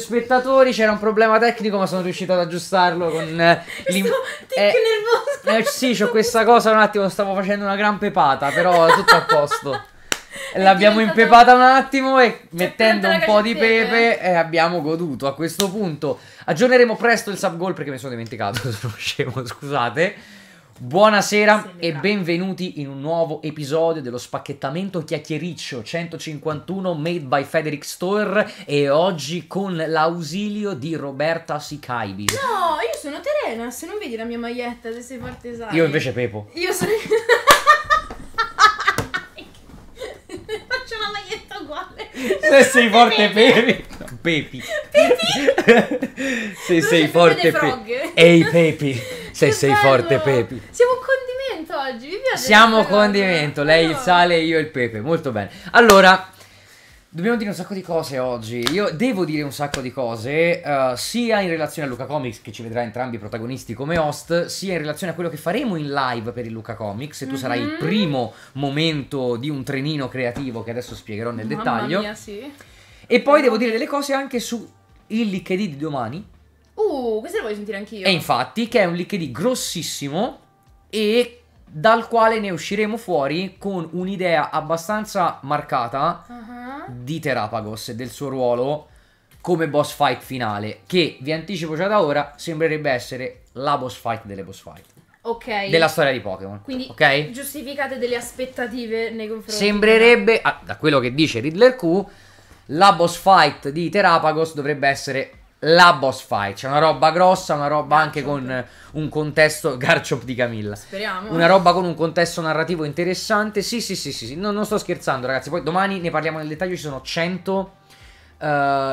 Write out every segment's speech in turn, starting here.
spettatori c'era un problema tecnico ma sono riuscito ad aggiustarlo con eh, l'im- eh, eh, sì c'ho questa cosa un attimo stavo facendo una gran pepata però tutto a posto l'abbiamo impepata un attimo e mettendo un po' di pepe eh, abbiamo goduto a questo punto aggiorneremo presto il sub goal perché mi sono dimenticato sono scemo scusate Buonasera e benvenuti in un nuovo episodio dello spacchettamento chiacchiericcio 151 made by Frederick Store e oggi con l'ausilio di Roberta Sicaibi. No, io sono Terena, se non vedi la mia maglietta, se sei partesana. Io invece Pepo. Io sono... Faccio una maglietta uguale. Se sei forte Pepi. Pepi. Pepi. se sei forte Pepi. Ehi Pepi. Se sei bello. forte, Pepi. Siamo un condimento oggi. Vi piace? Siamo condimento. Lei il sale e io il pepe. Molto bene. Allora. Dobbiamo dire un sacco di cose oggi. Io devo dire un sacco di cose, uh, sia in relazione a Luca Comics, che ci vedrà entrambi i protagonisti come host, sia in relazione a quello che faremo in live per il Luca Comics. E tu mm -hmm. sarai il mhm. primo momento di un trenino creativo che adesso spiegherò nel Mamma dettaglio. Mia, sì. E poi devo dire delle cose anche su il Lichedì di domani Uh, questo lo voglio sentire anch'io. E infatti, che è un leak di grossissimo e dal quale ne usciremo fuori con un'idea abbastanza marcata uh-huh. di Terapagos e del suo ruolo come boss fight finale, che vi anticipo già da ora, sembrerebbe essere la boss fight delle boss fight. Ok. Della storia di Pokémon. Quindi okay? giustificate delle aspettative nei confronti. Sembrerebbe, ah, da quello che dice Riddler Q, la boss fight di Terapagos dovrebbe essere la boss fight. C'è una roba grossa, una roba anche con eh, un contesto. Garchomp di Camilla. Speriamo. Una roba con un contesto narrativo interessante. Sì, sì, sì, sì. sì. No, non sto scherzando, ragazzi. Poi domani ne parliamo nel dettaglio. Ci sono 100 Uh,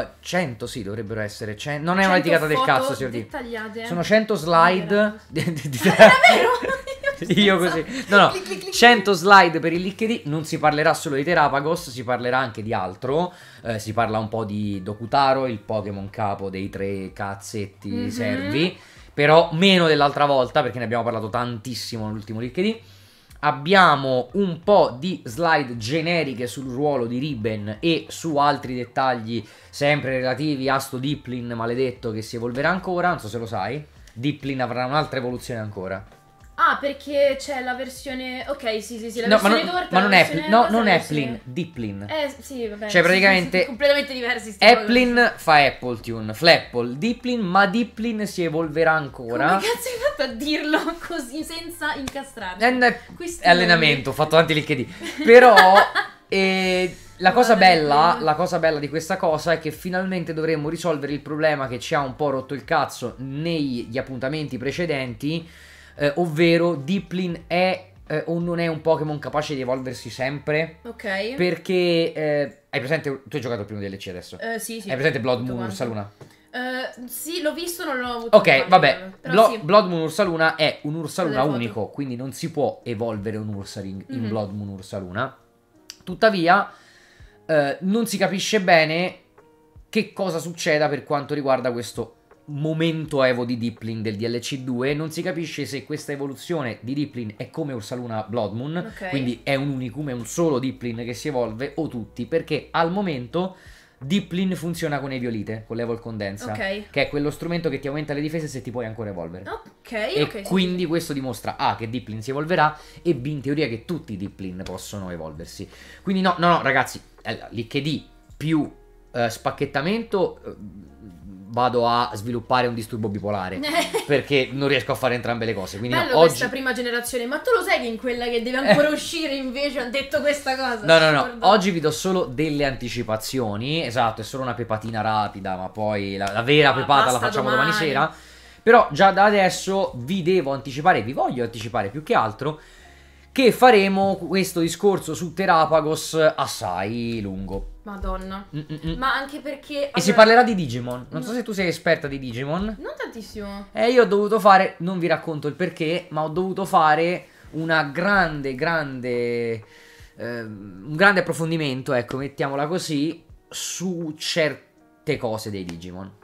eh, 100 sì dovrebbero essere 100. non è una litigata del cazzo signor D sono 100 slide di, di, di, io così no no 100 slide per il LinkedIn non si parlerà solo di Terapagos si parlerà anche di altro eh, si parla un po' di Dokutaro il Pokémon capo dei tre cazzetti mm-hmm. servi però meno dell'altra volta perché ne abbiamo parlato tantissimo nell'ultimo LinkedIn abbiamo un po' di slide generiche sul ruolo di Riben e su altri dettagli sempre relativi a sto Diplin maledetto che si evolverà ancora, non so se lo sai. Diplin avrà un'altra evoluzione ancora. Ah, perché c'è la versione. Ok, sì, sì, sì. La no, versione ma non, ma non è, no, non è Applin, Diplin. Eh, sì, vabbè. Cioè, praticamente. Sì, sì, completamente diversi. Applin cose. fa Apple Tune, Flapple, Diplin, ma Diplin si evolverà ancora. Ma cazzo hai fatto a dirlo così senza incastrarti? È, Questi allenamento, ho fatto tanti LinkedIn. Però. eh, la cosa, bella, la cosa bella di questa cosa è che finalmente dovremmo risolvere il problema che ci ha un po' rotto il cazzo negli appuntamenti precedenti eh, ovvero Diplin è eh, o non è un Pokémon capace di evolversi sempre. Ok. Perché eh, hai presente. Tu hai giocato il primo DLC adesso? Uh, sì, sì. Hai presente Blood Moon quanto. Ursaluna? Uh, sì, l'ho visto, non l'ho avuto. Ok, vabbè. Blo- sì. Blood Moon Ursaluna è un Ursaluna unico, foto. quindi non si può evolvere un Ursaring in mm-hmm. Blood Moon Ursaluna. Tuttavia, eh, non si capisce bene che cosa succeda per quanto riguarda questo momento Evo di Diplin del DLC 2 non si capisce se questa evoluzione di Diplin è come Ursaluna Bloodmoon okay. quindi è un unicum, è un solo Diplin che si evolve o tutti perché al momento Diplin funziona con Eviolite, con l'Evol Condensa, okay. che è quello strumento che ti aumenta le difese se ti puoi ancora evolvere. Ok, E okay, quindi sì. questo dimostra A che Diplin si evolverà e B in teoria che tutti i Diplin possono evolversi. Quindi no, no, no, ragazzi, eh, lì che più eh, spacchettamento... Eh, vado a sviluppare un disturbo bipolare perché non riesco a fare entrambe le cose. Quindi Bello no, oggi... questa prima generazione, ma tu lo sai che in quella che deve ancora uscire invece ha detto questa cosa? No, no, no, guarda. oggi vi do solo delle anticipazioni, esatto, è solo una pepatina rapida, ma poi la, la vera ah, pepata la facciamo domani. domani sera. Però già da adesso vi devo anticipare, vi voglio anticipare più che altro che faremo questo discorso su Terapagos assai lungo. Madonna. Mm-mm. Ma anche perché... Allora... E si parlerà di Digimon. Non so mm. se tu sei esperta di Digimon. Non tantissimo. Eh, io ho dovuto fare, non vi racconto il perché, ma ho dovuto fare una grande, grande... Eh, un grande approfondimento, ecco, mettiamola così, su certe cose dei Digimon.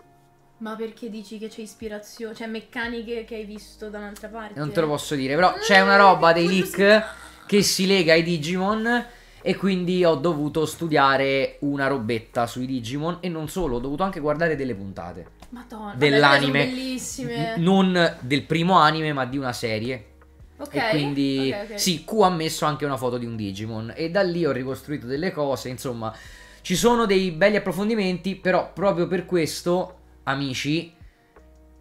Ma perché dici che c'è ispirazione? Cioè, meccaniche che hai visto da un'altra parte? Non te lo posso dire, però mm, c'è una roba dei leak che si lega ai Digimon e quindi ho dovuto studiare una robetta sui Digimon e non solo, ho dovuto anche guardare delle puntate. Madonna, dell'anime. Vabbè, bellissime. N- non del primo anime, ma di una serie. Ok. E quindi okay, okay. sì, Q ha messo anche una foto di un Digimon e da lì ho ricostruito delle cose, insomma, ci sono dei belli approfondimenti, però proprio per questo, amici,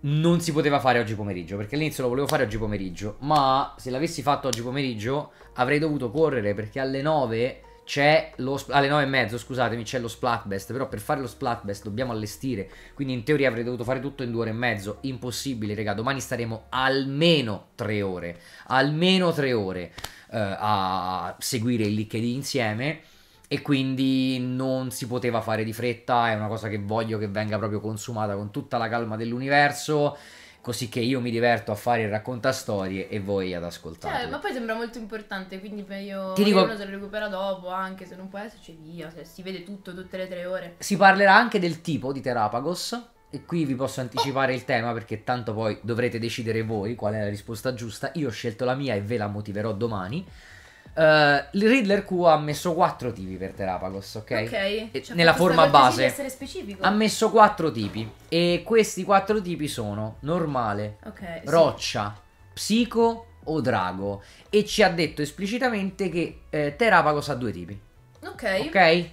non si poteva fare oggi pomeriggio, perché all'inizio lo volevo fare oggi pomeriggio, ma se l'avessi fatto oggi pomeriggio avrei dovuto correre perché alle 9 c'è lo alle 9 e mezzo, scusatemi, c'è lo Splatbest, però per fare lo Splatbest dobbiamo allestire, quindi in teoria avrei dovuto fare tutto in due ore e mezzo, impossibile, raga, domani staremo almeno tre ore, almeno tre ore eh, a seguire il LinkedIn insieme e quindi non si poteva fare di fretta, è una cosa che voglio che venga proprio consumata con tutta la calma dell'universo così che io mi diverto a fare il racconta storie e voi ad ascoltare. Cioè, ma poi sembra molto importante, quindi io Ti dico... uno se lo recupera dopo, anche se non può esserci via, se si vede tutto tutte le tre ore. Si parlerà anche del tipo di Terapagos. E qui vi posso anticipare oh. il tema perché tanto poi dovrete decidere voi qual è la risposta giusta. Io ho scelto la mia e ve la motiverò domani. Uh, Riddler Q ha messo 4 tipi per Terapagos, ok? Ok. Cioè, nella forma base. essere specifico. Ha messo 4 tipi. E questi 4 tipi sono normale, okay, roccia, sì. psico o drago. E ci ha detto esplicitamente che eh, Terapagos ha due tipi. Ok. Ok?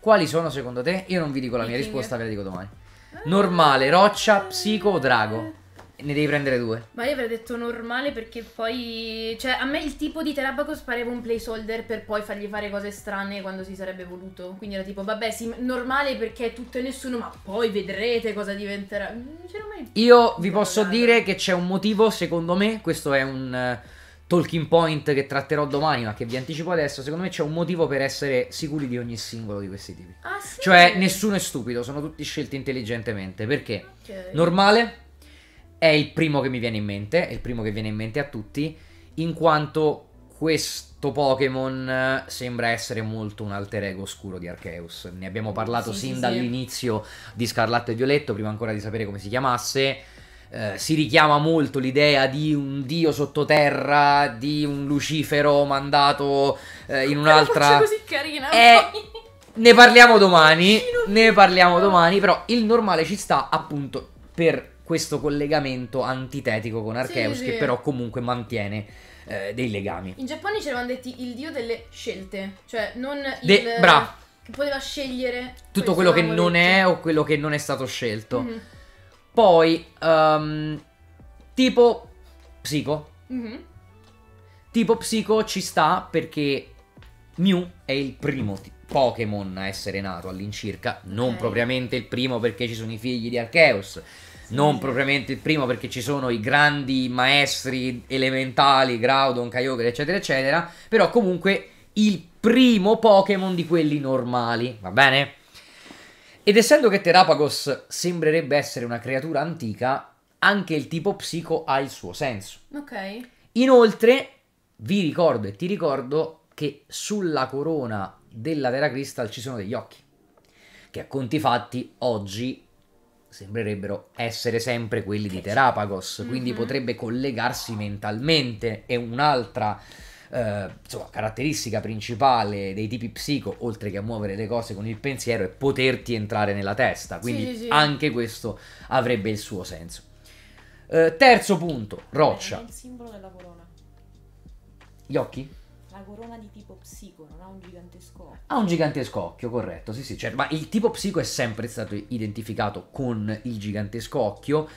Quali sono secondo te? Io non vi dico la Meeting. mia risposta, ve la dico domani. Ah. Normale, roccia, psico o drago? Ne devi prendere due. Ma io avrei detto normale perché poi. Cioè, a me il tipo di Terabacos pareva un placeholder per poi fargli fare cose strane quando si sarebbe voluto. Quindi era tipo, vabbè, sì, normale perché è tutto e nessuno, ma poi vedrete cosa diventerà. Non c'era mai. Io vi posso nada. dire che c'è un motivo, secondo me, questo è un. Uh, talking point che tratterò domani, ma che vi anticipo adesso, secondo me c'è un motivo per essere sicuri di ogni singolo di questi tipi. Ah, sì? Cioè, nessuno è stupido, sono tutti scelti intelligentemente. Perché? Okay. Normale, è il primo che mi viene in mente, è il primo che viene in mente a tutti, in quanto questo Pokémon eh, sembra essere molto un alter ego oscuro di Arceus. Ne abbiamo parlato sì, sin sì, dall'inizio sì. di Scarlatto e Violetto, prima ancora di sapere come si chiamasse. Eh, si richiama molto l'idea di un dio sottoterra, di un Lucifero mandato eh, in un'altra. Ma così carina. È... Eh, ne parliamo domani. Ne parliamo domani. Però il normale ci sta appunto per questo collegamento antitetico con Arceus sì, che però comunque mantiene eh, dei legami. In Giappone ci avevano detti il dio delle scelte, cioè non il... bra. Che poteva scegliere... Tutto quello che non è o quello che non è stato scelto. Mm-hmm. Poi, um, tipo Psico. Mm-hmm. Tipo Psico ci sta perché Mew è il primo t- Pokémon a essere nato all'incirca, non okay. propriamente il primo perché ci sono i figli di Arceus, non propriamente il primo perché ci sono i grandi maestri elementali, Groudon, Kyogre, eccetera, eccetera, però comunque il primo Pokémon di quelli normali, va bene? Ed essendo che Terapagos sembrerebbe essere una creatura antica, anche il tipo psico ha il suo senso. Ok. Inoltre, vi ricordo e ti ricordo che sulla corona della Terra Crystal ci sono degli occhi, che a conti fatti oggi sembrerebbero essere sempre quelli di Terapagos, quindi mm-hmm. potrebbe collegarsi mentalmente È un'altra eh, insomma, caratteristica principale dei tipi psico, oltre che a muovere le cose con il pensiero, è poterti entrare nella testa, quindi sì, sì, sì. anche questo avrebbe il suo senso. Eh, terzo punto, roccia. È il simbolo della corona. Gli occhi? una corona di tipo psico, non ha un gigantesco occhio. Ha un gigantesco occhio, corretto, sì sì, certo. Ma il tipo psico è sempre stato identificato con il gigantesco occhio,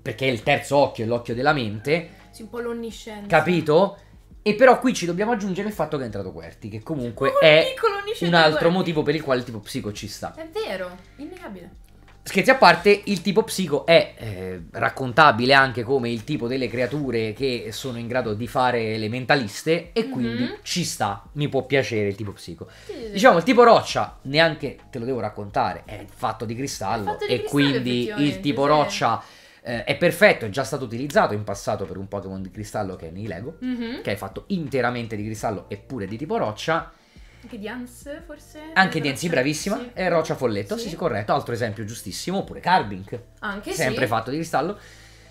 perché è il terzo occhio è l'occhio della mente. Sì, un po' l'onniscienza. Capito? E però qui ci dobbiamo aggiungere il fatto che è entrato Querti, che comunque oh, è un altro Querti. motivo per il quale il tipo psico ci sta. È vero, innegabile. Scherzi a parte, il tipo psico è eh, raccontabile anche come il tipo delle creature che sono in grado di fare le mentaliste e mm-hmm. quindi ci sta, mi può piacere il tipo psico. Sì, sì. Diciamo, il tipo roccia, neanche te lo devo raccontare, è fatto di cristallo fatto di e cristallo, quindi il tipo sì. roccia eh, è perfetto, è già stato utilizzato in passato per un Pokémon di cristallo che è Nilego, mm-hmm. che è fatto interamente di cristallo eppure di tipo roccia anche Dianz, forse? Anche Dianz, sì, bravissima. Sì. E Rocia Folletto, sì. sì, corretto. Altro esempio giustissimo, oppure Carbink. Anche Sempre sì. fatto di cristallo.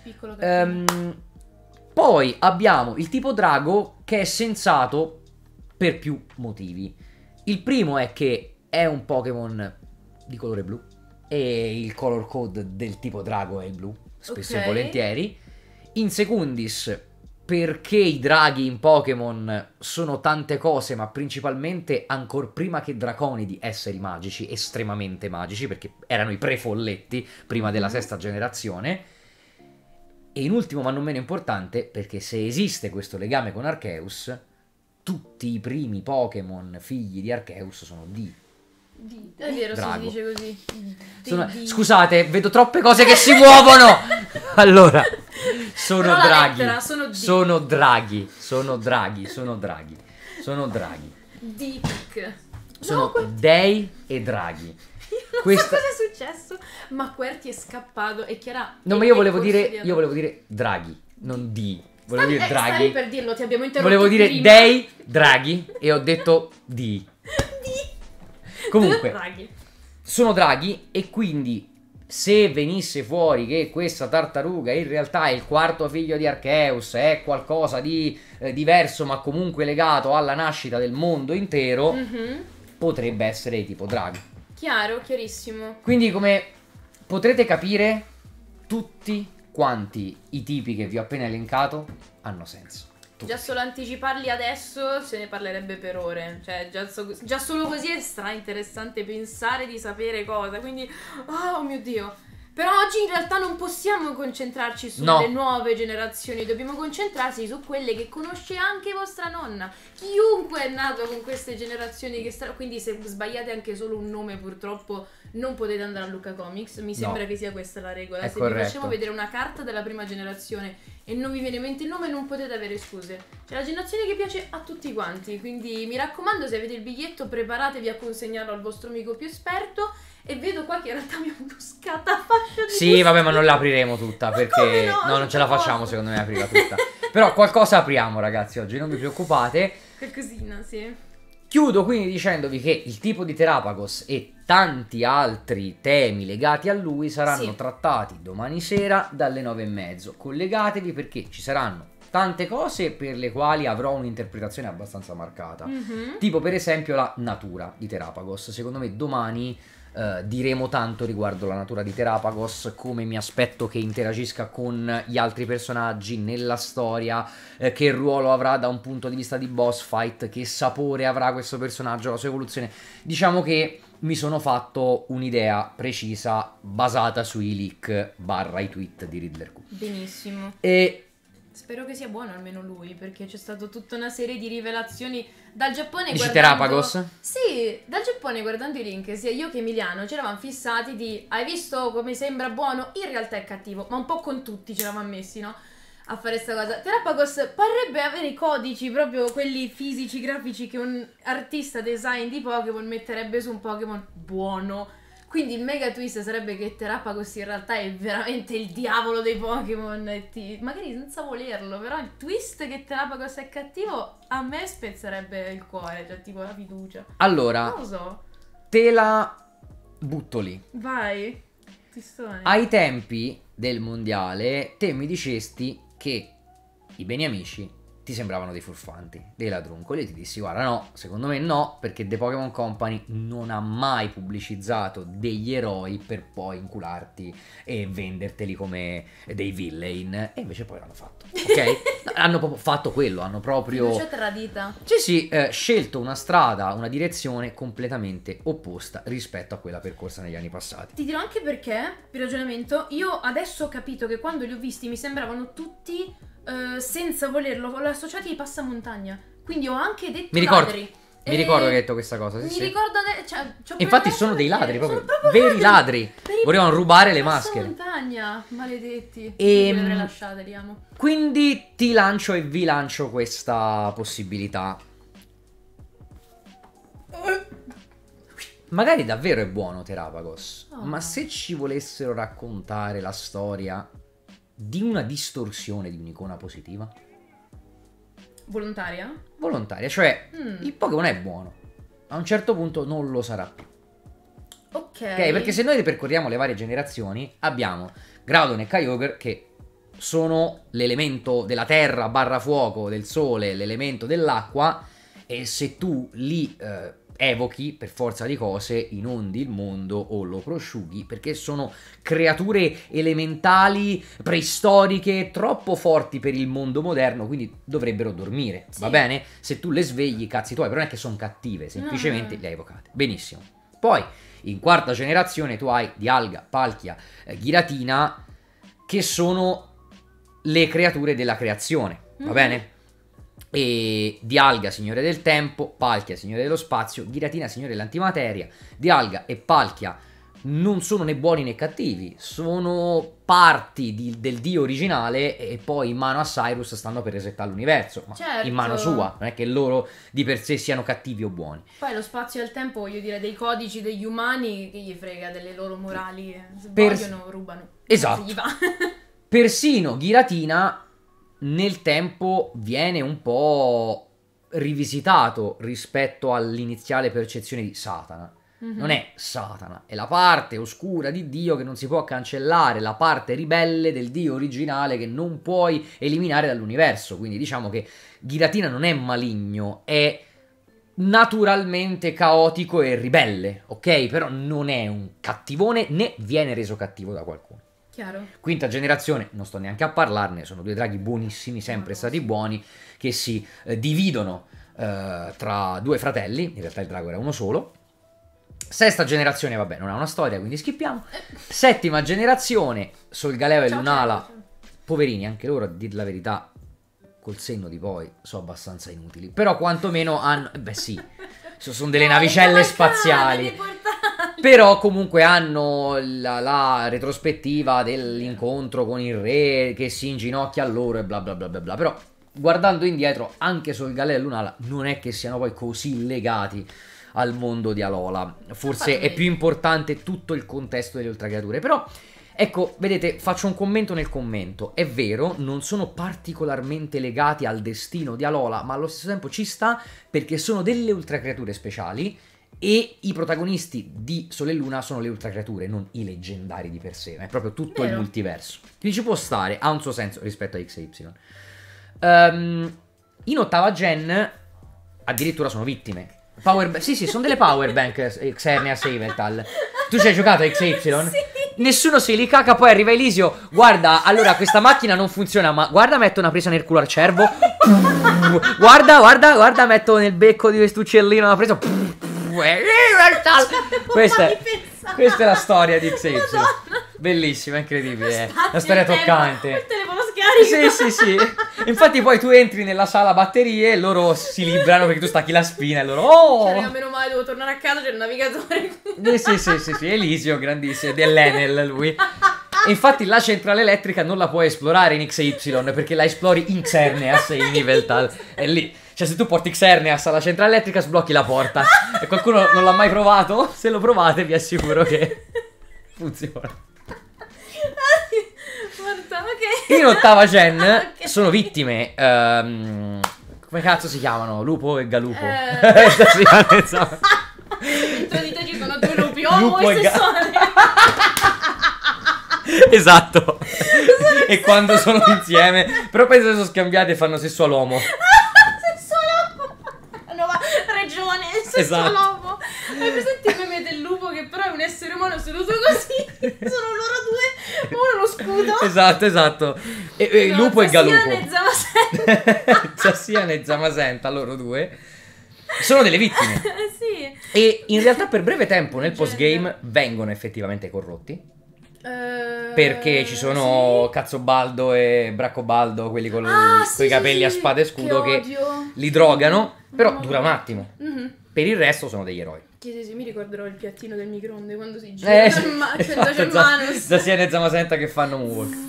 Piccolo um, Poi abbiamo il tipo drago che è sensato per più motivi. Il primo è che è un Pokémon di colore blu e il color code del tipo drago è il blu, spesso okay. e volentieri. In secundis perché i draghi in Pokémon sono tante cose, ma principalmente ancora prima che draconidi, esseri magici, estremamente magici, perché erano i prefolletti prima della mm. sesta generazione. E in ultimo, ma non meno importante, perché se esiste questo legame con Arceus, tutti i primi Pokémon figli di Arceus sono di Dite. È vero, Drago. si dice così. Sono... Scusate, vedo troppe cose che si muovono. Allora, sono draghi. Lettera, sono, sono draghi. sono, draghi. Sono draghi. Sono draghi. Dick. Sono no, quel... dei e draghi. Io non Questa... so cosa è successo, ma Querti è scappato e Chiara... No, ma io volevo dire, io volevo dire draghi, non di. Volevo stavi, dire eh, draghi. Stavi per dirlo, ti abbiamo interrotto Volevo dire prima. dei draghi e ho detto di. Di. Comunque, draghi. sono draghi e quindi se venisse fuori che questa tartaruga in realtà è il quarto figlio di Archeus, è qualcosa di eh, diverso ma comunque legato alla nascita del mondo intero, mm-hmm. potrebbe essere tipo Draghi. Chiaro, chiarissimo. Quindi come potrete capire, tutti quanti i tipi che vi ho appena elencato hanno senso tutto. Già solo anticiparli adesso se ne parlerebbe per ore. Cioè, già, so, già solo così è stra interessante pensare di sapere cosa. Quindi, oh mio dio. Però oggi in realtà non possiamo concentrarci sulle no. nuove generazioni, dobbiamo concentrarsi su quelle che conosce anche vostra nonna. Chiunque è nato con queste generazioni che sta... Quindi se sbagliate anche solo un nome purtroppo non potete andare a Luca Comics, mi sembra no. che sia questa la regola. È se corretto. vi facciamo vedere una carta della prima generazione e non vi viene in mente il nome non potete avere scuse. C'è la generazione che piace a tutti quanti, quindi mi raccomando se avete il biglietto preparatevi a consegnarlo al vostro amico più esperto e vedo qua che in realtà mi ha una scatafascia di Sì, vabbè, ma non l'apriremo tutta perché no? no? non ce la facciamo secondo me aprirla tutta. Però qualcosa apriamo ragazzi oggi, non vi preoccupate. Qualcosina, sì. Chiudo quindi dicendovi che il tipo di Terapagos e tanti altri temi legati a lui saranno sì. trattati domani sera dalle nove e mezzo. Collegatevi perché ci saranno tante cose per le quali avrò un'interpretazione abbastanza marcata. Mm-hmm. Tipo per esempio la natura di Terapagos. Secondo me domani eh, diremo tanto riguardo la natura di Terapagos, come mi aspetto che interagisca con gli altri personaggi nella storia, eh, che ruolo avrà da un punto di vista di boss fight, che sapore avrà questo personaggio, la sua evoluzione. Diciamo che mi sono fatto un'idea precisa basata sui leak barra i tweet di Riddler Q. Benissimo. E Spero che sia buono almeno lui, perché c'è stata tutta una serie di rivelazioni dal Giappone Dici guardando... Terapagos? Sì, dal Giappone guardando i link, sia io che Emiliano ci eravamo fissati di hai visto come sembra buono, in realtà è cattivo, ma un po' con tutti ci eravamo messi, no? a fare questa cosa. Terapagos parrebbe avere i codici, proprio quelli fisici, grafici che un artista design di Pokémon metterebbe su un Pokémon buono. Quindi il mega twist sarebbe che Terapagos in realtà è veramente il diavolo dei Pokémon. Ti... Magari senza volerlo, però il twist che Terapagos è cattivo a me spezzerebbe il cuore, cioè tipo la fiducia. Allora, non lo so. te la butto lì. Vai. Ai tempi del mondiale, te mi dicesti che i beniamici ti sembravano dei furfanti, dei ladruncoli. E ti dissi, guarda, no, secondo me no, perché The Pokémon Company non ha mai pubblicizzato degli eroi per poi incularti e venderteli come dei villain. E invece poi l'hanno fatto, ok? hanno proprio fatto quello, hanno proprio... Fiducia tradita. Sì, sì, eh, scelto una strada, una direzione completamente opposta rispetto a quella percorsa negli anni passati. Ti dirò anche perché, per ragionamento, io adesso ho capito che quando li ho visti mi sembravano tutti eh, senza volerlo, l'ho associato ai passamontagna. Quindi ho anche detto mi ricordo, ladri. Mi ricordo eh, che hai detto questa cosa. Sì, mi sì. ricordo. De- cioè, Infatti, sono dei ladri, proprio, sono proprio veri ladri. ladri. Volevano rubare le maschere. Passamontagna, maledetti. E ehm, lasciate, li amo. Quindi ti lancio e vi lancio questa possibilità. Magari davvero è buono Terapagos, oh. ma se ci volessero raccontare la storia di una distorsione di un'icona positiva? Volontaria? Volontaria, cioè mm. il Pokémon è buono, a un certo punto non lo sarà più. Ok. okay perché se noi ripercorriamo le varie generazioni, abbiamo Groudon e Kyogre che sono l'elemento della terra, barra fuoco, del sole, l'elemento dell'acqua, e se tu li... Eh, evochi per forza di cose, inondi il mondo o lo prosciughi, perché sono creature elementali, preistoriche, troppo forti per il mondo moderno, quindi dovrebbero dormire, sì. va bene? Se tu le svegli, cazzi tuoi, però non è che sono cattive, semplicemente no. le hai evocate. Benissimo. Poi, in quarta generazione, tu hai Dialga, Palchia, eh, Giratina, che sono le creature della creazione, mm. va mm-hmm. bene? e Dialga, Signore del Tempo, Palchia Signore dello Spazio, Giratina Signore dell'Antimateria, Dialga e Palchia non sono né buoni né cattivi, sono parti di, del dio originale e poi in mano a Cyrus stanno per resettare l'universo, ma certo. in mano certo. sua, non è che loro di per sé siano cattivi o buoni. Poi lo spazio e il tempo, voglio dire, dei codici degli umani, che gli frega delle loro morali, se per... vogliono rubano. Esatto. Persino Giratina nel tempo viene un po' rivisitato rispetto all'iniziale percezione di Satana. Mm-hmm. Non è Satana, è la parte oscura di Dio che non si può cancellare, la parte ribelle del Dio originale che non puoi eliminare dall'universo. Quindi diciamo che Giratina non è maligno, è naturalmente caotico e ribelle, ok? Però non è un cattivone né viene reso cattivo da qualcuno. Chiaro. Quinta generazione, non sto neanche a parlarne, sono due draghi buonissimi, sempre stati buoni, che si eh, dividono eh, tra due fratelli, in realtà il drago era uno solo. Sesta generazione, vabbè, non ha una storia, quindi schippiamo. Settima generazione, Solgaleo e Lunala, poverini, anche loro, a dir la verità, col senno di poi, sono abbastanza inutili. Però quantomeno hanno... Beh sì, sono delle navicelle spaziali. Però comunque hanno la, la, retrospettiva dell'incontro con il re che si inginocchia a loro e bla bla bla bla bla. Però guardando indietro, anche sul Galea Lunala non è che siano poi così legati al mondo di Alola. Forse è più importante tutto il contesto delle oltraghiature. Però Ecco, vedete, faccio un commento nel commento. È vero, non sono particolarmente legati al destino di Alola, ma allo stesso tempo ci sta perché sono delle ultracreature speciali e i protagonisti di Sole e Luna sono le ultra creature, non i leggendari di per sé, ma è proprio tutto Vero. il multiverso. Quindi ci può stare, ha un suo senso rispetto a X e Y. Um, in ottava gen addirittura sono vittime. Power ba- sì, sì, sono delle power bank eh, Xernia Saveltal. Tu ci hai giocato a Y? Sì. Nessuno se li caca, poi arriva Elisio. Guarda, allora questa macchina non funziona, ma guarda, metto una presa nel culo al cervo. guarda, guarda, guarda, metto nel becco di questo uccellino una presa. Universal. Eh, cioè, questa è, questa è la storia di XY. Bellissima, incredibile. La storia toccante. Il telefono scarico. Sì, sì, sì. Infatti, poi tu entri nella sala batterie e loro si librano perché tu stacchi la spina e loro. Oh! Cioè, meno male, devo tornare a casa, c'è il navigatore. Eh, sì, sì, sì, sì. Elisio, grandissimo, dell'Enel lui. Infatti la centrale elettrica non la puoi esplorare in XY perché la esplori in CERN a 6 Niveltal. È lì. Cioè, se tu porti Xerneas alla centrale elettrica, sblocchi la porta. e qualcuno non l'ha mai provato? Se lo provate, vi assicuro che funziona. okay. In ottava gen ah, okay. sono vittime. Um, come cazzo si chiamano? Lupo e Galupo. Eh... si chiama, Solito ci sono due lupi, homo e sessuale. esatto. e quando sono insieme, però penso che sono scambiate e fanno sesso all'uomo. esatto. l'uomo. Hai presente il meme del lupo che però è un essere umano seduto così? Sono loro due, uno lo scudo. Esatto, esatto. E, e no, lupo e galupo. Zassiane e Zamasenta. e Zamasenta, loro due. Sono delle vittime. sì. E in realtà per breve tempo nel postgame vengono effettivamente corrotti eh, Perché ci sono sì. Baldo e Bracco Baldo, quelli con ah, sì, i capelli sì, a spada e scudo, che, che li drogano, però no. dura un attimo. Mm-hmm. Per il resto sono degli eroi. Sì, sì, sì, mi ricorderò il piattino del microonde quando si gira. Eh, sì, ma- esatto, esatto. da Siena e Zamasenta che fanno moonwalk. Mm.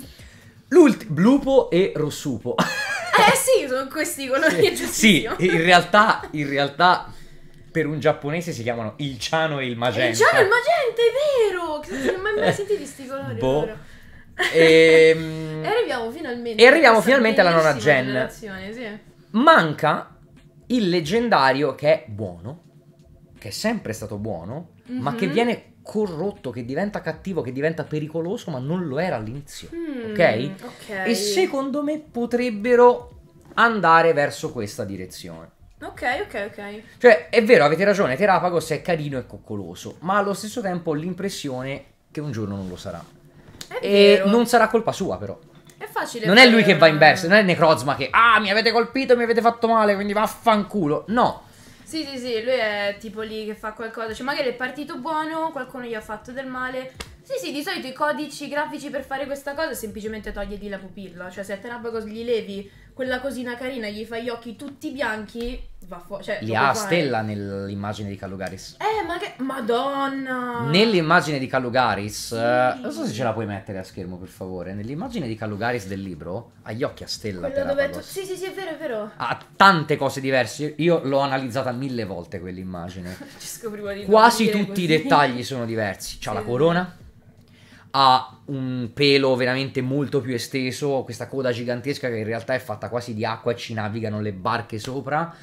L'ultimo, Blupo e Rossupo. eh sì, sono questi colori sì, giusti. Sì, in realtà, in realtà per un giapponese si chiamano il ciano e il magenta. Il ciano e il magenta, è vero! Non ho mai, mai sentito questi colori. Boh. E... Ehm, e... arriviamo finalmente. E arriviamo finalmente alla nona gen. Sì. Manca il leggendario che è buono, che è sempre stato buono, mm-hmm. ma che mhm. viene corrotto, che diventa cattivo, che diventa pericoloso, ma non lo era all'inizio. Mm, okay? ok? E secondo me potrebbero andare verso questa direzione. Ok, ok, ok. Cioè, è vero, avete ragione, Terapagos è carino e coccoloso, ma allo stesso tempo ho l'impressione che un giorno non lo sarà. È e vero. non sarà colpa sua, però. È facile. Non è lui che va in verso, non è Necrozma che, ah, mi avete colpito, mi avete fatto male, quindi vaffanculo. No. Sì, sì, sì, lui è tipo lì che fa qualcosa, cioè magari è partito buono, qualcuno gli ha fatto del male. Sì, sì, di solito i codici grafici per fare questa cosa semplicemente togliergli la pupilla, cioè se a Terapagos gli levi quella cosina carina, gli fa gli occhi tutti bianchi, va fuori. Cioè, li ha a stella nell'immagine di Calugaris. Eh, ma che... Madonna! Nell'immagine di Calugaris. Sì. Eh, non so se ce la puoi mettere a schermo, per favore. Nell'immagine di Calugaris del libro ha gli occhi a stella. Quella dove tu... Sì, sì, sì, è vero, è vero. Ha tante cose diverse. Io l'ho analizzata mille volte quell'immagine. Quasi tutti così. i dettagli sono diversi. C'ha sì. la corona ha un pelo veramente molto più esteso, questa coda gigantesca che in realtà è fatta quasi di acqua e ci navigano le barche sopra.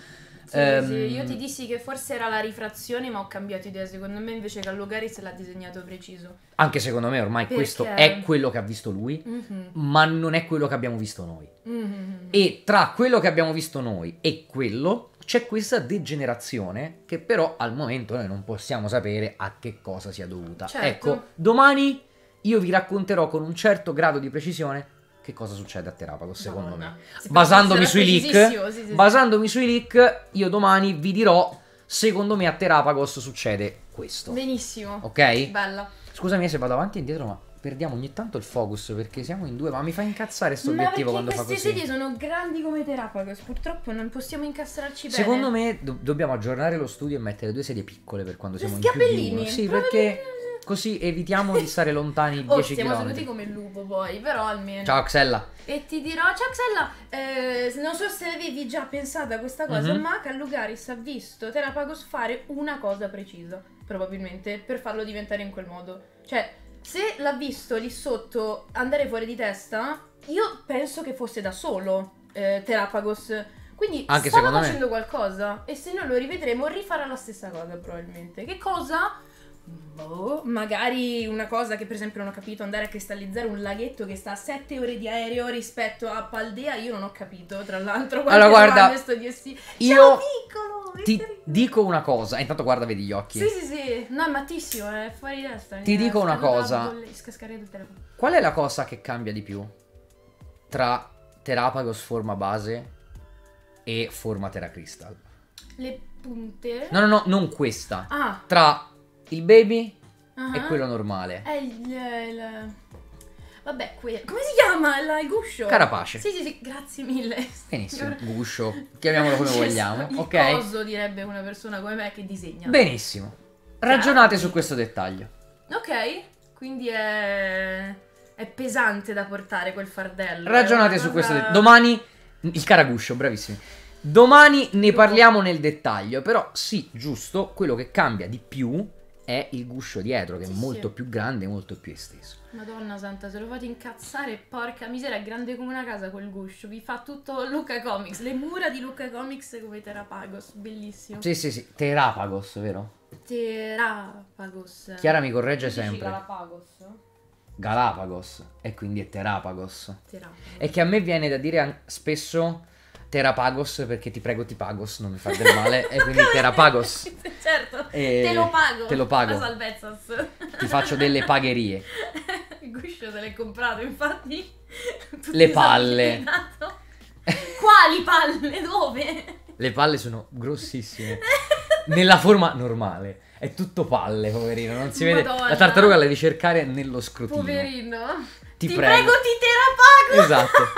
Sì, um, sì, ehm, io ti dissi che forse era la rifrazione, ma ho cambiato idea. Secondo me invece Gallugaris l'ha disegnato preciso. Anche secondo me ormai Perché? questo è quello che ha visto lui, mm-hmm. ma non è quello che abbiamo visto noi. Mm-hmm. E tra quello che abbiamo visto noi e quello c'è questa degenerazione che però al momento noi non possiamo sapere a che cosa sia dovuta. Certo. Ecco, domani io vi racconterò con un certo grado di precisione che cosa succede a Terapagos secondo no, no. me. Se basandomi sui leak, sì, sì, basandomi sui leak, io domani vi dirò secondo me a Terapagos succede questo. Benissimo. Ok? Bella. Scusami se vado avanti e indietro, ma perdiamo ogni tanto il focus perché siamo in due, ma mi fa incazzare questo obiettivo quando fa così. queste sedie sono grandi come Terapagos, purtroppo non possiamo incastrarci bene. Secondo me do- dobbiamo aggiornare lo studio e mettere due sedie piccole per quando siamo in più di uno. Sì, perché Così evitiamo di stare lontani 10 oh, km. Siamo saluti come il lupo poi, però almeno. Ciao Xella. E ti dirò, ciao Xella, eh, non so se avevi già pensato a questa cosa, mm-hmm. ma Callugaris ha visto Terapagos fare una cosa precisa, probabilmente, per farlo diventare in quel modo. Cioè, se l'ha visto lì sotto andare fuori di testa, io penso che fosse da solo eh, Terapagos. Quindi Anche stava facendo me. qualcosa e se noi lo rivedremo rifarà la stessa cosa probabilmente. Che cosa? boh, magari una cosa che per esempio non ho capito, andare a cristallizzare un laghetto che sta a 7 ore di aereo rispetto a Paldea, io non ho capito, tra l'altro, allora, guarda, sì. io piccolo, ti dico una cosa, eh, intanto guarda vedi gli occhi. Sì, sì, sì, no, è mattissimo, è fuori di testa. Ti eh, dico una cosa. Qual è la cosa che cambia di più tra Terapagos forma base e forma Terra Le punte. No, no, no, non questa. Ah. Tra il baby uh-huh. Ah. e quello normale. È il... il... Vabbè, qui... come si chiama la, il guscio? Carapace. Sì, sì, sì, grazie mille. Benissimo, guscio, chiamiamolo come cioè, vogliamo, il ok? Cosa direbbe una persona come me che disegna. Benissimo. Ragionate Carati. su questo dettaglio. Ok, quindi è... è pesante da portare quel fardello. Ragionate cosa... su questo dettaglio. Domani il caraguscio, bravissimi. Domani ne parliamo nel dettaglio, però sì, giusto, quello che cambia di più è il guscio dietro, che sì, è molto sì. più grande, molto più esteso. Madonna santa, se lo fate incazzare, porca miseria, è grande come una casa quel guscio. Vi fa tutto Luca Comics, le mura di Luca Comics come Terapagos, bellissimo. Sì, sì, sì, Terapagos, vero? Terapagos. Chiara mi corregge sempre. Galapagos? Galapagos, e quindi è Terapagos. Terapagos. E che a me viene da dire spesso Terapagos perché ti prego ti pagos, non mi fa del male, e quindi Terapagos. certo, e te lo pago. Te lo pago. Ti faccio delle pagherie. Il guscio te l'hai comprato, infatti. Le palle. Quali palle? Dove? Le palle sono grossissime. Nella forma normale. È tutto palle, poverino. Non si Madonna. vede. La tartaruga la devi cercare nello scrutinio Poverino. Ti, ti prego. prego, ti Terapagos Esatto.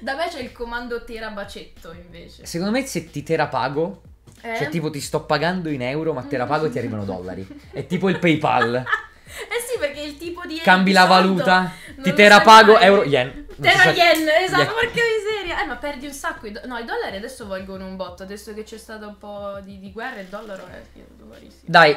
Da me c'è il comando tera bacetto invece. Secondo me se ti terapago, eh? cioè tipo ti sto pagando in euro, ma terapago e ti arrivano dollari. È tipo il PayPal. Eh sì, perché il tipo di. Cambi la valuta, ti terapago euro yen. Terra so cioè, yen, esatto, yen. porca miseria. Eh, ma perdi un sacco. I do- no, i dollari adesso valgono un botto. Adesso che c'è stato un po' di, di guerra, il dollaro è, è dollarissimo. Dai,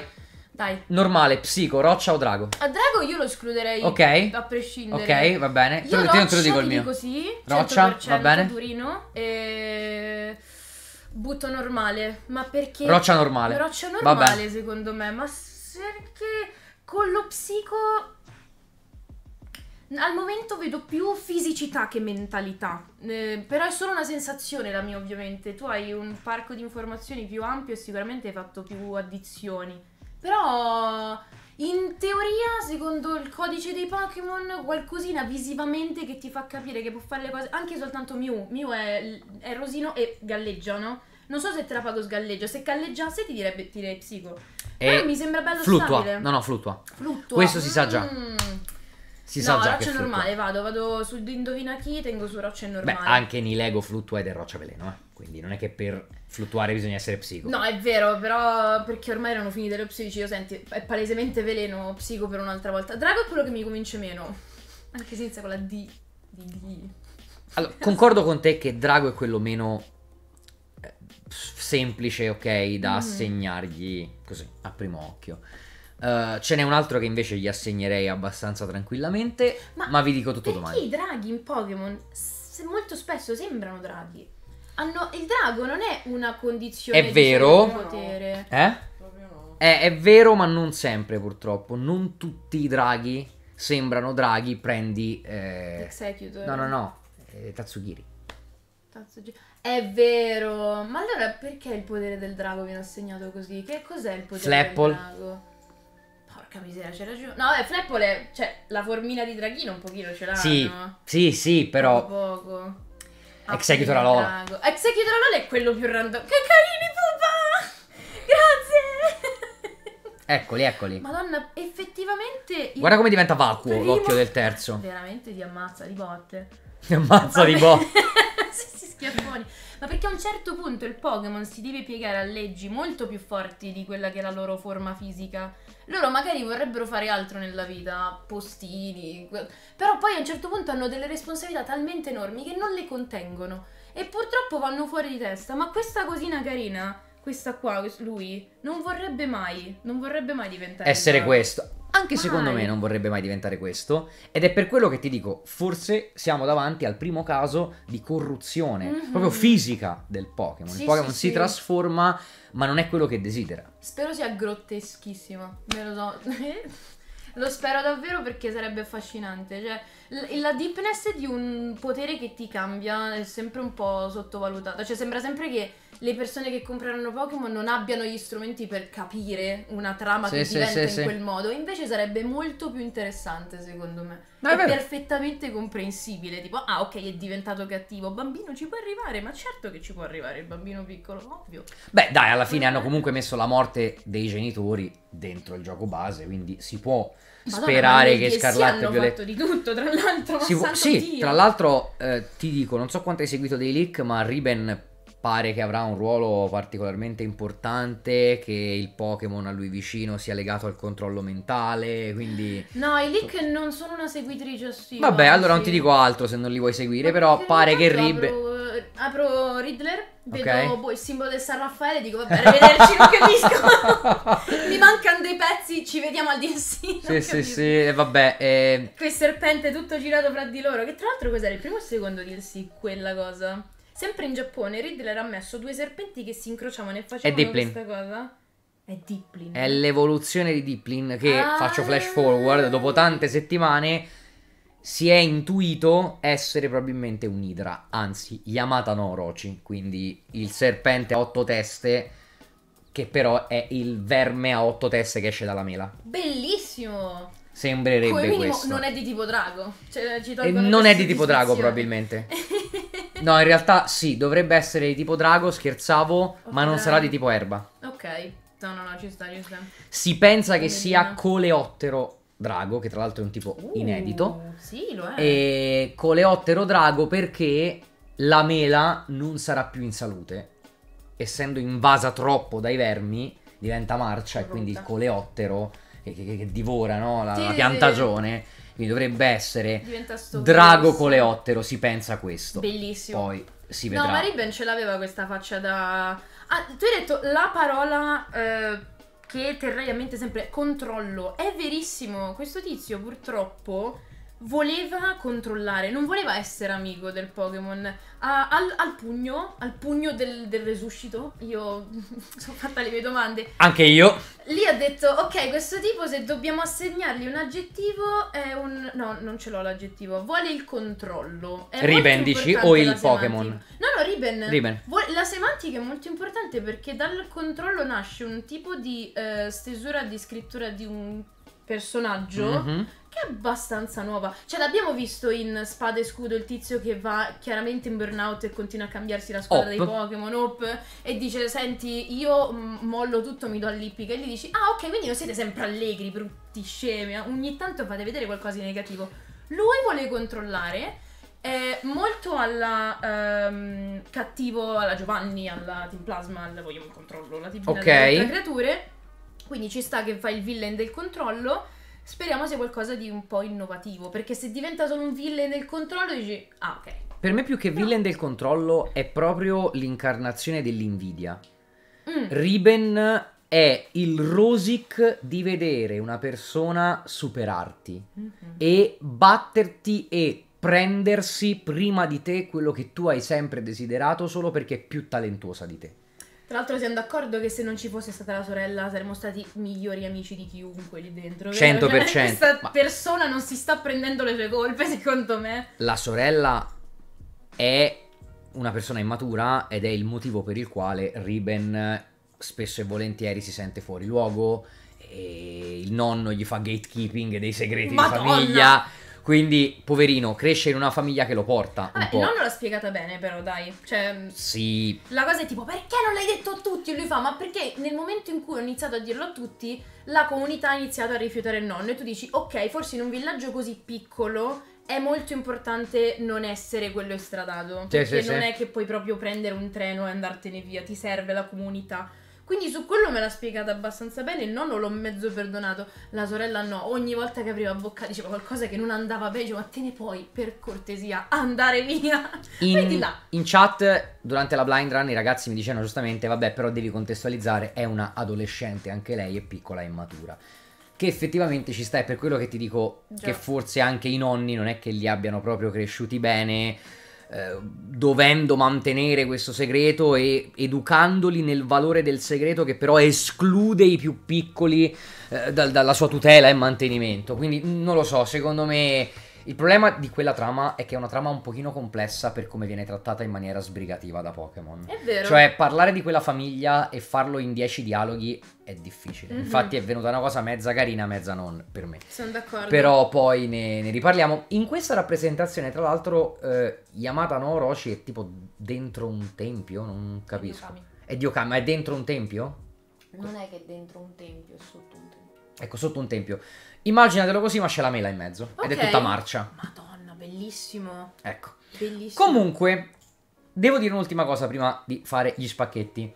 dai. Normale, psico, roccia o drago? A drago io lo escluderei. Ok. A prescindere. Ok, va bene. Io roccia, te lo dico il mio. Così, roccia, va bene. Turino. E... Butto normale. Ma perché? Roccia normale. Roccia normale, secondo me. Ma perché con lo psico al momento vedo più fisicità che mentalità, eh, però è solo una sensazione la mia ovviamente, tu hai un parco di informazioni più ampio e sicuramente hai fatto più addizioni. Però in teoria, secondo il codice dei Pokémon, qualcosina visivamente che ti fa capire che può fare le cose. Anche soltanto Mew. Mew è, è rosino e galleggia, no? Non so se Trapagos galleggia. Se galleggiasse ti direbbe tirare psico. E Però mi sembra bello fluttua. stabile. No, no, fluttua. Fluttua. Questo si sa già. Mm. Si no, sa già roccia normale, vado, vado su indovina chi, tengo su roccia normale. Beh, anche Lego fluttua ed è roccia veleno, eh. Quindi non è che per fluttuare bisogna essere psico. No, è vero, però perché ormai erano finite le cioè, io senti, è palesemente veleno, psico per un'altra volta. Drago è quello che mi convince meno. Anche se inizia con la D di D. Allora, concordo con te che Drago è quello meno eh, semplice, ok, da mm-hmm. assegnargli così a primo occhio. Eh, ce n'è un altro che invece gli assegnerei abbastanza tranquillamente, ma, ma vi dico tutto domani. Perché I draghi in Pokémon se molto spesso sembrano draghi. Hanno, il drago non è una condizione è vero, di potere. Eh? No. È, è vero, ma non sempre purtroppo. Non tutti i draghi sembrano draghi. Prendi... Eh... Executor. No, no, no. Eh, Tatsugiri. Tatsugiri. È vero. Ma allora perché il potere del drago viene assegnato così? Che cos'è il potere Flapple. del drago? Porca miseria, c'era giù. No, è Fleppole, cioè, la formina di Draghino un pochino ce l'hanno. Sì, sì, sì, però... Poco. poco. Ah, Executor Alola. Executor Alola è quello più random. Che carini, pupa! Grazie! Eccoli, eccoli. Madonna, effettivamente... Guarda come diventa vacuo primo... l'occhio del terzo. Veramente ti ammazza di botte. Ti ammazza di botte. sì, sì, schiaffoni. Ma perché a un certo punto il Pokémon si deve piegare a leggi molto più forti di quella che è la loro forma fisica loro magari vorrebbero fare altro nella vita, postini, però poi a un certo punto hanno delle responsabilità talmente enormi che non le contengono e purtroppo vanno fuori di testa, ma questa cosina carina, questa qua, lui, non vorrebbe mai, non vorrebbe mai diventare... Essere questo. Anche Vai. secondo me non vorrebbe mai diventare questo ed è per quello che ti dico, forse siamo davanti al primo caso di corruzione mm-hmm. proprio fisica del Pokémon. Sì, Il Pokémon sì, si sì. trasforma, ma non è quello che desidera. Spero sia grotteschissimo, me lo so. lo spero davvero perché sarebbe affascinante, cioè l- la deepness di un potere che ti cambia è sempre un po' sottovalutata. Cioè, sembra sempre che le persone che compreranno Pokémon non abbiano gli strumenti per capire una trama sì, che sì, diventa sì, in quel modo. Invece sarebbe molto più interessante, secondo me. Ma è, è perfettamente comprensibile. Tipo, ah, ok, è diventato cattivo. Bambino ci può arrivare, ma certo che ci può arrivare il bambino piccolo, ovvio. Beh, dai, alla fine hanno comunque messo la morte dei genitori dentro il gioco base, quindi si può sperare che Scarlatta e Violetto di tutto, tra l'altro. Si, sì, Dio. tra l'altro eh, ti dico, non so quanto hai seguito dei leak, ma Riben pare che avrà un ruolo particolarmente importante, che il Pokémon a lui vicino sia legato al controllo mentale, quindi... No, i leak non sono una seguitrice assidua. Vabbè, allora non ti dico altro se non li vuoi seguire, Ma però pare che Rib... Apro, eh, apro Riddler, vedo okay. boh, il simbolo del San Raffaele e dico, vabbè, vederci non capisco. Mi mancano dei pezzi, ci vediamo al DLC. Sì, sì, sì, e vabbè. Eh... Quel serpente tutto girato fra di loro, che tra l'altro cos'era il primo o il secondo DLC quella cosa? Sempre in Giappone Riddler ha messo due serpenti che si incrociavano e facevano questa cosa. È Diplin. È l'evoluzione di Diplin che, ah. faccio flash forward, dopo tante settimane si è intuito essere probabilmente un'idra, anzi Yamata no Orochi, quindi il serpente a otto teste che però è il verme a otto teste che esce dalla mela. Bellissimo! Sembrerebbe Come minimo questo. non è di tipo drago. Cioè, non è di tipo drago probabilmente. No, in realtà sì, dovrebbe essere di tipo drago, scherzavo, okay. ma non sarà di tipo erba. Ok, no, no, no, ci sta, ci sta. Si pensa che sia coleottero drago, che tra l'altro è un tipo uh, inedito. Sì, lo è. E coleottero drago perché la mela non sarà più in salute. Essendo invasa troppo dai vermi, diventa marcia Brutta. e quindi il coleottero che, che, che divora no? la, sì, la piantagione. Sì, sì quindi dovrebbe essere Drago Coleottero, si pensa questo. Bellissimo. Poi si vedrà. No, ma ce l'aveva questa faccia da... Ah, tu hai detto la parola eh, che terrei a mente sempre, controllo. È verissimo, questo tizio purtroppo voleva controllare, non voleva essere amico del Pokémon. Al, al, pugno, al pugno del, del resuscito, io sono fatta le mie domande. Anche io. Lì ha detto, ok, questo tipo se dobbiamo assegnargli un aggettivo è un... No, non ce l'ho l'aggettivo, vuole il controllo. È Riben dici o il Pokémon? No, no, Riben. Riben. La semantica è molto importante perché dal controllo nasce un tipo di eh, stesura di scrittura di un personaggio. Mm-hmm che è abbastanza nuova. Cioè, l'abbiamo visto in Spada e Scudo il tizio che va chiaramente in burnout e continua a cambiarsi la squadra dei Pokémon Op e dice: Senti, io mm, mollo tutto, mi do all'ippica. E gli dici: Ah, ok, quindi non siete sempre allegri, brutti scemi. Eh? Ogni tanto fate vedere qualcosa di negativo. Lui vuole controllare. È molto alla um, cattivo, alla Giovanni, alla Team Plasma, al voglio un controllo, la Team Plasma okay. delle creature. Quindi ci sta che fa il villain del controllo Speriamo sia qualcosa di un po' innovativo, perché se diventa solo un villain del controllo dici, ah ok. Per me più che villain del controllo è proprio l'incarnazione dell'invidia. Mm. Riben è il rosic di vedere una persona superarti mm-hmm. e batterti e prendersi prima di te quello che tu hai sempre desiderato solo perché è più talentuosa di te. Tra l'altro siamo d'accordo che se non ci fosse stata la sorella saremmo stati migliori amici di chiunque lì dentro. 100%. Cioè, questa ma... persona non si sta prendendo le sue colpe, secondo me. La sorella è una persona immatura ed è il motivo per il quale Riben spesso e volentieri si sente fuori luogo e il nonno gli fa gatekeeping dei segreti Madonna. di famiglia quindi, poverino, cresce in una famiglia che lo porta. Vabbè, il nonno l'ha spiegata bene, però, dai. Cioè, mm, sì. La cosa è tipo, perché non l'hai detto a tutti? E lui fa, ma perché nel momento in cui ho iniziato a dirlo a tutti, la comunità ha iniziato a rifiutare il nonno. E tu dici, ok, forse in un villaggio così piccolo è molto importante non essere quello estradato. Sì, perché sì, non sì. è che puoi proprio prendere un treno e andartene via, ti serve la comunità. Quindi su quello me l'ha spiegata abbastanza bene, il nonno l'ho mezzo perdonato, la sorella no, ogni volta che apriva bocca diceva qualcosa che non andava bene, diceva ma te ne puoi per cortesia andare via. In, in chat durante la blind run i ragazzi mi dicevano giustamente vabbè però devi contestualizzare, è una adolescente, anche lei è piccola e matura. che effettivamente ci sta, è per quello che ti dico Già. che forse anche i nonni non è che li abbiano proprio cresciuti bene eh, dovendo mantenere questo segreto e educandoli nel valore del segreto che però esclude i più piccoli eh, dal, dalla sua tutela e mantenimento. Quindi non lo so, secondo me il problema di quella trama è che è una trama un pochino complessa per come viene trattata in maniera sbrigativa da Pokémon. È vero. Cioè, parlare di quella famiglia e farlo in dieci dialoghi è difficile. Mm-hmm. Infatti è venuta una cosa mezza carina, mezza non per me. Sono d'accordo. Però poi ne, ne riparliamo. In questa rappresentazione, tra l'altro, eh, Yamata no Orochi è tipo dentro un tempio, non capisco. È Diokami. È Diokami, ma è dentro un tempio? Non è che è dentro un tempio, è sotto un tempio. Ecco, sotto un tempio. Immaginatelo così, ma c'è la mela in mezzo. Okay. Ed è tutta marcia. Madonna, bellissimo. Ecco. Bellissimo. Comunque, devo dire un'ultima cosa prima di fare gli spacchetti.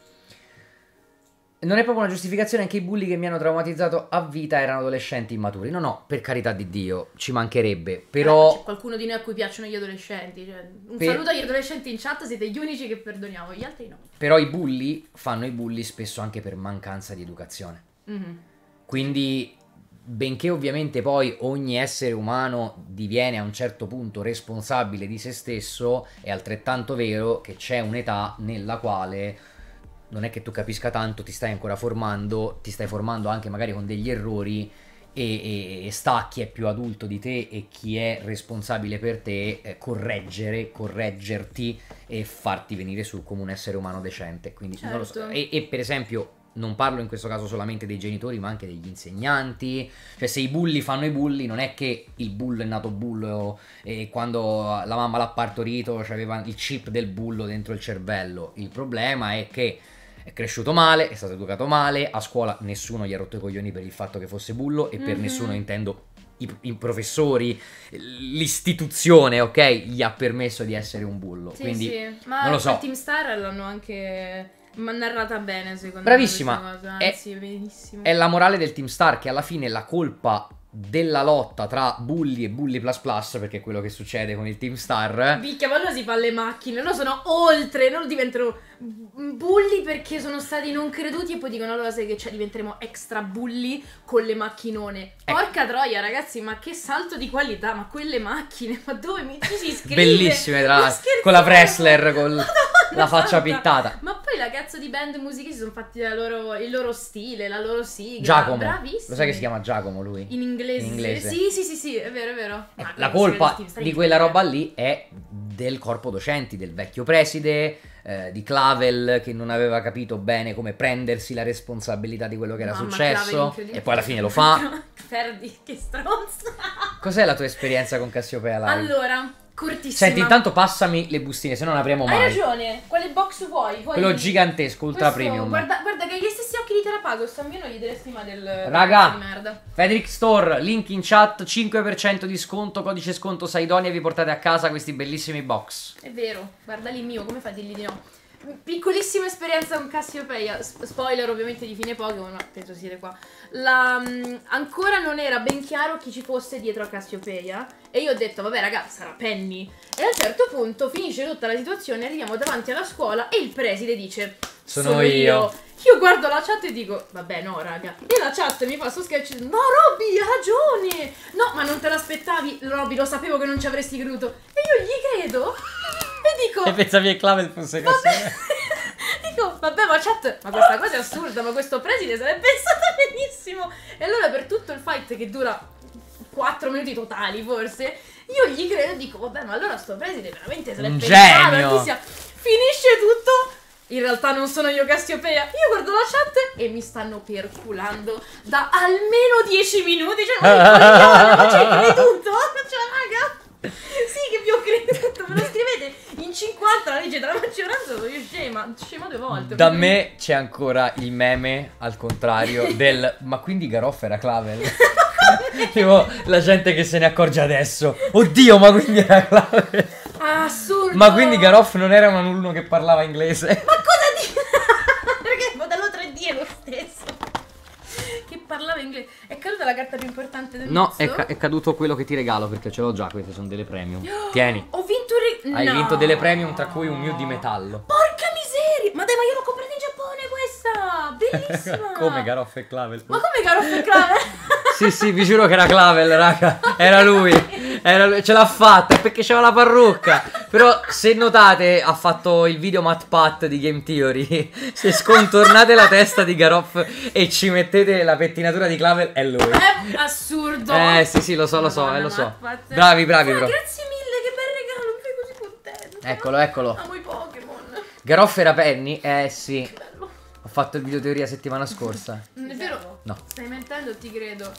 Non è proprio una giustificazione, anche i bulli che mi hanno traumatizzato a vita erano adolescenti immaturi. No, no, per carità di Dio, ci mancherebbe. Eh, però. Eh, c'è qualcuno di noi a cui piacciono gli adolescenti. Cioè, un per... saluto agli adolescenti in chat, siete gli unici che perdoniamo, gli altri no. Però i bulli fanno i bulli spesso anche per mancanza di educazione. mm hmm quindi, benché ovviamente poi ogni essere umano diviene a un certo punto responsabile di se stesso, è altrettanto vero che c'è un'età nella quale non è che tu capisca tanto, ti stai ancora formando, ti stai formando anche magari con degli errori e, e, e sta chi è più adulto di te e chi è responsabile per te eh, correggere, correggerti e farti venire su come un essere umano decente. Quindi, certo. so. e, e per esempio non parlo in questo caso solamente dei genitori, ma anche degli insegnanti. Cioè, se i bulli fanno i bulli, non è che il bullo è nato bullo e quando la mamma l'ha partorito c'aveva il chip del bullo dentro il cervello. Il problema è che è cresciuto male, è stato educato male, a scuola nessuno gli ha rotto i coglioni per il fatto che fosse bullo e mm-hmm. per mhm. nessuno intendo i, i, professori, l'istituzione, ok, gli ha permesso di essere un bullo. Sì, Quindi, sì. Ma non lo so. Team Star l'hanno anche ma narrata bene, secondo Bravissima. me. Bravissima. Anzi, è, benissimo. È la morale del Team Star che alla fine la colpa della lotta tra Bully e Bully Plus Plus, perché è quello che succede con il Team Star. Picchia, ma loro si fa le macchine, no sono oltre, loro diventano Mm, bulli perché sono stati non creduti e poi dicono allora sai che c'è cioè, diventeremo extra bulli con le macchinone. Eh. Porca troia ragazzi, ma che salto di qualità, ma quelle macchine, ma dove mi ci si scrive? Bellissime tra l'altro, con la wrestler, con Madonna la faccia santa. pittata. Ma poi la cazzo di band musicisti sono fatti loro, il loro stile, la loro sigla. Giacomo. Bravissimi. Lo sai che si chiama Giacomo lui? In inglese. In inglese. Sì, sì, sì, sì, è vero, è vero. Eh, la colpa di quella roba lì è del corpo docenti, del vecchio preside eh, di Clavel che non aveva capito bene come prendersi la responsabilità di quello che era Mamma, successo e poi alla fine lo fa. Ferdi, che stronza. Cos'è la tua esperienza con Cassiopeia Live? Allora, cortissima. Senti, intanto passami le bustine, se non apriamo mai. Hai ragione. Quale box vuoi? vuoi Quello gigantesco, ultra questo, premium. Guarda, guarda, che gli stessi occhi di Terapagos, almeno gli diresti stima del Raga, Fedric Store, link in chat, 5% di sconto, codice sconto Saidonia vi portate a casa questi bellissimi box. È vero, guarda lì mio, come fate lì di no? piccolissima esperienza con Cassiopeia, spoiler ovviamente di fine Pokémon, ma penso siete qua. La, um, ancora non era ben chiaro chi ci fosse dietro a Cassiopeia e io ho detto vabbè raga sarà Penny. E a un certo punto finisce tutta la situazione, arriviamo davanti alla scuola e il preside dice sono, sono io. io. Io guardo la chat e dico, vabbè no raga. E la chat mi fa sto sketch, no Robby hai ragione. No, ma non te l'aspettavi, Robby, lo sapevo che non ci avresti creduto. E io gli credo. E dico... E pensavi che Clavel fosse così. dico, vabbè ma chat, ma questa cosa è assurda, ma questo preside sarebbe stato benissimo. E allora per tutto il fight che dura 4 minuti totali forse, io gli credo e dico, vabbè ma allora sto preside veramente sarebbe... Un pensato, genio. Sia, finisce tutto in realtà non sono io Cassiopeia. Io guardo la chat e mi stanno perculando da almeno 10 minuti. Cioè, ma ah, c'è ah, ah, tutto? Cioè, raga. Sì, che vi ho creduto. Me lo scrivete in 50 la legge della maggioranza. Sono io scema. Scema due volte. Da me c'è ancora il meme al contrario del ma quindi Garoff era Clavel. tipo la gente che se ne accorge adesso. Oddio, ma quindi era Clavel. Assurdo. Ma quindi Garoff non era un alunno che parlava inglese. Ma cosa dici? Perché il modello 3D è lo stesso. Che parlava inglese caduta la carta più importante del No, è, ca è, caduto quello che ti regalo perché ce l'ho già, queste sono delle premium. Tieni. Ho vinto re- Hai no. vinto delle premium tra cui un mio di metallo. Porca miseria! Ma dai, ma io l'ho comprata in Giappone questa! Bellissima! come Garoff e Clavel? Ma come Garoff e Clavel? sì, sì, vi giuro che era Clavel, raga. Era lui. Era lui. Ce l'ha fatta perché c'era la parrucca. Però se notate ha fatto il video Matt Pat di Game Theory. se scontornate la testa di Garoff e ci mettete la pettinatura di Clavel è lui. È assurdo. Eh sì sì lo so lo so, eh, lo so. Bravi bravi oh, bro. Grazie mille che bel regalo, mi fai così contento. Eccolo eccolo. Amo i Pokémon. Garofera Penny, eh sì. Ho fatto il video teoria settimana scorsa. Non è vero? No. Stai mentendo, ti credo.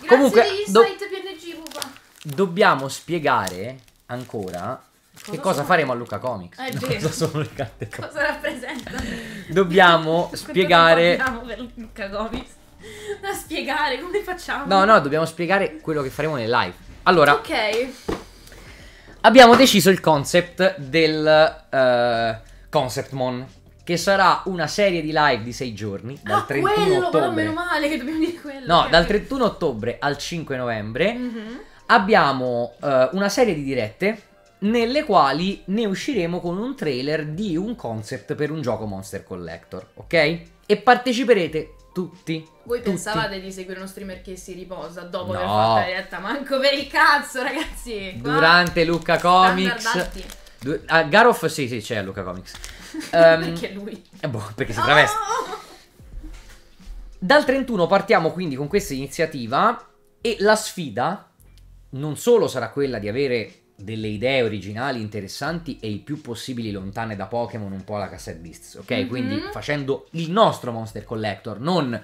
Grazie Comunque, do PNG, Dobbiamo spiegare ancora Cosa che cosa faremo a Luca Comics? Eh, cosa sono le carte? Cosa rappresentano? Dobbiamo spiegare. Per Luca Comics. da spiegare, come facciamo? No, no, dobbiamo spiegare quello che faremo nel live. Allora, ok. Abbiamo deciso il concept del uh, Concept che sarà una serie di live di 6 giorni dal ah, 31 quello, ottobre. No, meno male che dobbiamo dire quello. No, okay. dal 31 ottobre al 5 novembre mm-hmm. abbiamo uh, una serie di dirette nelle quali ne usciremo con un trailer di un concept per un gioco Monster Collector, ok? E parteciperete tutti. Voi tutti. pensavate di seguire uno streamer che si riposa dopo no. aver fatto la diretta? Manco per il cazzo, ragazzi. Qua Durante Luca Comics. Du- ah, Garoff, sì, sì, c'è Luca Comics. um, perché ehm, lui? Eh, boh, perché si traveste. Oh! Dal 31 partiamo quindi con questa iniziativa e la sfida non solo sarà quella di avere delle idee originali, interessanti e il più possibile lontane da Pokémon, un po' alla cassette Beasts, ok? Mm-hmm. Quindi facendo il nostro Monster Collector, non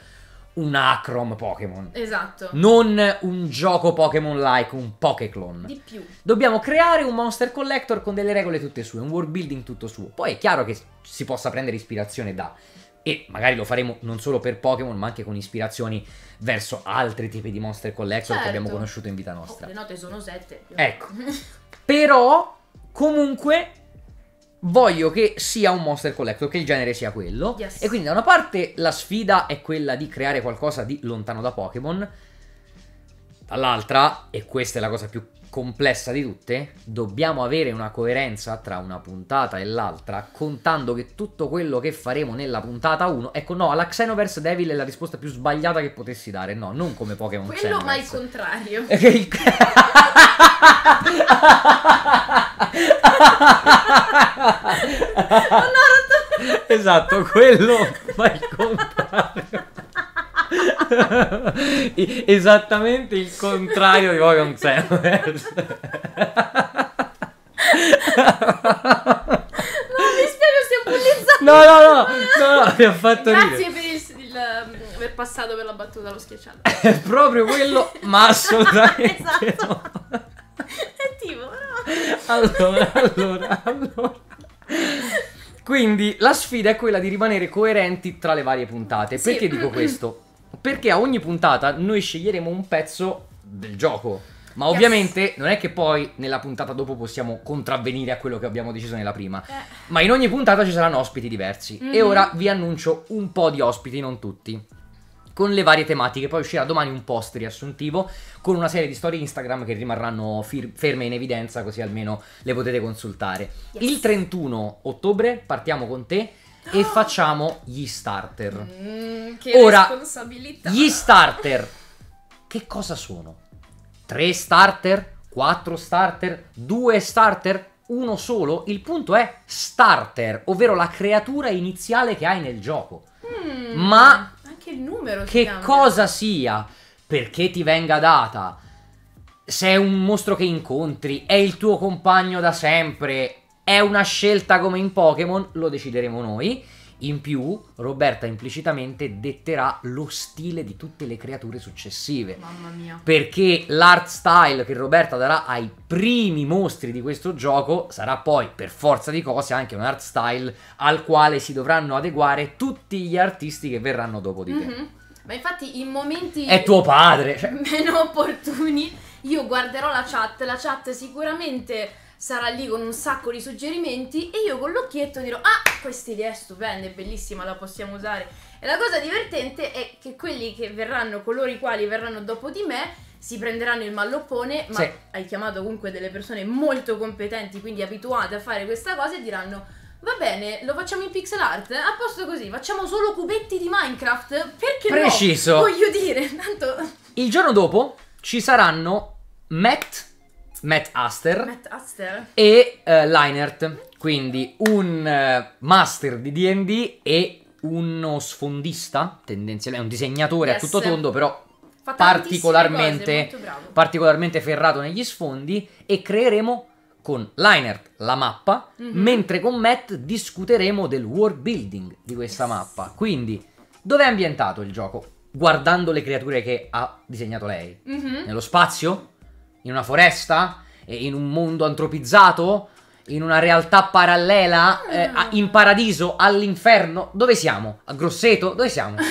un Acrom Pokémon. Esatto. Non un gioco Pokémon-like, un Pokéclon. Di più. Dobbiamo creare un Monster Collector con delle regole tutte sue, un world building tutto suo. Poi è chiaro che si possa prendere ispirazione da... E magari lo faremo non solo per Pokémon, ma anche con ispirazioni verso altri tipi di Monster Collector certo. che abbiamo certo. conosciuto in vita nostra. Oh, le note sono sette. Ecco. Però, comunque, voglio che sia un Monster Collector, che il genere sia quello. Yes. E quindi da una parte la sfida è quella di creare qualcosa di lontano da Pokémon, dall'altra, e questa è la cosa più complessa di tutte, dobbiamo avere una coerenza tra una puntata e l'altra, contando che tutto quello che faremo nella puntata 1, ecco no, alla Xenoverse Devil è la risposta più sbagliata che potessi dare, no, non come Pokémon Quello Xenoverse. ma il contrario. Oh esatto, quello ma il contrario. Esattamente il contrario di Vogon Samuels. No, mi spiace, stiamo bullizzando. No, no, no, no, no, mi ha fatto Grazie ridere. per il, il- mm, aver passato per la battuta, lo schiacciata. È proprio quello, ma assolutamente Esatto. no. È tipo, no. Allora, allora, allora. Quindi la sfida è quella di rimanere coerenti tra le varie puntate. Sì. Perché dico questo? Perché a ogni puntata noi sceglieremo un pezzo del gioco. Ma yes. ovviamente non è che poi nella puntata dopo possiamo contravvenire a quello che abbiamo deciso nella prima. Eh. Ma in ogni puntata ci saranno ospiti diversi. Mm-hmm. E mhm. ora vi annuncio un po' di ospiti, non tutti. Con le varie tematiche. Poi uscirà domani un post riassuntivo con una serie di storie Instagram che rimarranno fir- ferme in evidenza, così almeno le potete consultare. Yes. Il 31 ottobre partiamo con te e facciamo gli starter. Mm, che Ora, responsabilità. Gli starter, che cosa sono? Tre starter? Quattro starter? Due starter? Uno solo? Il punto è starter, ovvero la creatura iniziale che hai nel gioco. Mm, Ma anche il numero che cambia. cosa sia? Perché ti venga data? Se è un mostro che incontri, è il tuo compagno da sempre, è una scelta come in Pokémon, lo decideremo noi. In più, Roberta implicitamente detterà lo stile di tutte le creature successive. Mamma mia. Perché l'art style che Roberta darà ai primi mostri di questo gioco sarà poi, per forza di cose, anche un art style al quale si dovranno adeguare tutti gli artisti che verranno dopo di te. Mm -hmm. Ma infatti in momenti... È tuo padre! Cioè... Meno opportuni, io guarderò la chat. La chat sicuramente sarà lì con un sacco di suggerimenti e io con l'occhietto dirò ah questa idea è stupenda, è bellissima, la possiamo usare. E la cosa divertente è che quelli che verranno, coloro i quali verranno dopo di me, si prenderanno il malloppone, ma sì. hai chiamato comunque delle persone molto competenti, quindi abituate a fare questa cosa e diranno Va bene, lo facciamo in pixel art, a posto così, facciamo solo cubetti di Minecraft, perché Preciso. no? Voglio dire, tanto... Il giorno dopo ci saranno Matt Matt Aster, Matt Aster. e eh, Leinert, quindi un eh, master di DD e uno sfondista, tendenzialmente, un disegnatore yes. a tutto tondo, però particolarmente, cose, particolarmente ferrato negli sfondi, e creeremo con Leinert la mappa, mm-hmm. mentre con Matt discuteremo del world building di questa yes. mappa. Quindi, dove è ambientato il gioco? Guardando le creature che ha disegnato lei. Mm-hmm. Nello spazio? In una foresta? In un mondo antropizzato? In una realtà parallela? Eh, ah. in paradiso? All'inferno? Dove siamo? A Grosseto? Dove siamo?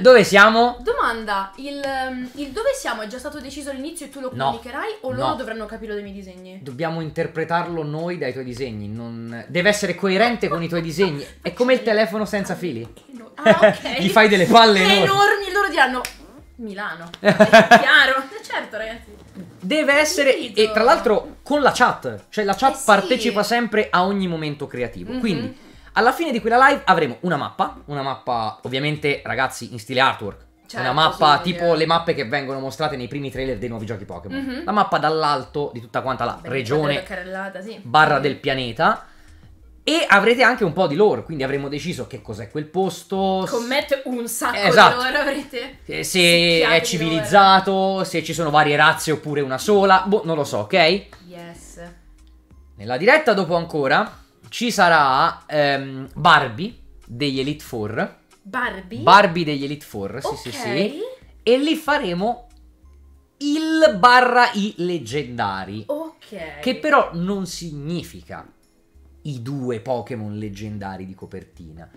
Dove siamo? Domanda, il, ehm, il, dove siamo è già stato deciso all'inizio e tu lo no, o loro no. dovranno capirlo dai miei disegni? Dobbiamo interpretarlo noi dai tuoi disegni, non... deve essere coerente con i tuoi disegni, è come il telefono senza ah, fili. Ah, ok. Gli fai delle palle enormi. enormi. loro diranno Milano, è chiaro, eh, certo ragazzi. Deve essere, Capito. e tra l'altro con la chat, cioè la chat Eh sì. partecipa sempre a ogni momento creativo. Mhm. Quindi alla fine di quella live avremo una mappa, una mappa ovviamente ragazzi in stile artwork, certo, una mappa sì, tipo le mappe che vengono mostrate nei primi trailer dei nuovi giochi Pokémon. Mhm. La mappa dall'alto di tutta quanta la Beh, regione quella sì. barra del pianeta e avrete anche un po' di loro, quindi avremo deciso che cos'è quel posto. Commetto un sacco esatto. Eh, di loro avrete. Se, se è civilizzato, se ci sono varie razze oppure una sola. Boh, non lo so, ok? Yes. Nella diretta dopo ancora ci sarà ehm, Barbie degli Elite Four. Barbie? Barbie degli Elite Four, okay. sì sì sì. E lì faremo il barra i leggendari. Ok. Che però non significa i due Pokémon leggendari di copertina.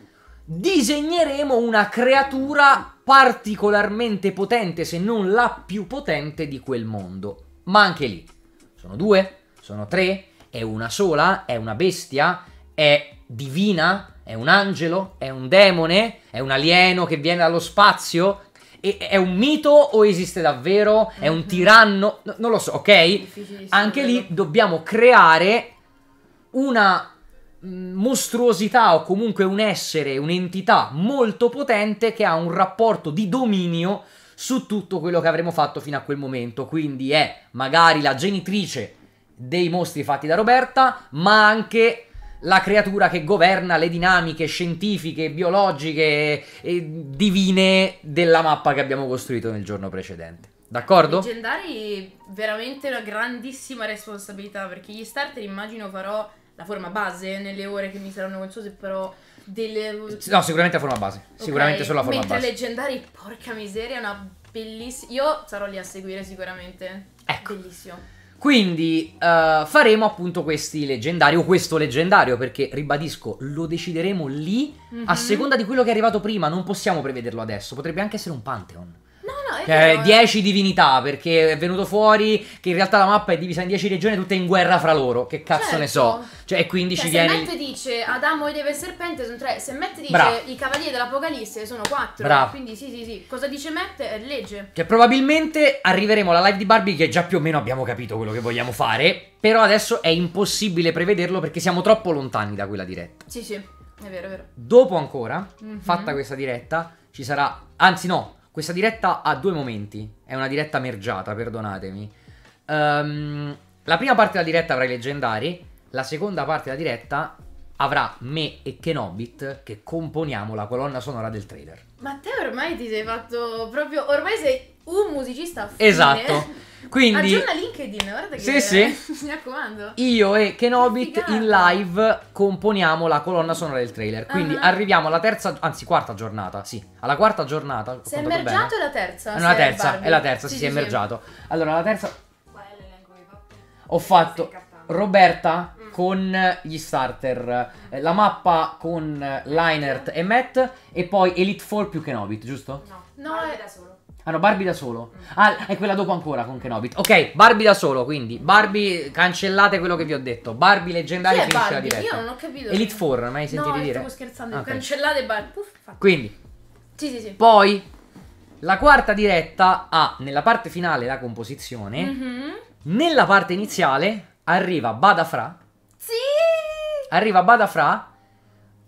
Disegneremo una creatura particolarmente potente, se non la più potente di quel mondo. Ma anche lì, sono due? Sono tre? È una sola? È una bestia? È divina? È un angelo? È un demone? È un alieno che viene dallo spazio? è un mito o esiste davvero? È un mhm. tiranno? No, non lo so, ok? Anche lì dobbiamo creare una Mm, mostruosità o comunque un essere, un'entità molto potente che ha un rapporto di dominio su tutto quello che avremo fatto fino a quel momento. Quindi è magari la genitrice dei mostri fatti da Roberta, ma anche la creatura che governa le dinamiche scientifiche, biologiche e divine della mappa che abbiamo costruito nel giorno precedente. D'accordo? Leggendari veramente una grandissima responsabilità perché gli starter immagino farò la forma base nelle ore che mi saranno, non però delle... No, sicuramente la forma base, okay. sicuramente solo la forma Mentre base. Mentre leggendari, porca miseria, una bellissima... Io sarò lì a seguire sicuramente. Ecco. Bellissimo. Quindi uh, faremo appunto questi leggendari o questo leggendario perché ribadisco lo decideremo lì mm -hmm. a mhm. seconda di quello che è arrivato prima, non possiamo prevederlo adesso, potrebbe anche essere un Pantheon. No, no, cioè, 10 eh. divinità perché è venuto fuori che in realtà la mappa è divisa in 10 regioni tutte in guerra fra loro. Che cazzo certo. ne so. Certo. Cioè, e quindi cioè, ci se viene. Se Matt dice Adamo, e deve Serpente sono tre. Se Matt dice Bra. i Cavalieri dell'Apocalisse sono quattro. Bra. Quindi sì, sì, sì. Cosa dice Matt è legge. Che probabilmente arriveremo alla live di Barbie che già più o meno abbiamo capito quello che vogliamo fare. Però adesso è impossibile prevederlo perché siamo troppo lontani da quella diretta. Sì, sì. È vero, è vero. Dopo ancora, mm-hmm. fatta questa diretta, ci sarà. Anzi, no questa diretta ha due momenti. È una diretta mergiata, perdonatemi. Um, la prima parte della diretta avrà i leggendari. La seconda parte della diretta avrà me e Kenobit che componiamo la colonna sonora del trailer. Ma te ormai ti sei fatto proprio. Ormai sei un musicista. Fine. Esatto. Quindi, Aggiorna LinkedIn, guarda che sì, sì. mi raccomando. Io e Kenobit in live componiamo la colonna sonora del trailer. Quindi uh-huh. arriviamo alla terza, anzi quarta giornata, sì, alla quarta giornata. Si è mergiato la terza? È la terza, è, la terza, sì, sì, sì, sì, è mergiato. Allora, la terza... Ho fatto Roberta mm. con gli starter, eh, la mappa con Linert e Matt e poi Elite 4 più Kenobit, giusto? No, no, è da solo. Ah no, Barbie da solo. Ah, è quella dopo ancora con Kenobit. Ok, Barbie da solo, quindi. Barbie, cancellate quello che vi ho detto. Barbie leggendaria finisce Barbie? la diretta. Io non ho capito. Elite 4, non hai sentito no, dire? No, stavo scherzando. Ah, okay. Cancellate Barbie. Puff, quindi. Sì, sì, sì. Poi, la quarta diretta ha nella parte finale la composizione. Mm-hmm. Nella parte iniziale arriva Badafra. Sì! Arriva Badafra.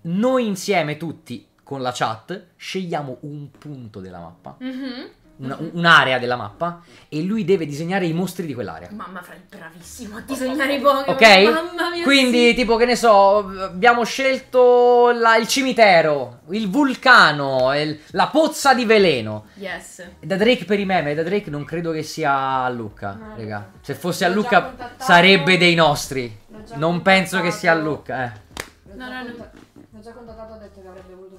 Noi insieme tutti con la chat scegliamo un punto della mappa. Mm-hmm una, mhm. un'area della mappa e lui deve disegnare i mostri di quell'area. Mamma fra bravissimo a disegnare i Pokémon. Ok? Mamma mia. Quindi, sì. tipo, che ne so, abbiamo scelto la, il cimitero, il vulcano, il, la pozza di veleno. Yes. Da Drake per i meme, da Drake non credo che sia a Lucca, no. raga. Se fosse a Lucca sarebbe dei nostri. Non penso che sia a Lucca, eh. No, no, no. L'ho già contattato, ha detto che avrebbe voluto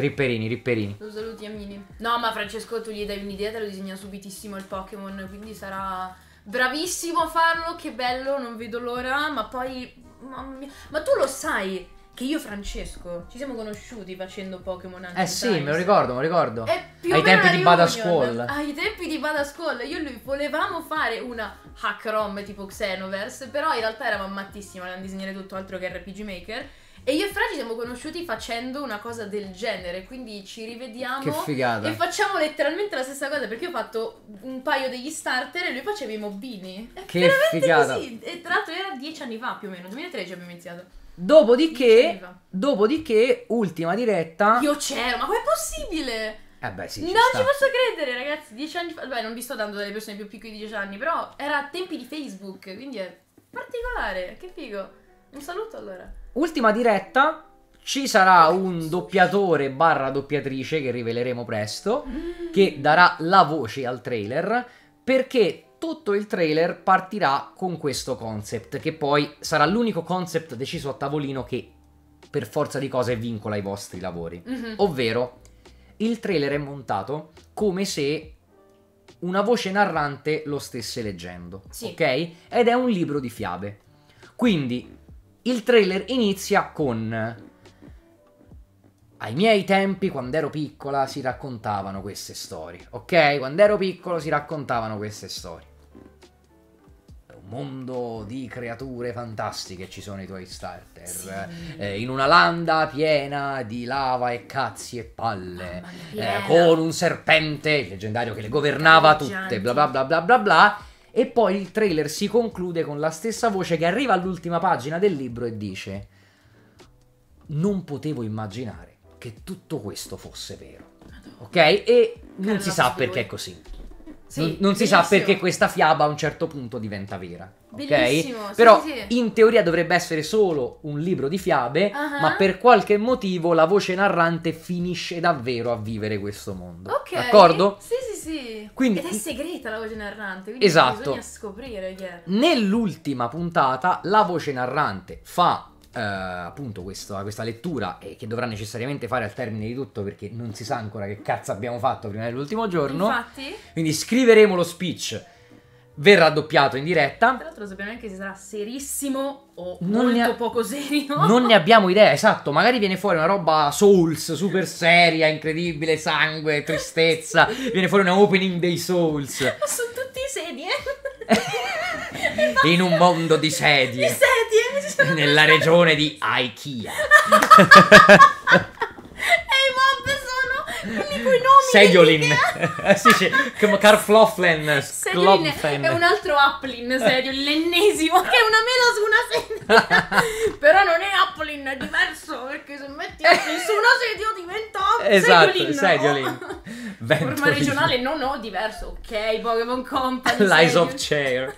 Ripperini, Ripperini. Lo saluti a Amini. No, ma Francesco tu gli dai un'idea, te lo disegna subitissimo il Pokémon, quindi sarà bravissimo a farlo, che bello, non vedo l'ora, ma poi... Mamma mia. Ma tu lo sai che io e Francesco ci siamo conosciuti facendo Pokémon anche Eh sì, Times. me lo ricordo, me lo ricordo. Ai tempi, Ai tempi di Bada School. Ai tempi di Bada School, io e lui volevamo fare una hack rom tipo Xenoverse, però in realtà eravamo mattissimi, volevamo disegnare tutto altro che RPG Maker e io e Fra ci siamo conosciuti facendo una cosa del genere, quindi ci rivediamo. Che figata. E facciamo letteralmente la stessa cosa, perché io ho fatto un paio degli starter e lui faceva i mobbini. È che figata. Così. E tra l'altro era dieci anni fa più o meno, 2013 abbiamo iniziato. Dopodiché, dopodiché, ultima diretta. Io c'ero, ma com'è possibile? Eh beh, sì, ci non sta. ci posso credere, ragazzi. Dieci anni fa. Beh, non vi sto dando delle persone più piccole di dieci anni, però era a tempi di Facebook, quindi è particolare. Che figo. Un saluto allora. Ultima diretta, ci sarà un doppiatore barra doppiatrice che riveleremo presto, che darà la voce al trailer, perché tutto il trailer partirà con questo concept, che poi sarà l'unico concept deciso a tavolino che per forza di cose vincola i vostri lavori. Mm-hmm. Ovvero, il trailer è montato come se una voce narrante lo stesse leggendo, sì. ok? Ed è un libro di fiabe. Quindi il trailer inizia con... Ai miei tempi, quando ero piccola, si raccontavano queste storie. Ok? Quando ero piccolo si raccontavano queste storie. Un mondo di creature fantastiche ci sono i tuoi starter. Sì. Eh, eh in una landa piena di lava e cazzi e palle. Eh, con un serpente leggendario che le governava tutte. Bla bla bla bla bla bla. E poi il trailer si conclude con la stessa voce che arriva all'ultima pagina del libro e dice: Non potevo immaginare che tutto questo fosse vero. Ok? E non si sa perché è così non, non si sa perché questa fiaba a un certo punto diventa vera. Bellissimo, ok? Sì, Però sì. in teoria dovrebbe essere solo un libro di fiabe, uh-huh. ma per qualche motivo la voce narrante finisce davvero a vivere questo mondo. Ok. D'accordo? Sì, sì, sì. Quindi, Ed è segreta la voce narrante, quindi esatto. bisogna scoprire chi è. Nell'ultima puntata la voce narrante fa eh, appunto questa, questa lettura e che dovrà necessariamente fare al termine di tutto perché non si sa ancora che cazzo abbiamo fatto prima dell'ultimo giorno. Infatti. Quindi scriveremo lo speech. Verrà doppiato in diretta. Tra l'altro sappiamo anche se sarà serissimo o non molto ha... poco serio. Non ne abbiamo idea, esatto. Magari viene fuori una roba Souls, super seria, incredibile, sangue, tristezza. viene fuori una opening dei Souls. Ma sono tutti sedie. Eh. in un mondo di sedie. Di sedie. Nella regione di Ikea. e i sono quelli con i nomi Sediolin sì, sì. come Carflofflen Sediolin è un altro Applin Sediolin l'ennesimo che è una mela su una sedia però non è Applin è diverso perché se metti Applin su una sedia diventa esatto, Sediolin Sediolin Ventolin. forma regionale non ho diverso ok Pokémon Company Lies of Chair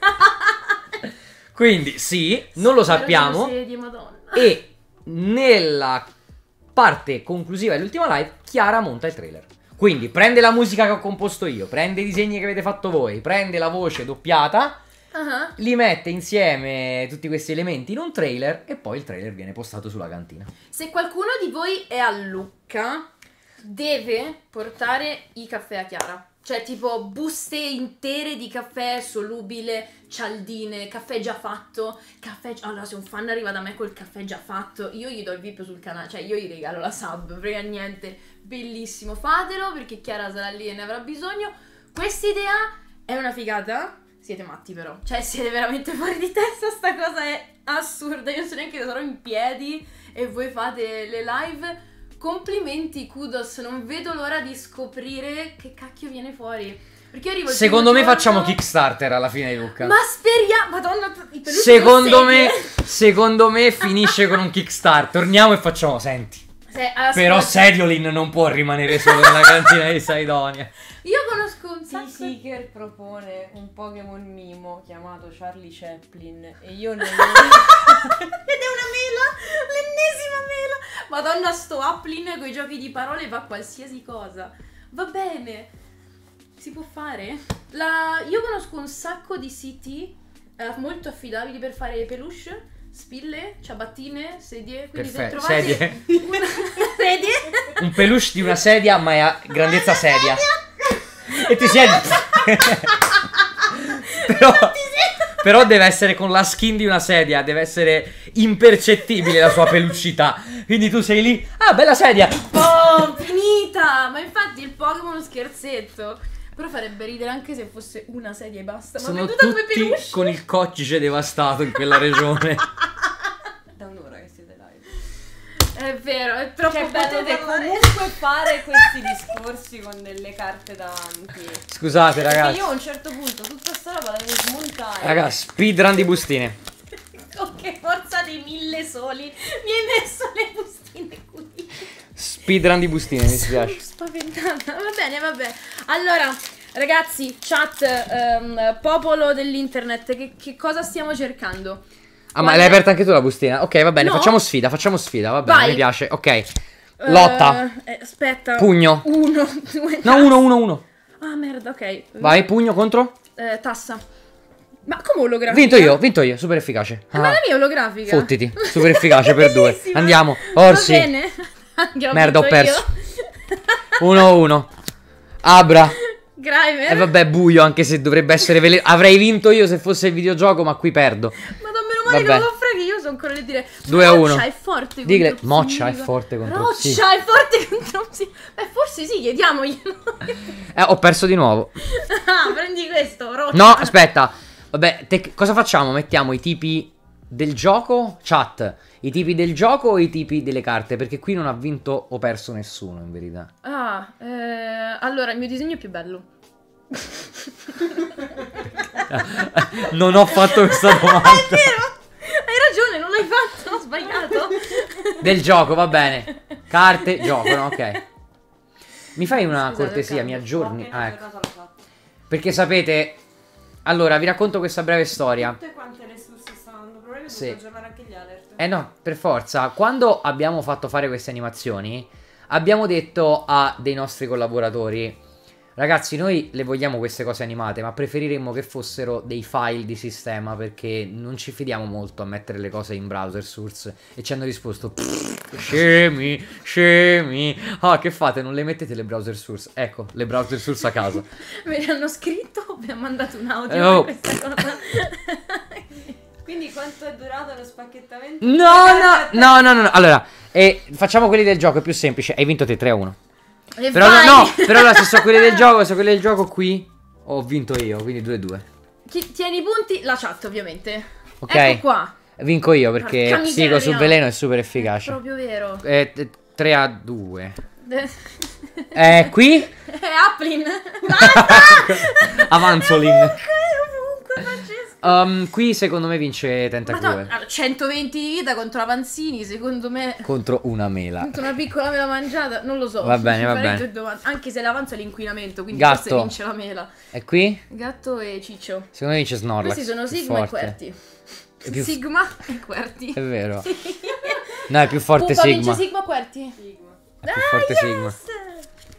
quindi sì, non lo sappiamo. E nella parte conclusiva dell'ultima live, Chiara monta il trailer. Quindi prende la musica che ho composto io, prende i disegni che avete fatto voi, prende la voce doppiata, uh-huh. li mette insieme tutti questi elementi in un trailer e poi il trailer viene postato sulla cantina. Se qualcuno di voi è a Lucca, deve portare i caffè a Chiara. Cioè, tipo buste intere di caffè solubile, cialdine, caffè già fatto, caffè... Allora, se un fan arriva da me col caffè già fatto, io gli do il VIP sul canale, cioè io gli regalo la sub, frega niente. Bellissimo, fatelo, perché Chiara sarà lì e ne avrà bisogno. Questa idea è una figata? Siete matti però. Cioè, siete veramente fuori di testa, sta cosa è assurda. Io non so neanche se sarò in piedi e voi fate le live Complimenti, kudos, non vedo l'ora di scoprire che cacchio viene fuori. Perché arrivo Secondo me giorno... facciamo Kickstarter alla fine Luca. Ma speriamo, madonna, secondo me, secondo me finisce con un Kickstarter. Torniamo e facciamo, senti. Se, Però Seriolin non può rimanere solo nella cantina di Saidonia. Io conosco un sacco... Seeker propone un Pokémon mimo chiamato Charlie Chaplin e io non... Ed è una mela, l'ennesima mela. Madonna, sto Applin con i giochi di parole va qualsiasi cosa. Va bene, si può fare. La... Io conosco un sacco di siti eh, molto affidabili per fare peluche spille, ciabattine, sedie. Quindi Perfetto. se trovate sedie. Una... sedie. Un peluche di una sedia, ma è a grandezza sedia. sedia. E ti siedi. però, però deve essere con la skin di una sedia, deve essere impercettibile la sua pelucità. Quindi tu sei lì, ah, bella sedia! Oh, finita! Ma infatti il Pokémon scherzetto. Però farebbe ridere anche se fosse una sedia e basta. Ma Sono venduta come tutti peluche. con il coccice devastato in quella regione. da un'ora che siete live. È vero, è troppo Che bello potete parlare. comunque fare questi discorsi con delle carte davanti. Scusate Perché ragazzi. io a un certo punto tutta sta roba la devo smontare. Ragazzi, speedrun di bustine. Con che forza dei mille soli mi hai messo le bustine qui. Speedrun di bustine, mi Sono dispiace. spaventata. Va bene, va bene. Allora, ragazzi, chat, ehm, popolo dell'internet, che, che cosa stiamo cercando? Ah, Guarda- ma l'hai aperta anche tu la bustina? Ok, va bene, No. facciamo sfida, facciamo sfida, va bene, Vai. mi piace. Ok. Eh, Lotta. eh, aspetta. Pugno. Uno, due. No, uno, uno, uno. Ah, merda, ok. Vai, pugno contro. Eh, tassa. Ma come olografica? Vinto io, vinto io, super efficace. Eh, Ma la ah. mia è olografica. Fottiti, super efficace per due. Andiamo, orsi. Va bene. Anche Merda, ho perso. io. 1-1. Abra. Grimer. E eh, vabbè, buio, anche se dovrebbe essere veleno. Avrei vinto io se fosse il videogioco, ma qui perdo. Ma meno male vabbè. che non lo frega. io sono ancora lì a dire 2 a 1. Moccia è forte Digle, contro Moccia è forte contro Moccia sì. è forte contro Psi. Beh, forse sì, chiediamoglielo. eh, ho perso di nuovo. ah, prendi questo, Roccia. No, aspetta. Vabbè, cosa facciamo? Mettiamo i tipi del gioco, chat, i tipi del gioco o i tipi delle carte? Perché qui non ha vinto o perso nessuno, in verità. Ah, eh allora, il mio disegno è più bello. non ho fatto questa domanda. È vero. Hai ragione, non l'hai fatto, ho sbagliato. Del gioco, va bene. Carte, gioco, no, ok. Mi fai una Scusate, cortesia, mi aggiorni. Ah, ecco. Perché sapete, allora vi racconto questa breve storia. Tutte quante le source stanno dando problemi, sì. aggiornare anche gli alert. Eh no, per forza, quando abbiamo fatto fare queste animazioni abbiamo detto a dei nostri collaboratori Ragazzi, noi le vogliamo queste cose animate, ma preferiremmo che fossero dei file di sistema perché non ci fidiamo molto a mettere le cose in browser source. E ci hanno risposto: Scemi, scemi. Ah, che fate? Non le mettete le browser source? Ecco, le browser source a casa Me ne hanno scritto, mi ha mandato un audio oh. per questa cosa. Quindi quanto è durato lo spacchettamento? No, no, no, no, no. Allora. E facciamo quelli del gioco, è più semplice. Hai vinto te 3 a 1. E però vai. no, però allora, se sono quelli del gioco, se sono quelli del gioco qui, ho vinto io, quindi 2 a 2. Chi, tieni i punti, la chat ovviamente. Ok. Ecco qua. Vinco io perché Psico su veleno è super efficace. È proprio vero. È eh, 3 a 2. Eh, qui? È eh, Applin. Basta! Avanzolin. Um, qui secondo me vince Tentacue. Madonna, 120 di vita contro Avanzini, secondo me. Contro una mela. Contro una piccola mela mangiata, non lo so. Va bene, va bene. Anche se l'avanzo è l'inquinamento, quindi Gatto. forse vince la mela. E qui? Gatto e Ciccio. Secondo me vince Snorlax. Questi sono Sigma e Querti. Più... Sigma e Querti. È vero. No, è più forte Pupa Sigma. vince Sigma e Querti. Sigma. È più ah, forte yes! Sigma.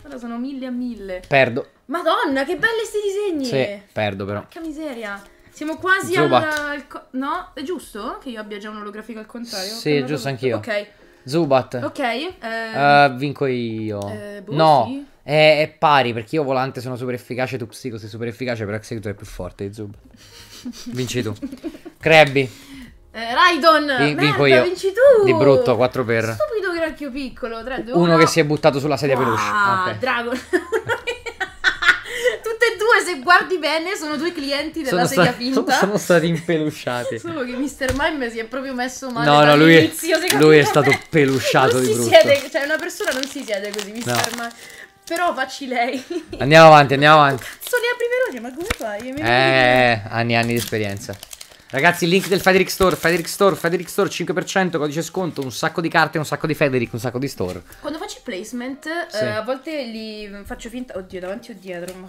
Però sono mille a mille. Perdo. Madonna, che belli sti disegni! Sì, perdo però. Che miseria. Siamo quasi Zubat. Al co- no? È giusto che io abbia già un olografico al contrario? Sì, è giusto anch'io. Ok. Zubat. Ok. Ehm... Uh, vinco io. Eh, boh, no. È, è, pari perché io volante sono super efficace, tu psico sei super efficace, però Executor è più forte di Zubat. Vinci tu. Krabby. Eh, Raidon, vinco merda, io. vinci tu. Di brutto, 4 per. Stupido che granchio piccolo. 3, 2, Uno che si è buttato sulla sedia peluche. Ah, Ok. Dragon. Tutte e due, se guardi bene, sono due clienti della sono, sedia sta- finta. sono stati impelusciati. Solo che Mr. Mime si è proprio messo male No, no, lui è- dall'inizio, secondo lui è stato pelusciato non di si brutto. Siede, cioè, una persona non si siede così, Mr. Mime. Però facci lei. Andiamo avanti, andiamo avanti. Sono le apri veloce, ma come fai? Eh, anni e anni di esperienza. Ragazzi, link del Federic Store, Federic Store, Federic Store, 5%, codice sconto, un sacco di carte, un sacco di Federic, un sacco di store. Quando faccio i placement, eh, sì. uh, a volte li faccio finta... Oddio, davanti o dietro? Ma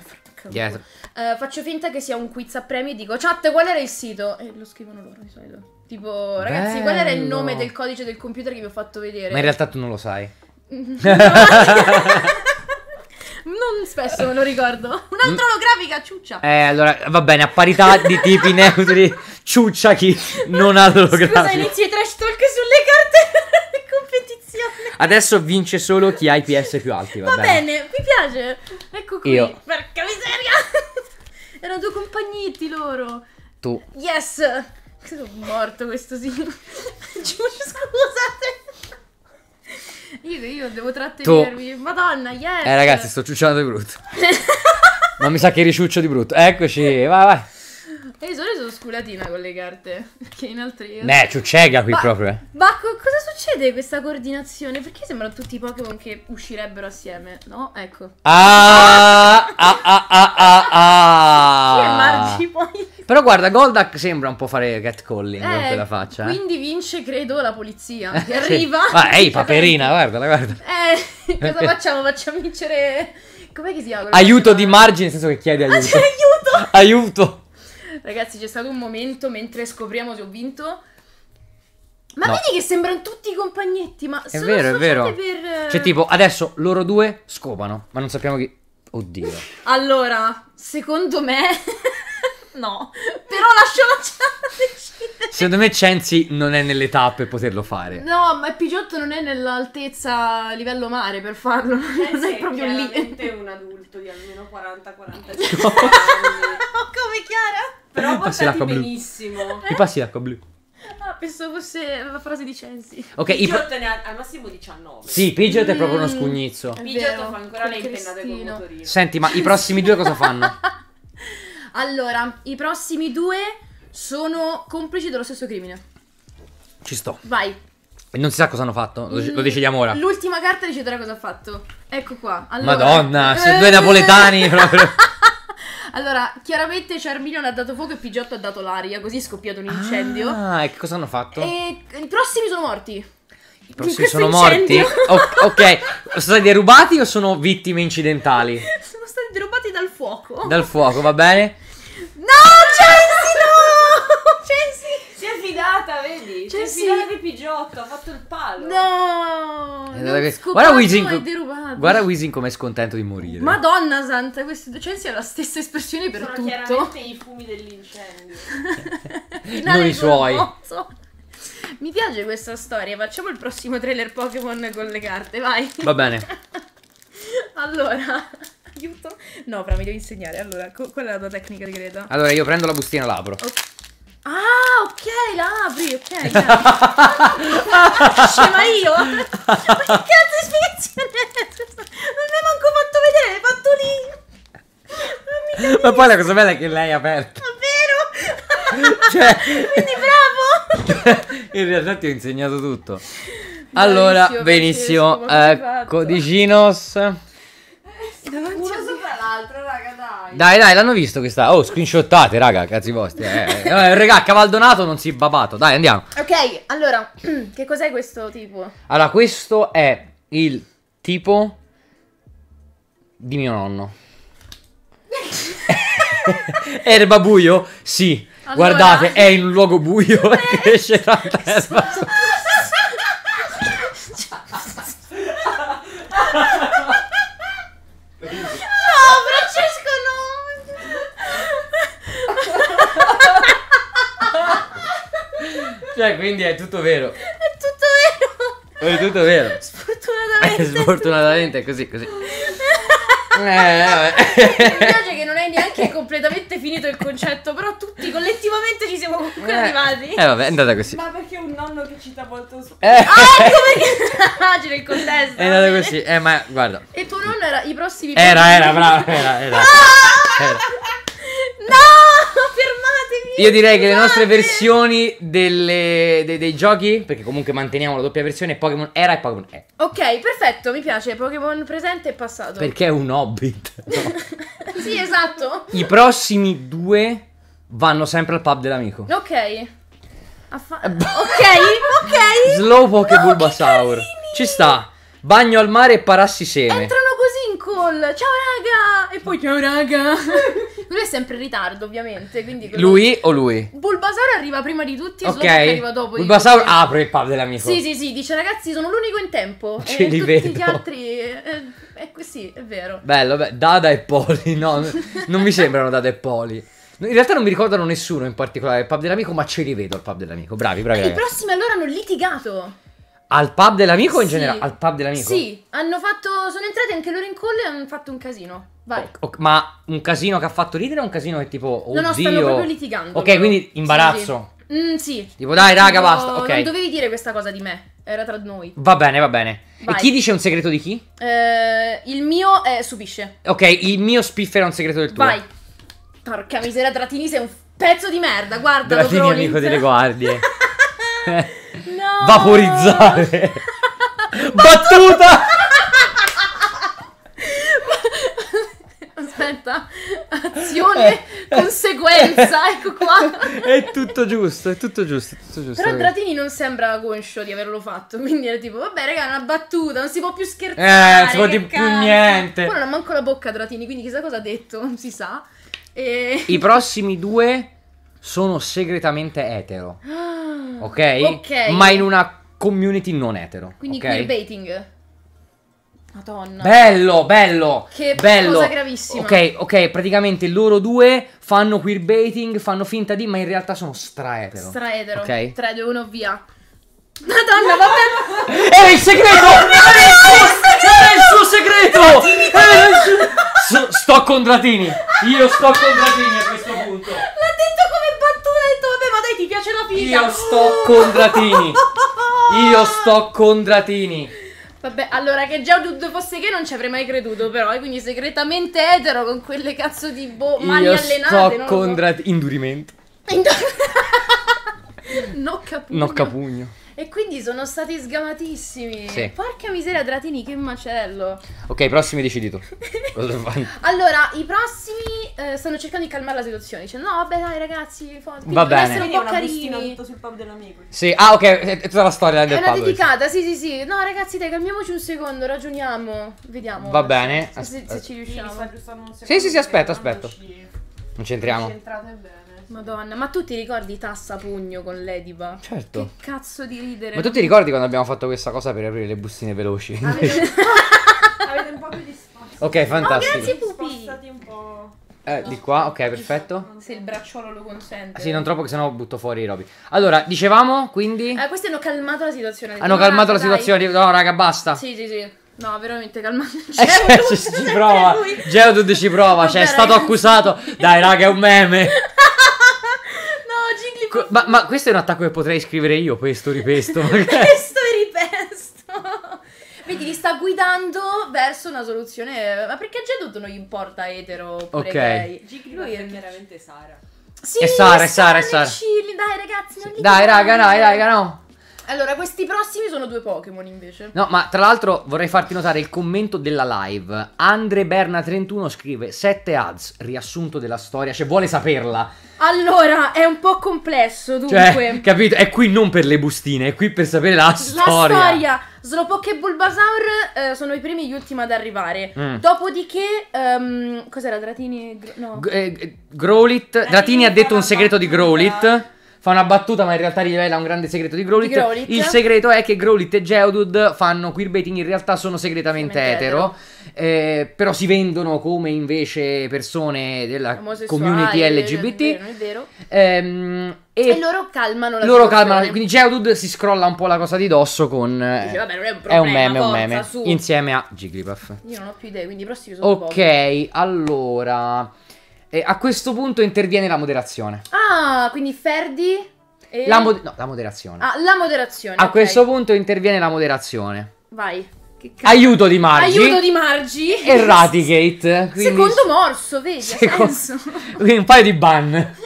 dietro. Uh, faccio finta che sia un quiz a premi e dico, chat, qual era il sito? E lo scrivono loro di solito. Tipo, ragazzi, Bello. qual era il nome del codice del computer che vi ho fatto vedere? Ma in realtà tu non lo sai. no. Non spesso non lo ricordo. Un'altra mm. olografica, ciuccia. Eh, allora, va bene, a parità di tipi neutri, ciuccia chi non ha l'olografica. Scusa, inizi i trash talk sulle carte competizione. Adesso vince solo chi ha i PS più alti, va, va bene. bene. mi piace. Ecco qui. Io. Porca miseria. Erano due compagnetti loro. Tu. Yes. Sono morto questo sì. Giù, scusate. Io, io devo trattenermi. To... Madonna, yes. Eh, ragazzi, sto ciucciando di brutto. Ma mi sa che riciuccio di brutto. Eccoci, vai, vai. E eh, io solo sono sculatina con le carte. Perché in altri. Beh, ciuccega qui ma, proprio. Eh. Ma co cosa succede questa coordinazione? Perché sembrano tutti i Pokémon che uscirebbero assieme? No? Ecco. Ah! ah, ah, ah, ah, ah. Chi è Margie poi? Però guarda, Goldak sembra un po' fare catcalling eh, quella faccia. Eh. Quindi vince, credo, la polizia. Che arriva. Ma ehi, paperina, guardala, guarda. Eh, cosa facciamo? Facciamo vincere. Com'è che si chiama? Aiuto di margine, nel senso che chiedi ah, aiuto. Ah, cioè, aiuto! aiuto! Ragazzi, c'è stato un momento mentre scopriamo se ho vinto. Ma no. vedi che sembrano tutti i compagnetti, ma è vero, è vero. Per... Eh, cioè, tipo, adesso loro due scopano, ma non sappiamo chi. Oddio. allora, secondo me. No, però lascio la decidere. Secondo me Cenzi non è nell'età per poterlo fare. No, ma Pigiotto non è nell'altezza livello mare per farlo. Cenzi non eh è, proprio lì. È un adulto di almeno 40-45 no. anni. Come Chiara? Però passi benissimo. Blu. Mi passi l'acqua blu. Ah, pensavo fosse la frase di Censi. Ok, Pigiotto ne ha al massimo 19. Sì, Pigiotto mm, è proprio uno mm. scugnizzo. Pidgeot fa ancora le impennate con il motorino. Senti, ma i prossimi due cosa fanno? Allora, i prossimi due sono complici dello stesso crimine. Ci sto. Vai. E non si sa cosa hanno fatto, lo, lo decidiamo ora. L'ultima carta deciderà cosa ha fatto. Ecco qua. Allora... Madonna, sono due napoletani proprio. Allora, chiaramente Charmeleon ha dato fuoco e Pigiotto ha dato l'aria, così è scoppiato un incendio. Ah, e che cosa hanno fatto? E i prossimi sono morti. I prossimi sono incendio. morti? O ok, sono stati derubati o sono vittime incidentali? sono stati derubati dal fuoco. Dal fuoco, va bene no, Chelsea, no! Chelsea! Si è fidata, vedi? Chelsea. Si è fidata di Pigiotto, ha fatto il palo. No! Eh, che... Guarda Wisin, guarda Wisin com'è scontento di morire. Madonna santa, questo Chelsea ha la stessa espressione per Sono tutto. Sono chiaramente i fumi dell'incendio. non i suoi. Mi piace questa storia, facciamo il prossimo trailer Pokémon con le carte, vai. Va bene. allora... Aiuto. No, però mi devi insegnare. Allora, qual è la tua tecnica di segreta? Allora, io prendo la bustina e l'apro. Ok. Ah, ok, la apri, ok. Scema io. Ma che cazzo di spiegazione è? Non mi hai manco fatto vedere, l'hai fatto lì. Ma poi la cosa bella è che lei ha aperto. Davvero? Cioè... Quindi bravo. In realtà ti ho insegnato tutto. Allora, benissimo, benissimo. Eh, codicinos. Davanti Uno sopra l'altro, raga, dai. Dai, dai, l'hanno visto questa. Oh, screenshottate, raga, cazzi vostri. Eh. eh, eh raga, Cavaldonato non si è babato. Dai, andiamo. Ok, allora, che cos'è questo tipo? Allora, questo è il tipo di mio nonno. Erba buio? Sì. Allora... Guardate, è in un luogo buio e esce tanta erba. Cioè, quindi è tutto vero. È tutto vero. È tutto vero. Sfortunatamente. Sfortunatamente è così, così. Eh, vabbè. Mi piace che non hai neanche completamente finito il concetto, però tutti collettivamente ci siamo comunque eh, arrivati. Eh vabbè, è andata così. Ma perché un nonno che cita molto su. Eh. Ah, ecco perché il contesto. È andata così. Eh, ma guarda. E tuo nonno era i prossimi Era, era, bravo. era, era. Ah! era. No! Io direi che le nostre versioni delle, dei, dei, giochi, perché comunque manteniamo la doppia versione Pokémon Era e Pokémon E. Ok, perfetto, mi piace Pokémon presente e passato. Perché è un hobbit. No? sì, esatto. I prossimi due vanno sempre al pub dell'amico. Ok. Affa- ok, ok. Slowpoke oh, no, Bulbasaur. Ci sta. Bagno al mare e parassi parassiseme. Entrano così in call. Ciao raga. E poi ciao raga. Lui è sempre in ritardo, ovviamente. Quindi quello... Lui o lui? Bulbasaur arriva prima di tutti Ok, arriva dopo. Bulbasaur tutti. apre il pub dell'amico. Sì, sì, sì, dice ragazzi sono l'unico in tempo. Ce e li tutti vedo. gli altri... Eh, eh, sì, è vero. Bello, beh, Dada e Poli, no, non mi sembrano Dada e Poli. In realtà non mi ricordano nessuno in particolare il pub dell'amico, ma ce li vedo al pub dell'amico. Bravi, bravi. ragazzi. I prossimi allora hanno litigato. Al pub dell'amico sì. in generale? Al pub dell'amico? Sì, hanno fatto. Sono entrate anche loro in colle e hanno fatto un casino. Vai. O- o- ma un casino che ha fatto ridere è un casino che tipo. Oddio. No, no, stanno proprio litigando. Ok, però. quindi imbarazzo. Sì, sì. Mm, sì. Tipo, dai, raga, basta. Ok. Non dovevi dire questa cosa di me. Era tra noi. Va bene, va bene. Vai. E chi dice un segreto di chi? Eh, il mio è subisce. Ok, il mio spiffera un segreto del tuo. Vai. Porca miseria, Trattini sei un pezzo di merda, guarda. Trattini è amico delle guardie. no. Vaporizzare. Battuta! aspetta, azione, eh. conseguenza, eh. ecco qua. è tutto giusto, è tutto giusto, è tutto giusto. Però Dratini non sembra conscio di averlo fatto, quindi era tipo, vabbè raga, è una battuta, non si può più scherzare. Eh, non si può di più niente. Poi non ha manco la bocca Dratini, quindi chissà cosa ha detto, non si sa. E... I prossimi due sono segretamente etero. Ah, ok? Ok. Ma in una community non etero. Quindi okay? queerbaiting. Madonna. Bello, bello. Che bello. cosa gravissima. Ok, ok, praticamente loro due fanno queerbaiting, fanno finta di, ma in realtà sono straetero. Straetero. Ok. 3, 2, 1, via. Madonna, vabbè. Era il segreto! Era il suo segreto! Era il suo... Sto con Dratini. Io sto con Dratini a questo punto. L'ha detto come battuta, ha detto vabbè, ma dai, ti piace la figlia. Io sto con Dratini. Io sto con Dratini. Vabbè, allora che già Geodude fosse che non ci avrei mai creduto, però. E eh, quindi segretamente etero con quelle cazzo di bo- mani Io allenate. Sto con so. Drat- indurimento. Indur- no capugno. No capugno. E quindi sono stati sgamatissimi. Sì. Porca miseria, Dratini, che macello. Ok, prossimi decidi tu. allora, i prossimi eh, stanno cercando di calmare la situazione. Dice, no, vabbè, dai, ragazzi. Va bene. Essere un po' carini. tutto sul pub dell'amico. Sì, ah, ok, è tutta la storia del pub. È una pub, dedicata, sì, sì, sì. No, ragazzi, dai, calmiamoci un secondo, ragioniamo. Vediamo. Va bene. Se, se, se ci riusciamo. Sì, sì, sì, aspetta, aspetta. Non c'entriamo. Non c'entrate bene. Madonna, ma tu ti ricordi Tassa Pugno con l'Edipa? Certo. Che cazzo di ridere. Ma tu ti ricordi quando abbiamo fatto questa cosa per aprire le bustine veloci? Avete, Avete un po' più di spazio. Ok, fantastico. Oh, grazie Pupi. un po'. Eh, di qua, ok, perfetto. Se il bracciolo lo consente. Ah, sì, non troppo che sennò butto fuori i robi. Allora, dicevamo, quindi... Eh, questi hanno calmato la situazione. Hanno ah, calmato la dai. situazione, no raga, basta. Sì, sì, sì. No, veramente calmante. Geodude eh, ci prova. Geodude ci prova. cioè, è stato accusato. Dai, raga, è un meme. Co- ma, ma, questo è un attacco che potrei scrivere io, questo ripesto. questo ripesto. Vedi, li sta guidando verso una soluzione. Ma perché a tutto non gli importa etero Ok. Lui è veramente Sara. Sì, è Sara, è Sara, è Sara. Dai ragazzi, non sì. Dai raga, dai, raga, no. Allora, questi prossimi sono due Pokémon invece. No, ma tra l'altro vorrei farti notare il commento della live. Andre Berna 31 scrive 7 ads, riassunto della storia, cioè vuole saperla. Allora, è un po' complesso, dunque. Cioè, capito? È qui non per le bustine, è qui per sapere la, storia. La storia! Slowpoke e Bulbasaur eh, sono i primi e gli ultimi ad arrivare. Mm. Dopodiché, um, cos'era? Dratini? No. G- eh, Growlit. Dratini, Dratini ha detto un segreto battuta. di Growlit. Fa una battuta, ma in realtà rivela un grande segreto di Growlit. Di Growlit. Il segreto è che Growlit e Geodude fanno queerbaiting, in realtà sono segretamente, segretamente etero. etero eh, però si vendono come invece persone della community LGBT. È vero, è vero. Ehm, e, e, loro calmano la loro calmano, quindi Geodude si scrolla un po' la cosa di dosso con... Dice, eh, vabbè, non è un, problema, è un meme, forza, un meme. Su. Insieme a Jigglypuff. Io non ho più idee, quindi i prossimi sono Ok, pochi. allora... Eh, a questo punto interviene la moderazione. Ah, quindi Ferdi... E... La, mod- no, la moderazione. Ah, la moderazione. A okay. questo punto interviene la moderazione. Vai. Aiuto di Margie. Aiuto di Margie. Eradicate. Quindi... Secondo morso, vedi, Secondo... un paio di ban.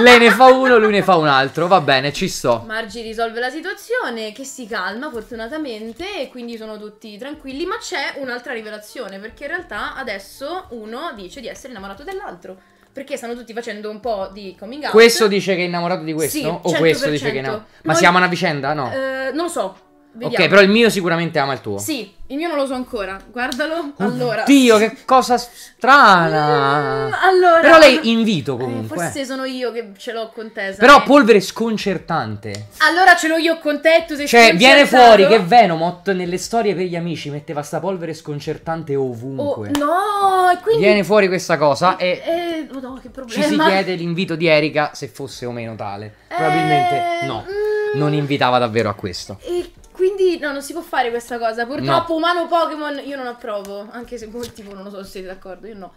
Lei ne fa uno, lui ne fa un altro. Va bene, ci sto. Margie risolve la situazione, che si calma fortunatamente, e quindi sono tutti tranquilli. Ma c'è un'altra rivelazione, perché in realtà adesso uno dice di essere innamorato dell'altro. Perché stanno tutti facendo un po' di coming out. Questo dice che è innamorato di questo? Sì, o questo dice che no? Ma Noi... si amano a vicenda? No. Eh, non lo so. Vediamo. Ok, però il mio sicuramente ama il tuo. Sì, il mio non lo so ancora. Guardalo. Allora. Dio, che cosa strana. Mm, allora. Però lei invito eh, comunque. Forse sono io che ce l'ho con te. Sai? Però polvere sconcertante. Allora ce l'ho io con te. Tu sei Cioè, viene fuori che Venomot nelle storie per gli amici metteva sta polvere sconcertante ovunque. Oh, no, e quindi. Viene fuori questa cosa e. Eh, oh no, che problema. Ci si chiede l'invito di Erika se fosse o meno tale. Probabilmente eh... no. Mm... Non invitava davvero a questo. E quindi no, non si può fare questa cosa. Purtroppo no. umano Pokémon io non approvo, anche se tipo non lo so se siete d'accordo, io no.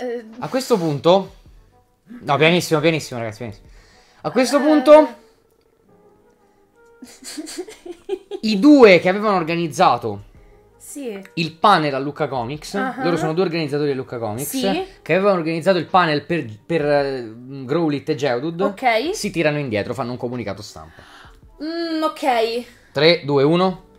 Eh... A questo punto No, pianissimo, pianissimo, ragazzi, pianissimo. A questo eh... punto i due che avevano organizzato sì. il panel a Luca Comics, uh -huh. loro sono due organizzatori di Luca Comics, sì. che avevano organizzato il panel per, per uh, Growlit e Geodude, okay. si tirano indietro, fanno un comunicato stampa. Mm, ok. 3, 2, 1.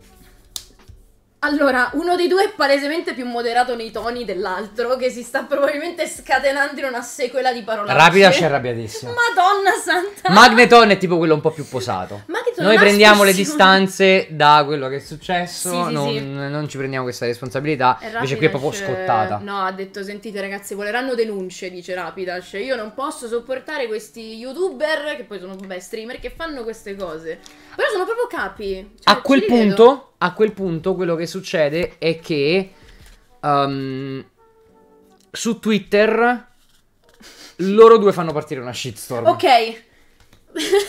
Allora, uno dei due è palesemente più moderato nei toni dell'altro, che si sta probabilmente scatenando in una sequela di parole. Rapida c'è arrabbiatissimo. Madonna santa! Magneton è tipo quello un po' più posato. Magneton Noi prendiamo le distanze da quello che è successo, sì, sì, non, sì. non, ci prendiamo questa responsabilità, Rapidash, invece qui è proprio scottata. No, ha detto, sentite ragazzi, voleranno denunce, dice Rapidash. Cioè, io non posso sopportare questi youtuber, che poi sono, beh, streamer, che fanno queste cose. Però sono proprio capi. Cioè, A quel punto... Vedo a quel punto quello che succede è che um, su Twitter loro due fanno partire una shitstorm. Ok.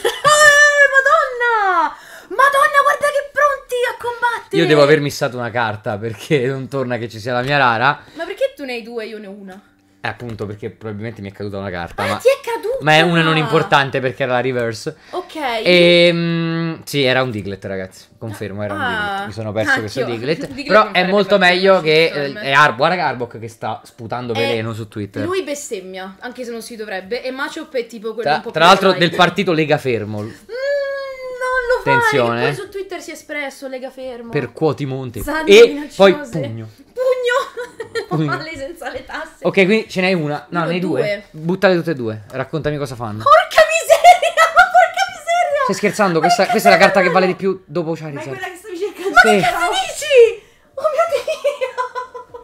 Eh, Madonna! Madonna, guarda che pronti a combattere! Io devo aver missato una carta perché non torna che ci sia la mia rara. Ma perché tu ne hai due e io ne ho una? Eh, appunto, perché probabilmente mi è caduta una carta. Ah, ma... ti è caduta! Ma è una non importante perché era la reverse. Ok. E, mm, sì, era un Diglett, ragazzi. Confermo, era ah, un Diglett. Mi sono perso anch'io. questo Diglett. Però è molto meglio che... Eh, è Arbo, Arbok che sta sputando eh, veleno è... su Twitter. Lui bestemmia, anche se non si dovrebbe. E Machop è tipo quello tra, un po' Tra l'altro del partito Lega Fermo. Mm, non lo Attenzione. poi eh. su Twitter si è espresso Lega Fermo. Per Quoti Monti. e poi pugno. Pugno! normale senza le tasse. Ok, quindi ce n'hai una. No, ne hai due. due. Buttale tutte e due. Raccontami cosa fanno. Porca miseria, ma porca miseria. Stai scherzando? Questa, questa è la carta che vale di più dopo Charizard. Ma è quella che stavi cercando. Ma sì. che cazzo dici? Oh mio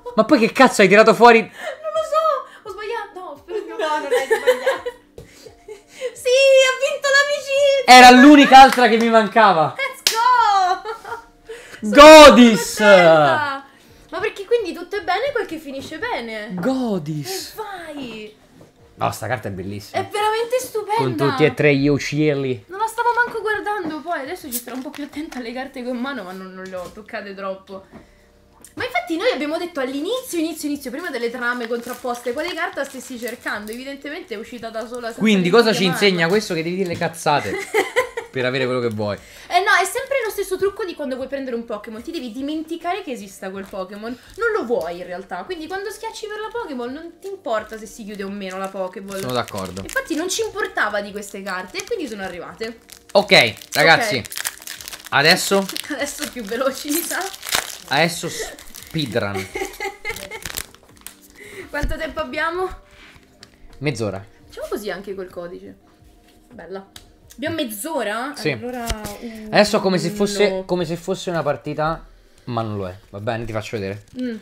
Dio. Ma poi che cazzo hai tirato fuori? Non lo so. Ho sbagliato. No, spero che no, non hai sbagliato. sì, ho vinto l'amicizia. Era l'unica altra che mi mancava. Let's go. Godis. Ma perché quindi tutto è bene quel che finisce bene? Godis! E vai! No, sta carta è bellissima. È veramente stupenda. Con tutti e tre gli uccelli. Non la stavo manco guardando poi. Adesso ci sarò un po' più attenta alle carte con mano, ma non, non le ho toccate troppo. Ma infatti noi abbiamo detto all'inizio, inizio, inizio, prima delle trame contrapposte, quale carta stessi cercando. Evidentemente è uscita da sola. Quindi cosa ci insegna questo? Che devi dire le cazzate per avere quello che vuoi. Eh no, è sempre lo stesso trucco di quando vuoi prendere un Pokémon. Ti devi dimenticare che esista quel Pokémon. Non lo vuoi in realtà. Quindi quando schiacci per la Pokémon non ti importa se si chiude o meno la Pokémon. Sono d'accordo. Infatti non ci importava di queste carte e quindi sono arrivate. Ok, ragazzi. Okay. Adesso? Adesso più veloci, mi sa. Adesso speedrun. Quanto tempo abbiamo? Mezz'ora. Facciamo così anche col codice. Bella. Abbiamo mezz'ora? Sì. Allora, un... Uh, Adesso come se, fosse, no. come se fosse una partita, ma non lo è. Va bene, ti faccio vedere. Mm.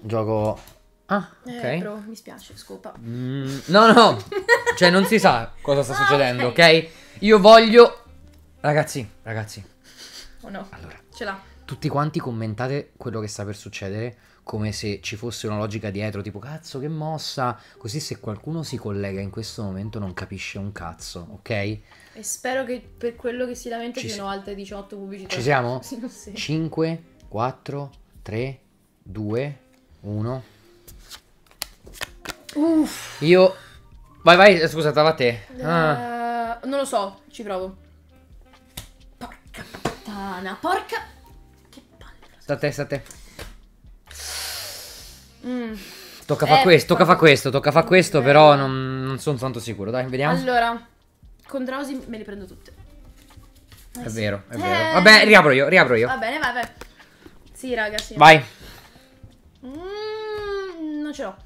Gioco... Ah, eh, ok. Eh, bro, mi spiace, scopa. Mm, no, no. cioè, non si sa cosa sta ah, succedendo, ok? Io voglio... Ragazzi, ragazzi. Oh no. Allora. Ce l'ha tutti quanti commentate quello che sta per succedere come se ci fosse una logica dietro, tipo cazzo che mossa, così se qualcuno si collega in questo momento non capisce un cazzo, ok? E spero che per quello che si lamenta ci siano si... altre 18 pubblicità. Ci siamo? Sì, sì. 5, 4, 3, 2, 1. Uff. Io... Vai, vai, eh, scusa, stava a te. Uh, ah. Non lo so, ci provo. Porca puttana, porca Sta a te, sta a te. Mm. Tocca eh, fa questo, tocca fa questo, tocca fa questo, eh. però non, non sono tanto sicuro. Dai, vediamo. Allora, con Drowsy me le prendo tutte. Eh, è sì. vero, è eh. vero. Vabbè, riapro io, riapro io. Va bene, vai, vai. Sì, raga, sì. Vai. Mm, non ce l'ho.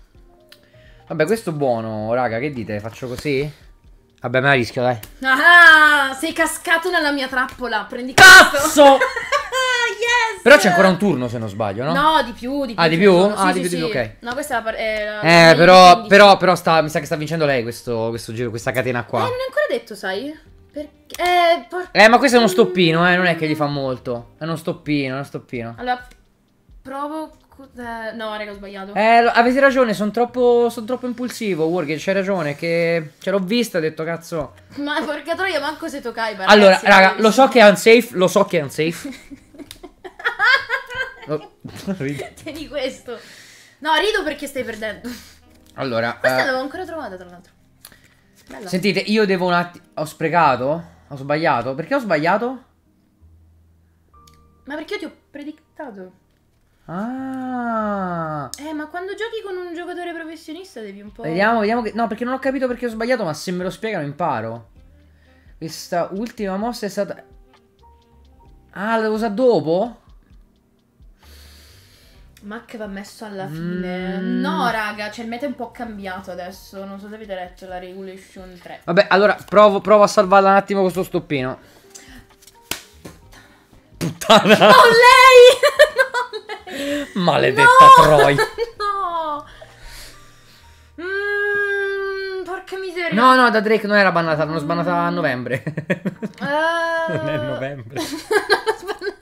Vabbè, questo è buono, raga, che dite? Faccio così? Vabbè, me la rischio, dai. Ah, sei cascato nella mia trappola, prendi Cazzo! yes! Però c'è ancora un turno, se non sbaglio, no? No, di più, di più. Ah, di più? Ah, sì, ah, sì, di più, sì. ok. No, questa è eh, la parte... Eh, però, però, però sta, mi sa che sta vincendo lei questo, questo giro, questa catena qua. Eh, non è ancora detto, sai? Perché... Eh, por... eh, ma questo è uno stoppino, eh, non è che gli fa mm. molto. È uno stoppino, è uno stoppino. Allora, provo... Eh, no, raga, ho sbagliato. Eh, avete ragione, sono troppo, son troppo impulsivo, Wargate, c'hai ragione, che ce l'ho vista, ho detto cazzo. Ma porca troia, manco se toccai, Allora, raga, eh, lo so che è unsafe, lo so che è unsafe. oh, Tieni questo. No, rido perché stai perdendo. Allora. Questa uh... l'avevo ancora trovata, tra l'altro. Bella. Sentite, io devo un attimo... Ho sprecato? Ho sbagliato? Perché ho sbagliato? Ma perché io ti ho predictato. Ah. Eh, ma quando giochi con un giocatore professionista devi un po'... Vediamo, vediamo che... No, perché non ho capito perché ho sbagliato, ma se me lo spiegano imparo. Questa ultima mossa è stata... Ah, la devo usare dopo? Mac va messo alla mm. fine. Mm. No, raga, cioè il meta è un po' cambiato adesso. Non so se avete letto la Regulation 3. Vabbè, allora provo, provo a salvarla un attimo con sto stoppino. Puttana! Non lei! non lei! Maledetta no! Troy! no! Mm, porca miseria! No, no, da Drake non era bannata, l'hanno sbannata a mm. novembre. uh... Non è novembre. l'hanno sbannata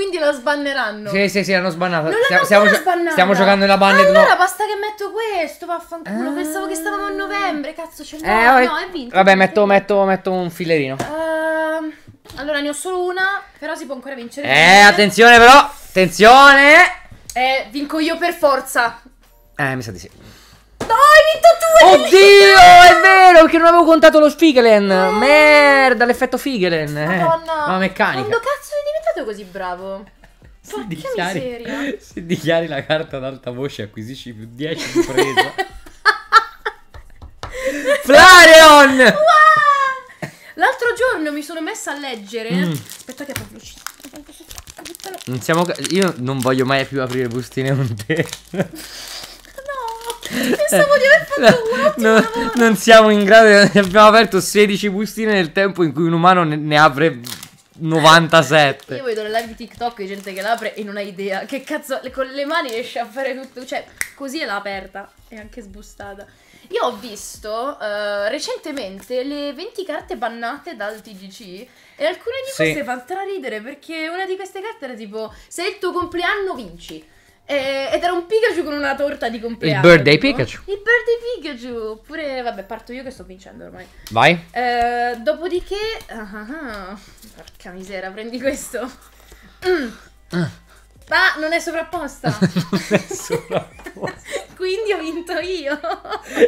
quindi la sbanneranno. Sì, sì, sì, l'hanno sbannata. Non stiamo, stiamo, stiamo giocando nella banner. Allora, no. basta che metto questo, vaffanculo. Ah. Pensavo che stavamo a novembre, cazzo, c'è il eh, no, no, è vinto. Vabbè, metto, metto, metto un filerino. Uh, allora, ne ho solo una, però si può ancora vincere. Eh, attenzione però, attenzione! Eh, vinco io per forza. Eh, mi sa di sì. No, hai vinto tu! Oddio, è vero che non avevo contato lo Figelen. Eh. Merda, l'effetto Figelen. Eh. Madonna. Eh. Ma meccanica. Quando cazzo sei diventato così bravo? Se Porca dichiari, miseria. Se dichiari la carta ad alta voce acquisisci più 10 di presa. Flareon! Wow! L'altro giorno mi sono messa a leggere. Mm. Aspetta che apro l'uscita. Non siamo... Io non voglio mai più aprire bustine con te. Pensavo di aver fatto no, un ottimo no, Non siamo in grado. Abbiamo aperto 16 bustine nel tempo in cui un umano ne, ne apre 97. Io vedo le live di TikTok di gente che l'apre e non ha idea. Che cazzo, con le mani riesce a fare tutto. Cioè, così è aperta e anche sbustata. Io ho visto uh, recentemente le 20 carte bannate dal TGC e alcune di queste sì. fanno traridere perché una di queste carte era tipo se è il tuo compleanno vinci. Eh, ed era un Pikachu con una torta di compleanno. Il birthday tipo. Pikachu. Il birthday Pikachu. Oppure, vabbè, parto io che sto vincendo ormai. Vai. Eh, dopodiché... Ah, ah, ah. porca misera, prendi questo. Mm. Ah. Ma ah, non è sovrapposta. non è sovrapposta. Quindi ho vinto io.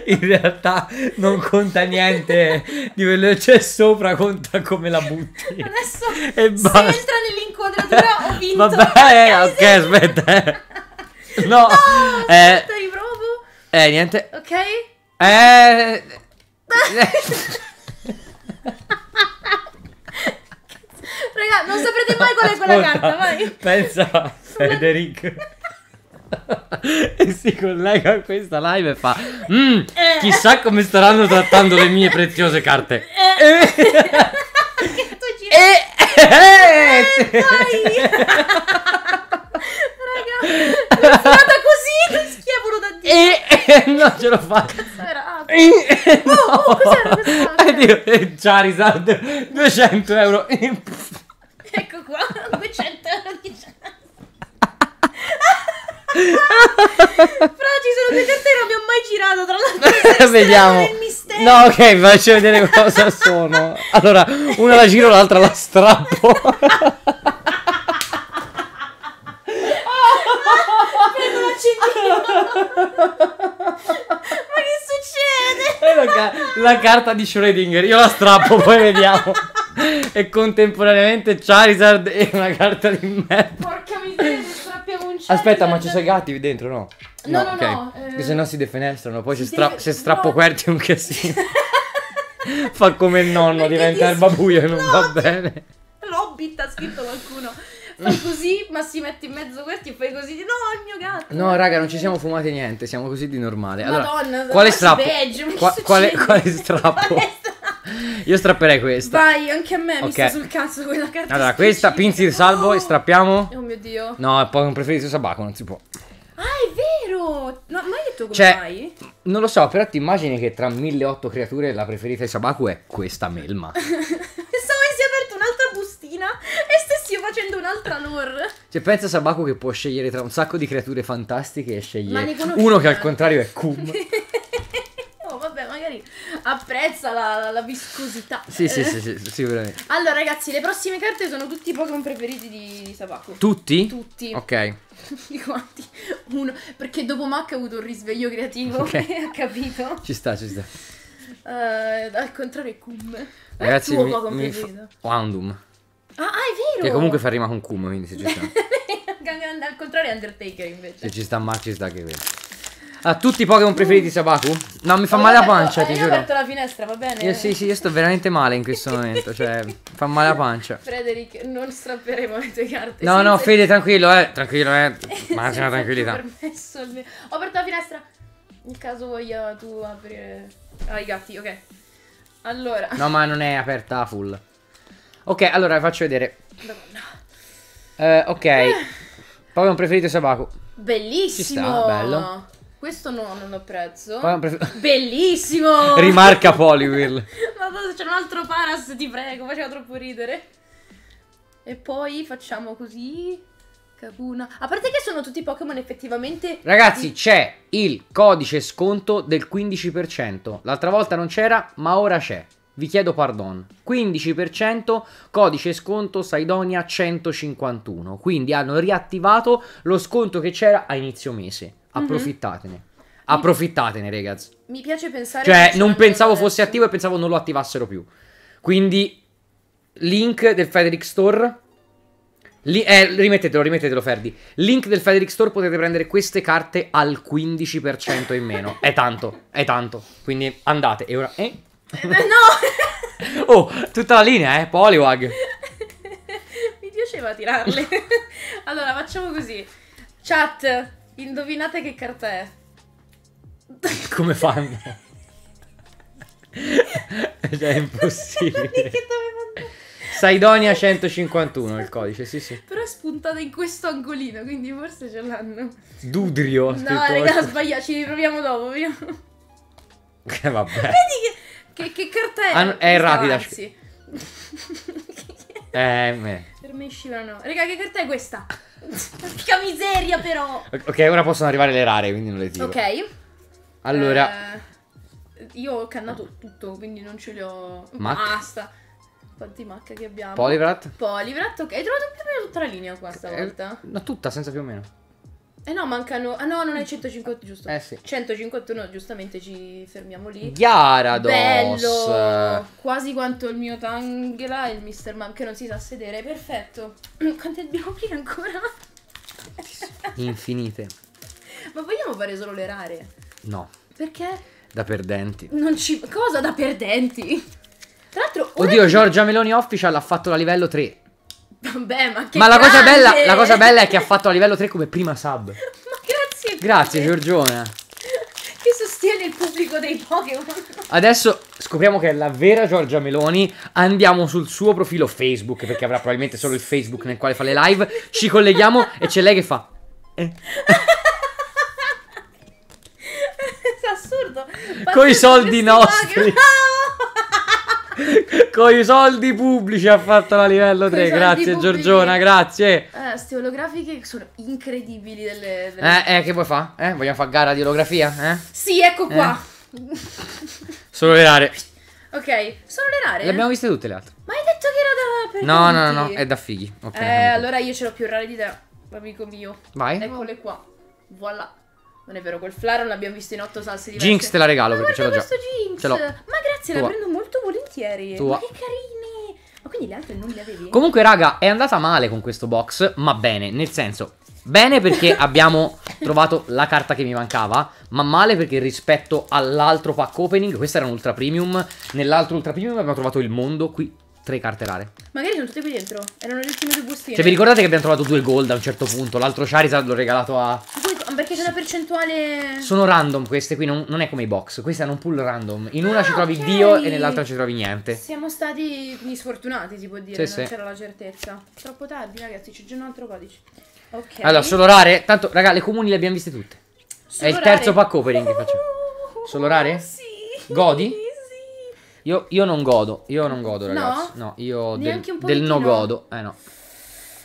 In realtà non conta niente di quello che c'è sopra, conta come la butti. Adesso e basta. se entra nell'inquadratura ho vinto. Vabbè, ok, aspetta. Eh. No, no eh, riprovo. Eh, niente. Ok. Eh... Raga, non saprete mai qual è quella Ascolta, carta, vai. Pensa, Federic. e si collega a questa live e fa mm, eh. chissà come staranno trattando le mie preziose carte eh. Eh. che tu ci eh. eh. eh. eh. eh. L'ho tirata così, ti schiavolo da Dio. E, eh, e eh, non ce l'ho fatta. Cazzo era? Ah, e, eh, no. oh, oh cos'era questa? Dio, Charizard, 200 euro. ecco qua, 200 euro di Fra, ci sono due carte che non abbiamo mai girato. Tra l'altro, vediamo. No, ok, vi faccio vedere cosa sono. Allora, una la giro, l'altra la strappo. Ma che succede? La, la, carta di Schrödinger, io la strappo, poi vediamo. e contemporaneamente Charizard è una carta di merda. Porca miseria, strappiamo un Charizard. Aspetta, ma ci sono i gatti dentro, no? No, no, no. Okay. no eh... Se no si defenestrano, poi si se, stra- deve... se strappo no. Querti è un casino. Fa come il nonno, diventa erba buia e non va bene. L'Hobbit ha scritto qualcuno fai così, ma si mette in mezzo questi e fai così. No, il mio gatto. No, raga, non ci siamo fumati niente, siamo così di normale. Allora, Madonna, quale strappo? Peggio, Qua, quale, quale strappo? Io strapperei questa. Vai, anche a me okay. mi sta sul cazzo quella carta. Allora, questa pinzi salvo oh. e strappiamo. Oh mio dio. No, poi un preferito sabacco, non si può. Ah, è vero! No, hai detto come cioè, mai? Non lo so, però ti immagini che tra mille otto creature la preferita di Sabaku è questa melma. facendo un'altra lore. Cioè, pensa Sabaku che può scegliere tra un sacco di creature fantastiche e scegliere uno che al contrario è Kum. oh, vabbè, magari apprezza la, la, la viscosità. Sì, sì, sì, sì, sicuramente. Allora, ragazzi, le prossime carte sono tutti i Pokémon preferiti di, di Sabaku. Tutti? Tutti. Ok. Tutti quanti? Uno. Perché dopo Mac ha avuto un risveglio creativo. Okay. ha capito? Ci sta, ci sta. Uh, al contrario è Kum. Ragazzi, il tuo mi, Pokémon preferito. Fa... Wandum. Ah, ah, è vero! Che comunque fa rima con Kumo, quindi se ci sta. Al contrario è Undertaker invece. Se ci sta Mark ci sta che vero. A tutti i Pokémon preferiti mm. Sabaku? No, mi fa male la pancia, ti giuro. Ho aperto la finestra, va bene? Io, sì, sì, io sto veramente male in questo momento, cioè, fa male la pancia. Frederick, non strapperemo le tue carte. No, no, Fede, tranquillo, eh, tranquillo, eh. Immagina tranquillità. Permesso, ho aperto la finestra. In caso voglia tu aprire... Ah, i gatti, ok. Allora... No, ma non è aperta full. Ok, allora faccio vedere. Eh, ok. Eh. Poi un preferito Sabaku. Bellissimo. Ci sta, bello. Questo no, non apprezzo. Prefer- Bellissimo. Rimarca Poliwheel. Madonna, c'è un altro Paras, ti prego, faceva troppo ridere. E poi facciamo così. Kakuna. A parte che sono tutti Pokémon effettivamente... Ragazzi, di... c'è il codice sconto del 15%. L'altra volta non c'era, ma ora c'è. Vi chiedo pardon. 15% codice sconto Saidonia 151. Quindi hanno riattivato lo sconto che c'era a inizio mese. Mhm. Approfittatene. Mm-hmm. Approfittatene, ragazzi. Mi piace pensare. Cioè, non pensavo fosse adesso. attivo e pensavo non lo attivassero più. Quindi, link del Federic Store. Li- eh, rimettetelo, rimettetelo, Ferdi. Link del Federic Store potete prendere queste carte al 15% in meno. è tanto, è tanto. Quindi andate. E ora. Eh? Eh, no! oh, tutta la linea, eh, Poliwag. Mi piaceva tirarle. allora, facciamo così. Chat, indovinate che carta è. Come fanno? cioè, è impossibile. che dovevo Saidonia 151 il codice, sì, sì. Però è spuntata in questo angolino, quindi forse ce l'hanno. Dudrio. No, raga, ho sbagliato, ci riproviamo dopo. Vediamo. Eh, vabbè. Vedi che che, che carta ah, è? è rapida. Sì. eh, me. Per me scivolano. Raga, che carta è questa? Porca miseria, però. Ok, ora possono arrivare le rare, quindi non le tiro. Ok. Allora. Eh, io ho cannato tutto, quindi non ce le ho. Mac. Basta. Quanti macca che abbiamo? Polivrat. Polivrat, ok. Hai trovato più o meno tutta la linea qua stavolta. Eh, no, tutta, senza più o meno. Eh no, mancano. Ah no, non è 150, mm. giusto? Eh sì. 151, giustamente ci fermiamo lì. Ghiarados. Bello. Quasi quanto il mio Tangela e il Mr. Man che non si sa sedere. Perfetto. Quante abbiamo aprire ancora? Infinite. Ma vogliamo fare solo le rare? No. Perché? Da perdenti. Non ci... Cosa da perdenti? Tra l'altro... Oddio, che... Giorgia Meloni Official ha fatto la livello 3. Vabbè, ma che Ma la cosa, bella, la cosa, bella, è che ha fatto a livello 3 come prima sub. ma grazie. Grazie, Giorgione. Che sostiene il pubblico dei Pokémon. Adesso scopriamo che è la vera Giorgia Meloni. Andiamo sul suo profilo Facebook, perché avrà probabilmente solo il Facebook nel quale fa le live. Ci colleghiamo e c'è lei che fa. Eh. assurdo. Con i soldi nostri. Pokémon. Con i soldi pubblici ha fatto la livello 3. Grazie, pubblici. Giorgiona, grazie. queste eh, ste olografiche sono incredibili. Delle, delle... Eh, eh, che vuoi fare Eh, vogliamo fare gara di olografia? Eh? Sì, ecco qua. Eh. sono le rare. Ok, sono le rare. Le abbiamo viste tutte le altre. Ma hai detto che era da. Per no, no, no, no, è da fighi. Okay, eh, allora io ce l'ho più rare di te, amico mio. Vai. Eccole qua. Voilà. Non è vero, quel Flaron l'abbiamo visto in otto salse diverse. Jinx te la regalo perché ce l'ho già. questo Jinx! Ce l'ho. Ma grazie, Tua. la prendo molto volentieri. Tua. Ma che carini! Ma quindi le altre non le avevi? Comunque, raga, è andata male con questo box, ma bene. Nel senso, Bene perché abbiamo trovato la carta che mi mancava, ma male perché rispetto all'altro pack opening, questo era un ultra premium, nell'altro ultra premium abbiamo trovato il mondo, qui tre carte rare. Magari sono tutte qui dentro. Erano le ultime due bustine. Cioè, vi ricordate che abbiamo trovato due gold a un certo punto? L'altro Charizard l'ho regalato a. Ma perché c'è una percentuale. Sono random queste qui, non, non è come i box. Queste hanno un pool random. In una ah, ci trovi okay. Dio e nell'altra ci trovi niente. Siamo stati sfortunati, si può dire. Sì, non sì. c'era la certezza. Troppo tardi, ragazzi, c'è già un altro codice. Ok. Allora, solo rare. Tanto, raga, le comuni le abbiamo viste tutte. Solo è il terzo rare. pack opening oh, che facciamo. Oh, solo rare? Sì. Godi? Sì. Io, io non godo, io non godo, ragazzi. No, no io del, del no godo. Eh no.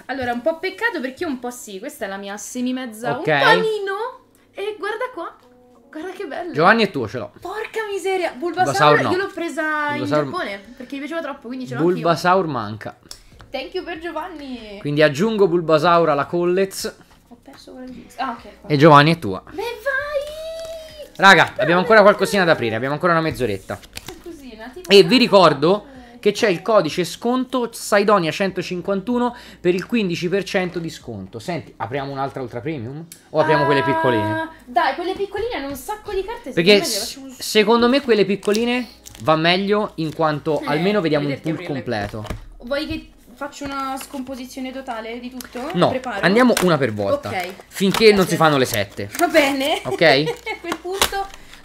Allora, un po' peccato perché io un po' sì, questa è la mia semimezza. Okay. Un panino. E guarda qua. Guarda che bello. Giovanni è tuo, ce l'ho. Porca miseria. Bulbasaur, Bulbasaur no. io l'ho presa Bulbasaur... in Giappone perché mi piaceva troppo, quindi ce l'ho Bulbasaur manca. Thank you per Giovanni. Quindi aggiungo Bulbasaur alla Collets. Ho perso quella di... Ah, ok. Qua. E Giovanni è tua. Beh, vai! Raga, abbiamo ancora qualcosina da aprire, abbiamo ancora una mezz'oretta. E vi ricordo che c'è il codice sconto Saidonia 151 per il 15% di sconto. Senti, apriamo un'altra ultra premium o apriamo ah, quelle piccoline? Dai, quelle piccoline hanno un sacco di carte perché secondo me, secondo me quelle piccoline va meglio in quanto eh, almeno vediamo un pool completo. Vuoi che faccio una scomposizione totale di tutto? No, Preparo. andiamo una per volta. Ok. Finché Grazie. non si fanno le sette. Va bene. Ok?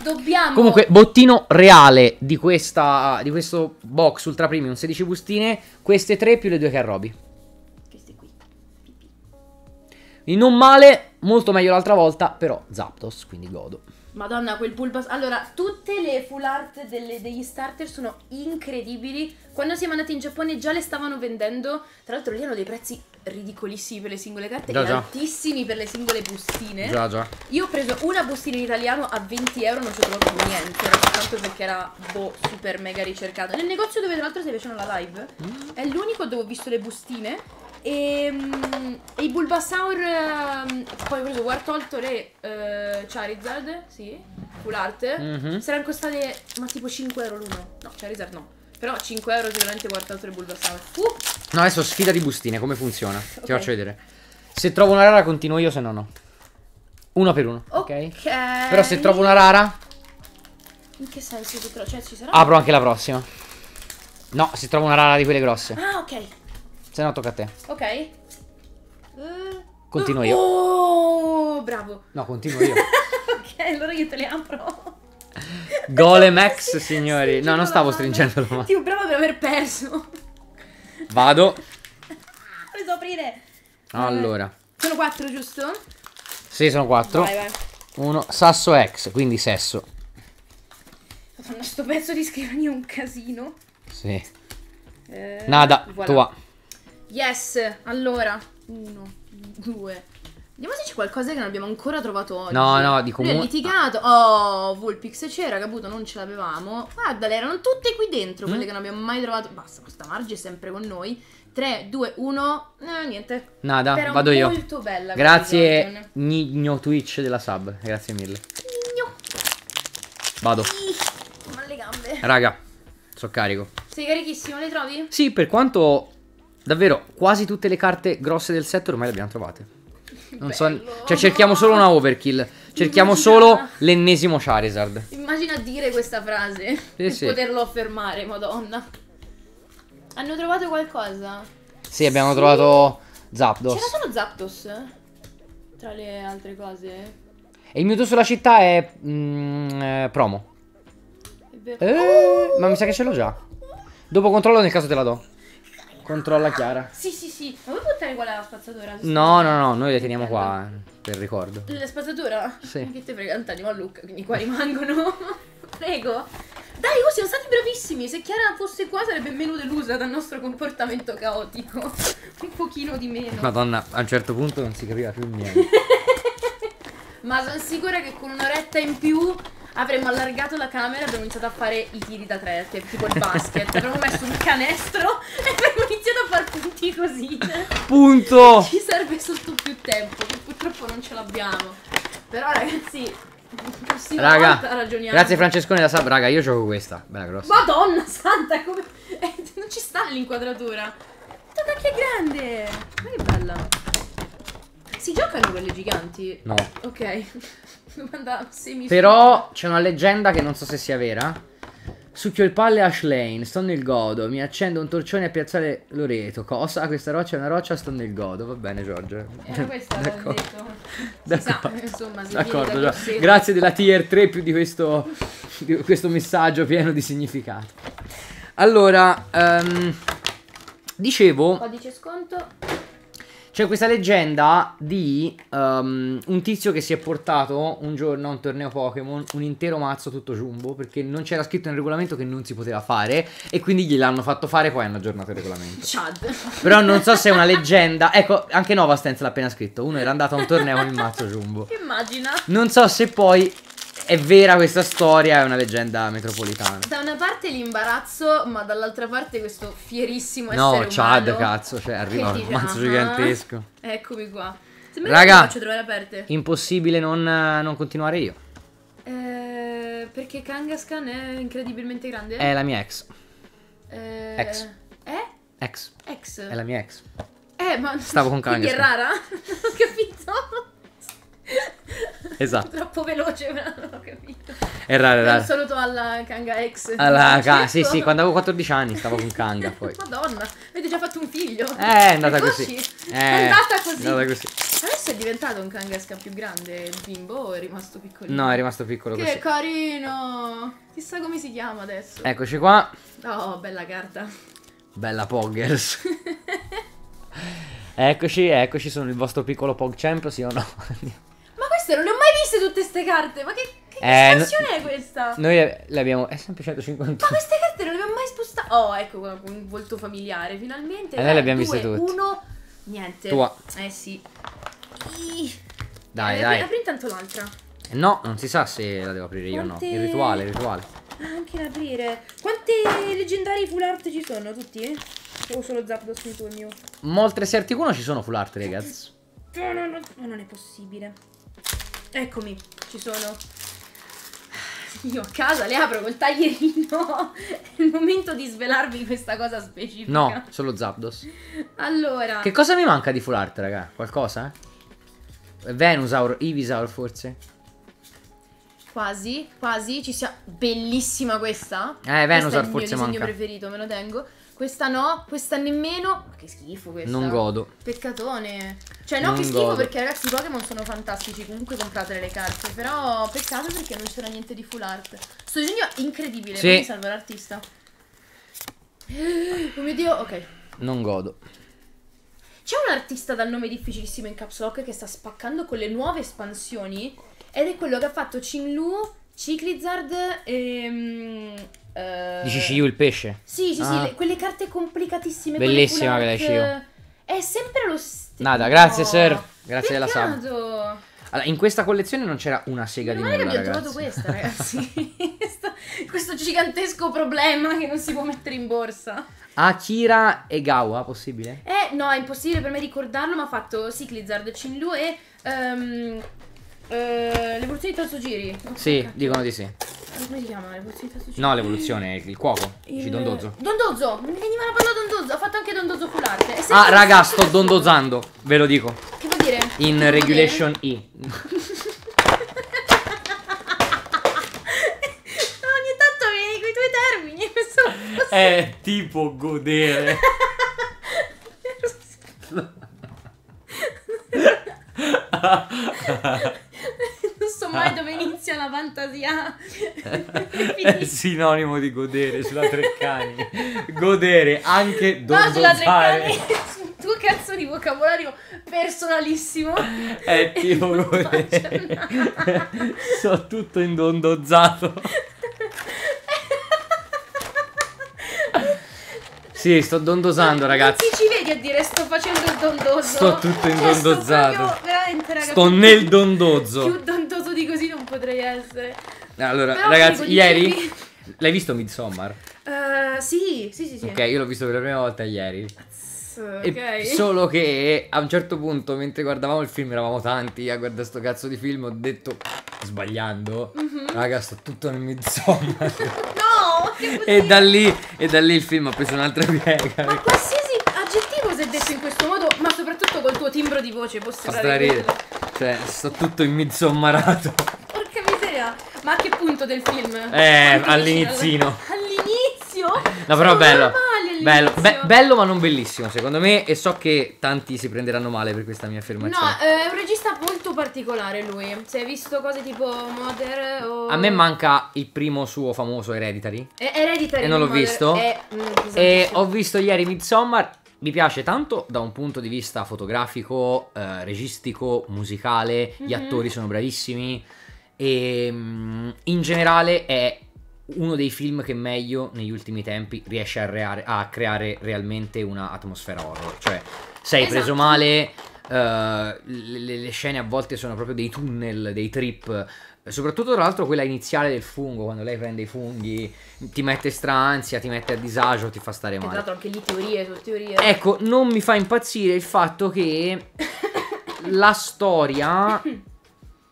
Dobbiamo... Comunque, bottino reale di, questa, di questo box ultra premium, 16 bustine, queste tre più le due che ha carrobi. Queste qui. Quindi non male, molto meglio l'altra volta, però Zapdos, quindi godo. Madonna, quel Bulbas. Allora, tutte le full art delle, degli starter sono incredibili. Quando siamo andati in Giappone già le stavano vendendo. Tra l'altro lì hanno dei prezzi ridicolissimi per le singole carte già, e già. altissimi per le singole bustine. Già, già. Io ho preso una bustina in italiano a 20 euro, non ci ho trovato niente, Tanto perché era boh, super mega ricercato. Nel negozio dove tra l'altro si facevano la live, mm. è l'unico dove ho visto le bustine. E, e mm, i Bulbasaur, ehm, poi ho preso Wartoltor e uh, Charizard, sì, Full Art, mm -hmm. saranno costate ma tipo 5 euro l'uno. No, Charizard no. Però 5 euro sicuramente Quartatore Bulbasaur. Uh. No, adesso sfida di bustine, come funziona? Okay. Ti faccio vedere. Se trovo una rara continuo io, se no no. Uno per uno. Ok. Però se trovo una rara... In che senso? Che tro- cioè ci sarà... Apro anche la prossima. No, se trovo una rara di quelle grosse. Ah, ok. Se no tocca a te. Ok. Uh... Continuo io. Oh, bravo. No, continuo io. ok, allora io te le apro. Golem X, signori. No, non stavo stringendo la mano. Tipo, bravo per aver perso. Vado. Le aprire. Allora. Eh, sono quattro, giusto? Sì, sono quattro. Vai, vai. Uno, sasso X, quindi sesso. Madonna, sto pezzo di scrivania è un casino. Sì. Eh, Nada, voilà. tua. Yes, allora. Uno, due, Vediamo se c'è qualcosa che non abbiamo ancora trovato oggi. No, no, di comune. Lui litigato. Oh, Vulpix c'era, Caputo, non ce l'avevamo. Guarda, le erano tutte qui dentro, quelle mm. che non abbiamo mai trovato. Basta, questa Margie è sempre con noi. 3, 2, 1. No, niente. Nada, Però vado molto io. Molto bella. Grazie, Nigno Twitch della sub. Grazie mille. Nigno. Vado. Ih, ma le gambe. Raga, so carico. Sei carichissimo, le trovi? Sì, per quanto davvero quasi tutte le carte grosse del set ormai le abbiamo trovate. Non so, cioè cerchiamo solo una overkill. Cerchiamo Immagina... solo l'ennesimo Charizard. Immagina dire questa frase sì, e sì. poterlo affermare, madonna. Hanno trovato qualcosa? Sì, abbiamo sì. trovato Zapdos. C'era solo Zapdos? Tra le altre cose? E il Mewtwo sulla città è... Mm, eh, promo. eh, oh. Ma mi sa che ce l'ho già. Dopo controllo nel caso te la do. Controlla Chiara. Ah, sì, sì, sì. Ma vuoi buttare qua la spazzatura? No, no, no, noi le teniamo qua, per ricordo. La spazzatura? Sì. Che te prego, andiamo a Luca, quindi qua rimangono. Prego. Dai, oh, siamo stati bravissimi. Se Chiara fosse qua sarebbe meno delusa dal nostro comportamento caotico. Un pochino di meno. Madonna, a un certo punto non si capiva più niente. Ma sono sicura che con un'oretta in più avremmo allargato la camera e abbiamo iniziato a fare i tiri da tre, tipo il basket. avremmo messo un canestro e abbiamo iniziato a far punti così. Punto! Ci serve sotto più tempo, purtroppo non ce l'abbiamo. Però ragazzi, Raga, grazie Francescone da Sub. Raga, io gioco questa. Bella grossa. Madonna santa, come. Eh, non ci sta l'inquadratura. Guarda che grande. Ma che bella. Si giocano quelle giganti? No. Ok. Però c'è una leggenda che non so se sia vera. Succhio il palle Ash Lane, sto nel godo, mi accendo un torcione a piazzare Loreto. Cosa? Ah, questa roccia è una roccia, sto nel godo. Va bene, Giorgio. Eh, questa D'accordo. D'accordo. Sa, insomma, D'accordo da Grazie della tier 3 più di questo, di questo messaggio pieno di significato. Allora, um, dicevo... Codice sconto. C'è questa leggenda di um, un tizio che si è portato un giorno a un torneo Pokémon un intero mazzo tutto giumbo perché non c'era scritto nel regolamento che non si poteva fare e quindi gliel'hanno fatto fare poi hanno aggiornato il regolamento. Chad. Però non so se è una leggenda. Ecco, anche Nova Stance l'ha appena scritto. Uno era andato a un torneo con il mazzo jumbo. Immagina. Non so se poi è vera questa storia, è una leggenda metropolitana. Da una parte l'imbarazzo, ma dall'altra parte questo fierissimo no, essere No, Chad, cazzo, cioè arriva un romanzo gigantesco. Eccomi qua. Sembra Raga, impossibile non, non, continuare io. Eh, perché Kangaskhan è incredibilmente grande? È la mia ex. Eh, ex. Eh? Ex. Ex. È la mia ex. Eh, ma... Stavo con Kangaskhan. Quindi è rara? non ho capito. Esatto. Troppo veloce, ma non ho capito. È raro, è raro. Un saluto alla Kanga ex. Alla Kanga, sì, sì, quando avevo 14 anni stavo con Kanga poi. Madonna, avete già fatto un figlio. Eh, è andata così. Eh, è andata così. È andata così. Adesso è diventato un Kangaska più grande, il bimbo o è rimasto piccolino? No, è rimasto piccolo che così. Che carino. Chissà come si chiama adesso. Eccoci qua. Oh, bella carta. Bella Poggers. eccoci, eccoci, sono il vostro piccolo Pogchamp, sì o no? Ma queste non le ho mai viste tutte queste carte. Ma che, che eh, espansione no, è questa? Noi le abbiamo. È sempre 150. Ma queste carte non le abbiamo mai spostate. Oh, ecco un volto familiare. Finalmente. E eh, noi le abbiamo viste tutte. Uno. Niente. Tua. Eh sì. Dai, eh, dai. Apri intanto l'altra. Eh, no, non si sa se la devo aprire io o no. Il rituale, il rituale. Ah, anche da aprire. Quante leggendari full art ci sono? Tutti? O solo Zapdos mi mio? Molte se 1 ci sono full art, ragazzi. No, no, no, non è possibile. Eccomi, ci sono. Io a casa le apro col taglierino. È il momento di svelarvi questa cosa specifica. No, solo Zapdos. Allora. Che cosa mi manca di full art, raga? Qualcosa? Eh? Venusaur, Ivisaur forse? Quasi, quasi, ci sia bellissima questa. Eh, Venusaur forse manca. Questo è il mio disegno preferito, me lo tengo. Questa no, questa nemmeno. Ma che schifo questa. Non godo. Peccatone. Cioè, no, non che schifo perché ragazzi, i Pokémon sono fantastici. Comunque comprate le carte. Però peccato perché non c'era niente di full art. Sto disegno incredibile. Sì. Mi salva l'artista. Oh mio dio, ok. Non godo. C'è un artista dal nome difficilissimo in Caps Lock che sta spaccando con le nuove espansioni. Ed è quello che ha fatto Cimlu, Ciclizard e. Um, uh... Eh, Dici Shiyu il pesce? Sì, sì, ah. sì. Le, quelle carte complicatissime. Bellissima quella Shiyu è sempre lo stesso. Nada, grazie, sir. Grazie della sub. Allora, in questa collezione non c'era una sega di nulla, ragazzi. ho trovato questa, ragazzi. questo gigantesco problema che non si può mettere in borsa. Akira e Gawa, possibile? Eh, no, è impossibile per me ricordarlo, ma ha fatto sì Clizzard Chinlu e... Um, eh, l'evoluzione di Tasso Giri. Oh, sì, cacchio. dicono di sì. come si chiama l'evoluzione di Tasso Giri? No, l'evoluzione, il cuoco. Il... Dondozzo. Dondozzo! Mi veniva la parola Dondozzo. Ho fatto anche Dondozzo full art. Ah, raga, sto dondozzando. Ve lo dico. Che vuol dire? In che regulation dire? E. Ogni tanto vieni con i tuoi termini. Pensavo È tipo godere. la fantasia è sinonimo di godere sulla Treccani. godere anche dove No, sulla Treccani. Tu cazzo di vocabolario personalissimo. È tipo godere. so tutto indondozzato. Sì, sto dondosando, ragazzi. Chi ci vedi a dire sto facendo il dondoso? Sto tutto cioè, indondozzato. sto, proprio, sto, nel dondozzo. Più dondozzo dovrei essere. Allora, Però ragazzi, ieri... Dicevi... L'hai visto Midsommar? Uh, sì, sì, sì, sì. Ok, io l'ho visto per la prima volta ieri. Okay. solo che a un certo punto, mentre guardavamo il film, eravamo tanti a guardare sto cazzo di film. Ho detto, sbagliando, mm -hmm. raga, sto tutto nel Midsommar. no, che e da, lì, e da lì il film ha preso un'altra piega. Ma qualsiasi aggettivo si è detto in questo modo, ma soprattutto col tuo timbro di voce, può sembrare. Cioè, sto tutto in Midsommarato. Ma a che punto del film? Eh, all'inizio. All'inizio? No, però bello. Bello, be- bello ma non bellissimo secondo me e so che tanti si prenderanno male per questa mia affermazione. No, eh, è un regista molto particolare lui. Se hai visto cose tipo Mother o... A me manca il primo suo famoso Hereditary. E- Hereditary. E non l'ho Mother visto. È... E ho visto ieri Midsommar. Mi piace tanto da un punto di vista fotografico, eh, registico, musicale. Gli mm-hmm. attori sono bravissimi. E ehm, in generale è uno dei film che meglio negli ultimi tempi riesce a, reare, a creare realmente un'atmosfera horror. Cioè, sei esatto. preso male, Uh, le, le, scene a volte sono proprio dei tunnel, dei trip. Soprattutto, tra l'altro, quella iniziale del fungo, quando lei prende i funghi, ti mette stranzia, ti mette a disagio, ti fa stare male. E tra l'altro, anche lì teorie su teorie. Ecco, non mi fa impazzire il fatto che la storia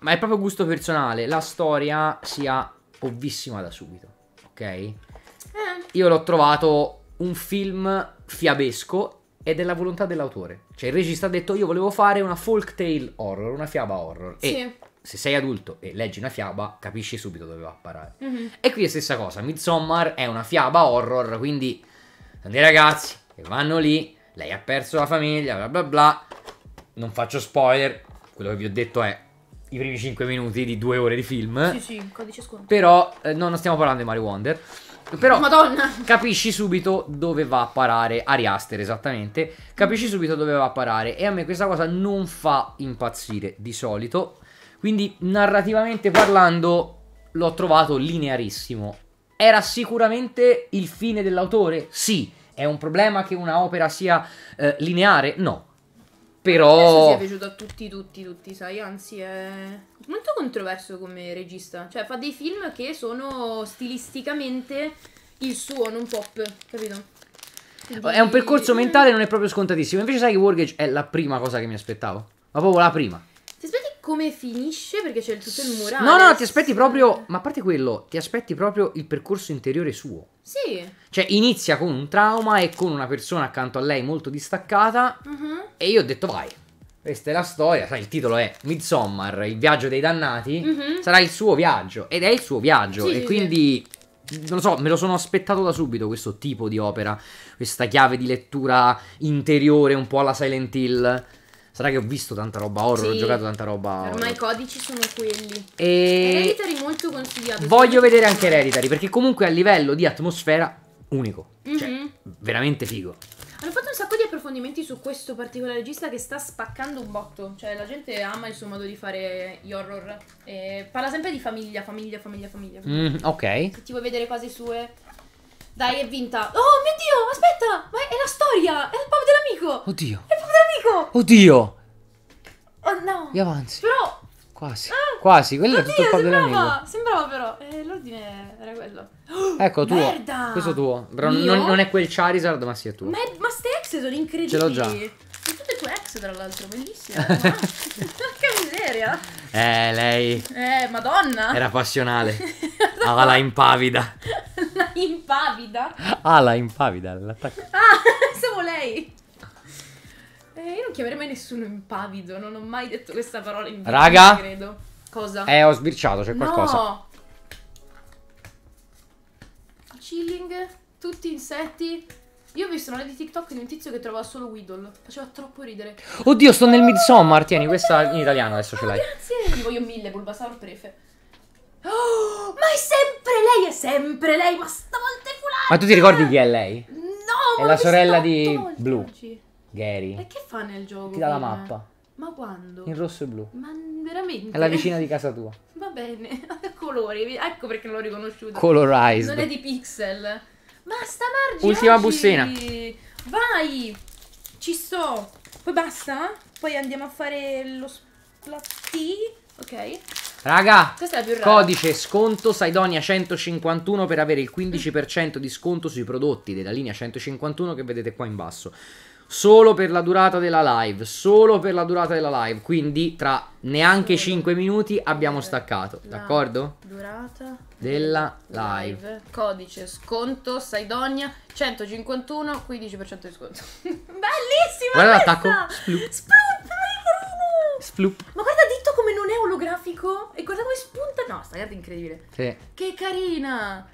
ma è proprio gusto personale. La storia sia ovvissima da subito, ok? Eh. Io l'ho trovato un film fiabesco ed è la volontà dell'autore. Cioè il regista ha detto io volevo fare una folktale horror, una fiaba horror. Sì. E se sei adulto e leggi una fiaba capisci subito dove va a parare. Mm-hmm. E qui è stessa cosa, Midsommar è una fiaba horror, quindi sono dei ragazzi che vanno lì, lei ha perso la famiglia, bla bla bla. Non faccio spoiler, quello che vi ho detto è i primi 5 minuti di 2 ore di film. Sì, sì, codice sconto. Però eh, no, non stiamo parlando di Mario Wonder. Però Madonna. capisci subito dove va a parare Ari Aster esattamente. Capisci subito dove va a parare. E a me questa cosa non fa impazzire di solito. Quindi, narrativamente parlando, l'ho trovato linearissimo. Era sicuramente il fine dell'autore? Sì. È un problema che una opera sia eh, lineare? No. Però... Penso sia piaciuto a tutti, tutti, tutti, sai, anzi è molto controverso come regista. Cioè fa dei film che sono stilisticamente il suo, non pop, capito? Quindi... È un percorso eh, mentale, non è proprio scontatissimo. Invece sai che Wargage è la prima cosa che mi aspettavo. Ma proprio la prima come finisce perché c'è tutto il murale. No, no, ti aspetti proprio, ma a parte quello, ti aspetti proprio il percorso interiore suo. Sì. Cioè inizia con un trauma e con una persona accanto a lei molto distaccata uh-huh. e io ho detto vai. Questa è la storia, sai, il titolo è Midsommar, il viaggio dei dannati, uh-huh. sarà il suo viaggio ed è il suo viaggio sì, e sì, quindi non lo so, me lo sono aspettato da subito questo tipo di opera, questa chiave di lettura interiore un po' alla Silent Hill. Sarà che ho visto tanta roba horror, sì. ho giocato tanta roba horror. Ormai i codici sono quelli. E... Hereditary molto consigliato. Voglio vedere anche Hereditary, perché comunque a livello di atmosfera, unico. Mm -hmm. Cioè, mhm. veramente figo. Hanno fatto un sacco di approfondimenti su questo particolare regista che sta spaccando un botto. Cioè, la gente ama il suo modo di fare gli horror. E parla sempre di famiglia, famiglia, famiglia, famiglia. Mm, ok. Se ti vuoi vedere cose sue dai, è vinta. Oh mio Dio, aspetta! Ma è la storia! È il pop dell'amico! Oddio! È il pop dell'amico! Oddio! Oh no! Io avanzi. Però... Quasi, ah, quasi, quello oddio, è tutto il pop dell'amico. Sembrava però, eh, l'ordine era quello. Ecco, tuo. Merda! Questo tuo. Però non, non, è quel Charizard, ma sì è tuo. Ma, ma ste ex sono incredibili. Ce l'ho già. Sono tutte tue ex, tra l'altro, bellissime. seria? Eh, lei. Eh, madonna. Era passionale. no. Ala ah, impavida. La impavida? Ala ah, impavida. L'attacco. Ah, siamo lei. Eh, io non chiamerei mai nessuno impavido. Non ho mai detto questa parola in vita. Raga. Credo. Cosa? Eh, ho sbirciato, c'è qualcosa. No. Chilling, tutti insetti. Io ho visto una di TikTok di un tizio che trovava solo Weedle. Faceva troppo ridere. Oddio, sto nel Midsommar. Tieni, questa in italiano adesso ce ah, l'hai. grazie. Ti voglio mille, Bulbasaur prefe. Oh, ma è sempre lei, è sempre lei. Ma stavolta è fulano. Ma tu ti ricordi chi è lei? No, È la sorella di Blue. Gary. E che fa nel gioco? Ti dà la mappa. Ma quando? In rosso e blu. Ma veramente? È la vicina di casa tua. Va bene, colori. Ecco perché non l'ho riconosciuto. Colorize. Non è di pixel. Basta, Margi. Ultima oggi. bustina. Vai. Ci sto. Poi basta. Poi andiamo a fare lo splatti. Ok. Raga, codice sconto Saidonia 151 per avere il 15% di sconto sui prodotti della linea 151 che vedete qua in basso solo per la durata della live, solo per la durata della live, quindi tra neanche 5 minuti abbiamo staccato, d'accordo? Durata della live. live. Codice sconto Saidonia 151 15% di sconto. Bellissima! Guarda l'attacco. Splup. Sploop, Sploop. Ma guarda Ditto come non è olografico e guarda come spunta. No, sta carta incredibile. Sì. Che carina!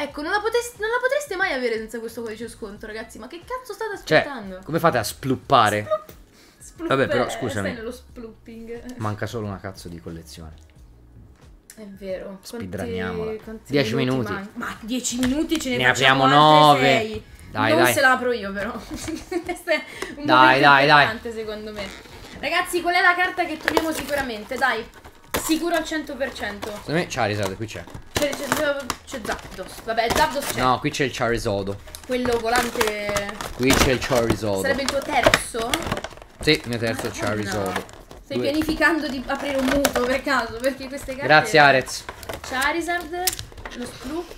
Ecco, non la, potest- non la, potreste mai avere senza questo codice sconto, ragazzi. Ma che cazzo state cioè, aspettando? Cioè, come fate a spluppare? Splup- splup- Vabbè, però scusami. nello splupping. Manca solo una cazzo di collezione. È vero. Speedrunniamola. 10 minuti. minuti. Ma 10 minuti ce ne, ne apriamo 9. Dai, non dai. se la apro io, però. Questo è un dai, dai, dai. secondo me. Ragazzi, qual è la carta che troviamo sicuramente? Dai. Sicuro al 100%. Secondo me Charizard qui c'è. C'è, Zapdos. Vabbè, Zapdos c'è. No, qui c'è il Charizardo. Quello volante. Qui c'è il Charizardo. Sarebbe il tuo terzo? Sì, il mio terzo Madonna. Ah, Charizardo. Stai Due. pianificando di aprire un muto per caso, perché queste carte... Grazie Arez. Charizard, lo Sloop,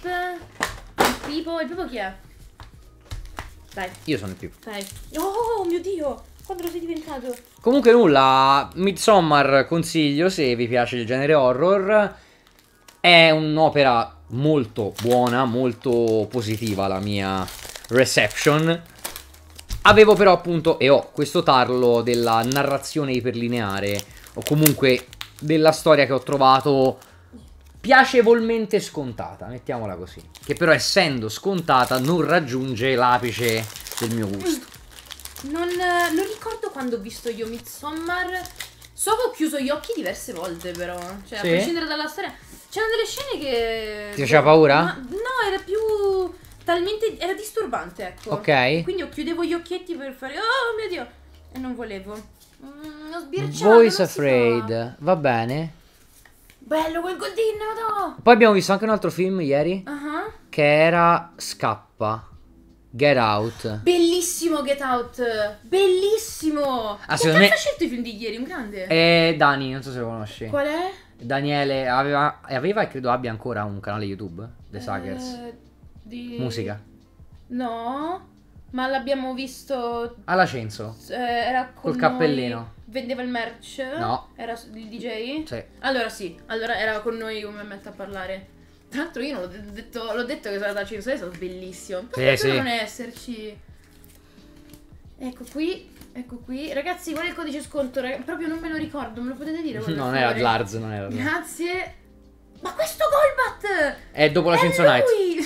il Pipo. Il Pipo chi è? Dai. Io sono il Pipo. Dai. Oh mio Dio! Quando sei diventato? Comunque nulla, Midsommar consiglio se vi piace il genere horror. È un'opera molto buona, molto positiva la mia reception. Avevo però appunto, e ho questo tarlo della narrazione iperlineare, o comunque della storia che ho trovato piacevolmente scontata, mettiamola così. Che però essendo scontata non raggiunge l'apice del mio gusto. Non, eh, non ricordo quando ho visto io Midsommar. So che ho chiuso gli occhi diverse volte, però. Cioè, sì. a prescindere dalla storia. C'erano delle scene che. Ti faceva paura? Ma, no, era più. Talmente. Era disturbante, ecco. Ok. Quindi io chiudevo gli occhietti per fare. Oh mio dio! E non volevo. Mm, ho sbirciato. Voice Afraid. Va bene. Bello quel goldino, no! Poi abbiamo visto anche un altro film ieri. Uh -huh. Che era Scappa. Get Out. Bellissimo Get Out. Bellissimo. Ah, secondo me... ha scelto i film di ieri? Un grande. Eh, Dani, non so se lo conosci. Qual è? Daniele aveva, aveva e credo abbia ancora un canale YouTube, The eh, Suckers. Eh, di... Musica. No, ma l'abbiamo visto... Alla Censo. Eh, era Col noi... cappellino. Vendeva il merch? No. Era il DJ? Sì. Allora sì, allora era con noi come me a parlare. Tra l'altro io l'ho detto, l'ho detto che sono andata a Circo è stato bellissimo. Perché sì, non esserci? Ecco qui, ecco qui. Ragazzi, qual è il codice sconto? Rag... Proprio non me lo ricordo, me lo potete dire? No, Non era Lars, non era. Grazie. Ma questo Golbat! È dopo la Cenzonite.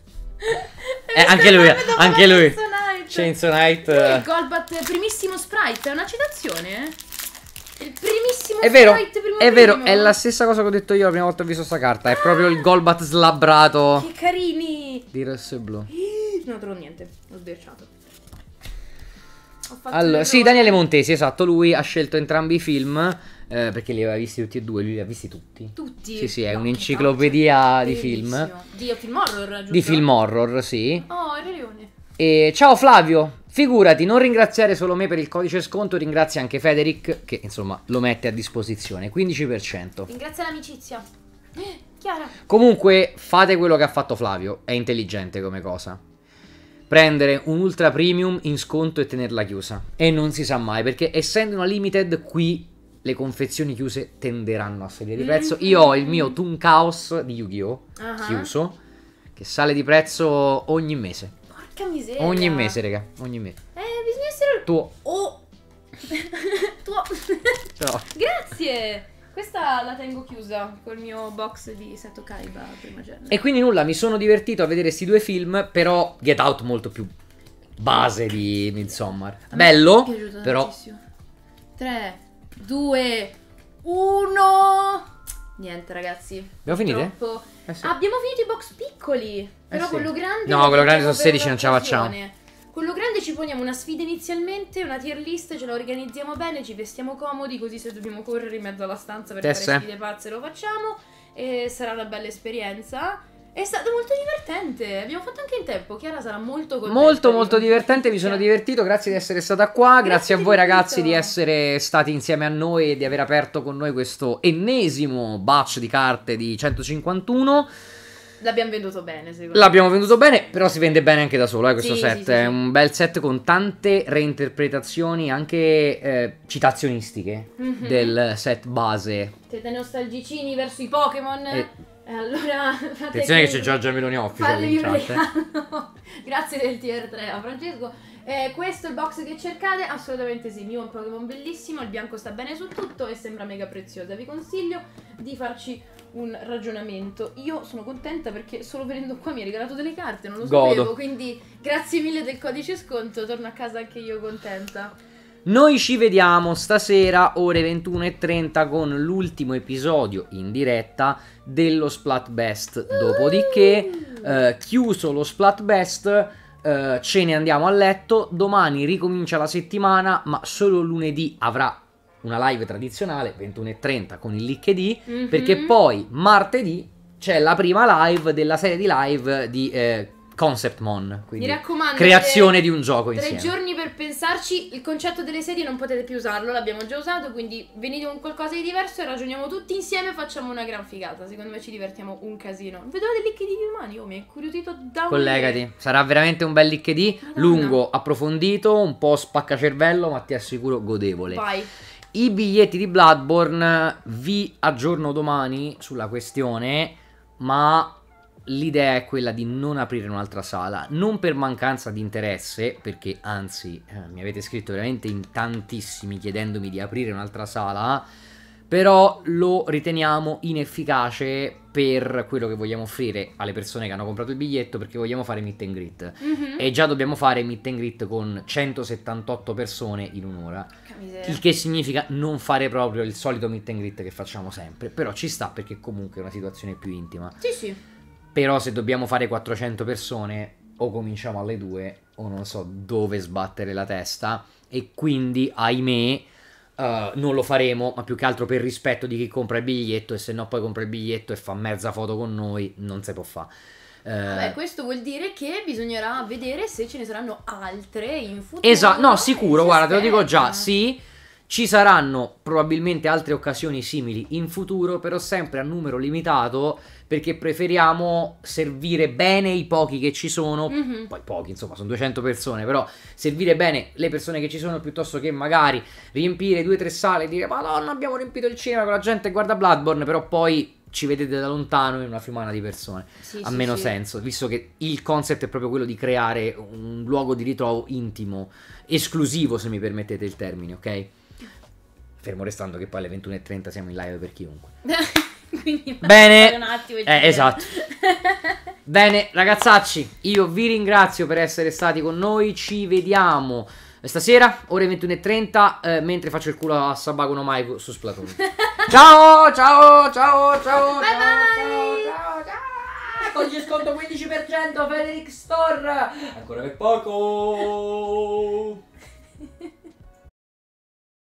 eh, anche lui, anche lui. Chainsaw Night. Il eh. Golbat, primissimo sprite, è una citazione. Eh? Il primissimo è vero, fight, primo è vero, è la stessa cosa che ho detto io la prima volta che ho visto questa carta. È ah, proprio il Golbat slabbrato. Che carini! Di rosso e blu. Non trovo niente, ho sbirciato. Allora, sì, Daniele Montesi, esatto, lui ha scelto entrambi i film eh, perché li aveva visti tutti e due, lui li ha visti tutti. Tutti? Sì, sì, è no, un'enciclopedia di film. Di film horror, giusto? Di film horror, sì. Oh, il leone. E ciao Flavio, Figurati, non ringraziare solo me per il codice sconto, ringrazia anche Federic che insomma lo mette a disposizione, 15%. Ringrazia l'amicizia. Chiara. Comunque fate quello che ha fatto Flavio, è intelligente come cosa. Prendere un ultra premium in sconto e tenerla chiusa. E non si sa mai perché essendo una limited qui le confezioni chiuse tenderanno a salire di prezzo. Mm. Io ho il mio Toon Chaos di Yu-Gi-Oh! Uh ah. -huh. chiuso che sale di prezzo ogni mese. Porca miseria. Ogni mese, raga. Ogni mese. Eh, bisogna essere... il Tuo. Oh. Tuo. No. Grazie. Questa la tengo chiusa col mio box di Seto Kaiba prima genere. E quindi nulla, mi sono divertito a vedere questi due film, però Get Out molto più base di Midsommar. Bello, però... 3, 2, 1... Niente ragazzi. Abbiamo finito? Troppo... Eh sì. Abbiamo finito i box piccoli. Però eh sì. quello grande. No, quello grande sono 16, non ce la facciamo. Quello grande ci poniamo una sfida inizialmente, una tier list, ce la organizziamo bene, ci vestiamo comodi, così se dobbiamo correre in mezzo alla stanza per Tess. fare sfide pazze lo facciamo. E sarà una bella esperienza. È stato molto divertente, abbiamo fatto anche in tempo, Chiara sarà molto contenta. Molto molto divertente, mi sono divertito, grazie di essere stata qua, grazie, grazie a voi ragazzi di essere stati insieme a noi e di aver aperto con noi questo ennesimo batch di carte di 151. L'abbiamo venduto bene, secondo me. L'abbiamo venduto bene, però si vende bene anche da solo, eh, questo sì, set. Sì, sì, è un bel set con tante reinterpretazioni, anche eh, citazionistiche, mm-hmm. del set base. Siete nostalgicini verso i Pokémon? Eh, e eh, allora Attenzione che, c'è Giorgia Meloni Office eh. Grazie del tier 3 a Francesco. Eh, questo è il box che cercate? Assolutamente sì, Mew è un Pokémon bellissimo, il bianco sta bene su tutto e sembra mega preziosa. Vi consiglio di farci un ragionamento. Io sono contenta perché solo venendo qua mi ha regalato delle carte, non lo Godo. sapevo, quindi grazie mille del codice sconto, torno a casa anche io contenta. Noi ci vediamo stasera ore 21.30 con l'ultimo episodio in diretta dello Splatbest. Dopodiché, eh, chiuso lo Splatbest, eh, ce ne andiamo a letto. Domani ricomincia la settimana, ma solo lunedì avrà una live tradizionale 21.30 con il LinkedIn, mm -hmm. perché mm-hmm. poi martedì c'è la prima live della serie di live di eh, Concept Mon. Mi raccomando. Creazione eh, di un gioco insieme. Tre giorni per pensarci. Il concetto delle sedie non potete più usarlo, l'abbiamo già usato. Quindi venite con qualcosa di diverso e ragioniamo tutti insieme. Facciamo una gran figata. Secondo me ci divertiamo un casino. Vedo dei di umani. Oh, mi è incuriosito da un Collegati. Un... Sarà veramente un bel di Lungo, approfondito, un po' spaccacervello, ma ti assicuro godevole. Vai. I biglietti di Bloodborne vi aggiorno domani sulla questione. Ma l'idea è quella di non aprire un'altra sala, non per mancanza di interesse, perché anzi eh, mi avete scritto veramente in tantissimi chiedendomi di aprire un'altra sala, però lo riteniamo inefficace per quello che vogliamo offrire alle persone che hanno comprato il biglietto perché vogliamo fare meet and greet mm-hmm. e già dobbiamo fare meet and greet con 178 persone in un'ora il che significa non fare proprio il solito meet and greet che facciamo sempre però ci sta perché comunque è una situazione più intima sì sì però se dobbiamo fare 400 persone, o cominciamo alle 2 o non so dove sbattere la testa e quindi ahimè uh, non lo faremo ma più che altro per rispetto di chi compra il biglietto e se no poi compra il biglietto e fa mezza foto con noi non si può fare uh, Vabbè, questo vuol dire che bisognerà vedere se ce ne saranno altre in futuro. Esatto, no, sicuro, guarda, te lo dico già, sì, ci saranno probabilmente altre occasioni simili in futuro, però sempre a numero limitato, perché preferiamo servire bene i pochi che ci sono, mm-hmm. poi pochi, insomma, sono 200 persone, però servire bene le persone che ci sono piuttosto che magari riempire due o tre sale e dire "Madonna, abbiamo riempito il cinema con la gente guarda Bloodborne", però poi ci vedete da lontano in una fiumana di persone. Sì, ha sì, meno sì. senso, visto che il concept è proprio quello di creare un luogo di ritrovo intimo, esclusivo se mi permettete il termine, ok? Fermo restando che poi alle 21.30 siamo in live per chiunque. Quindi Bene. Un attimo eh, esatto. Bene, ragazzacci, io vi ringrazio per essere stati con noi. Ci vediamo stasera, ore 21.30, eh, mentre faccio il culo a Sabagono Maico su Splatoon. ciao, ciao, ciao, ciao. Bye ciao, bye. ciao, ciao, ciao. Oggi sconto 15% Felix Store. Ancora per poco.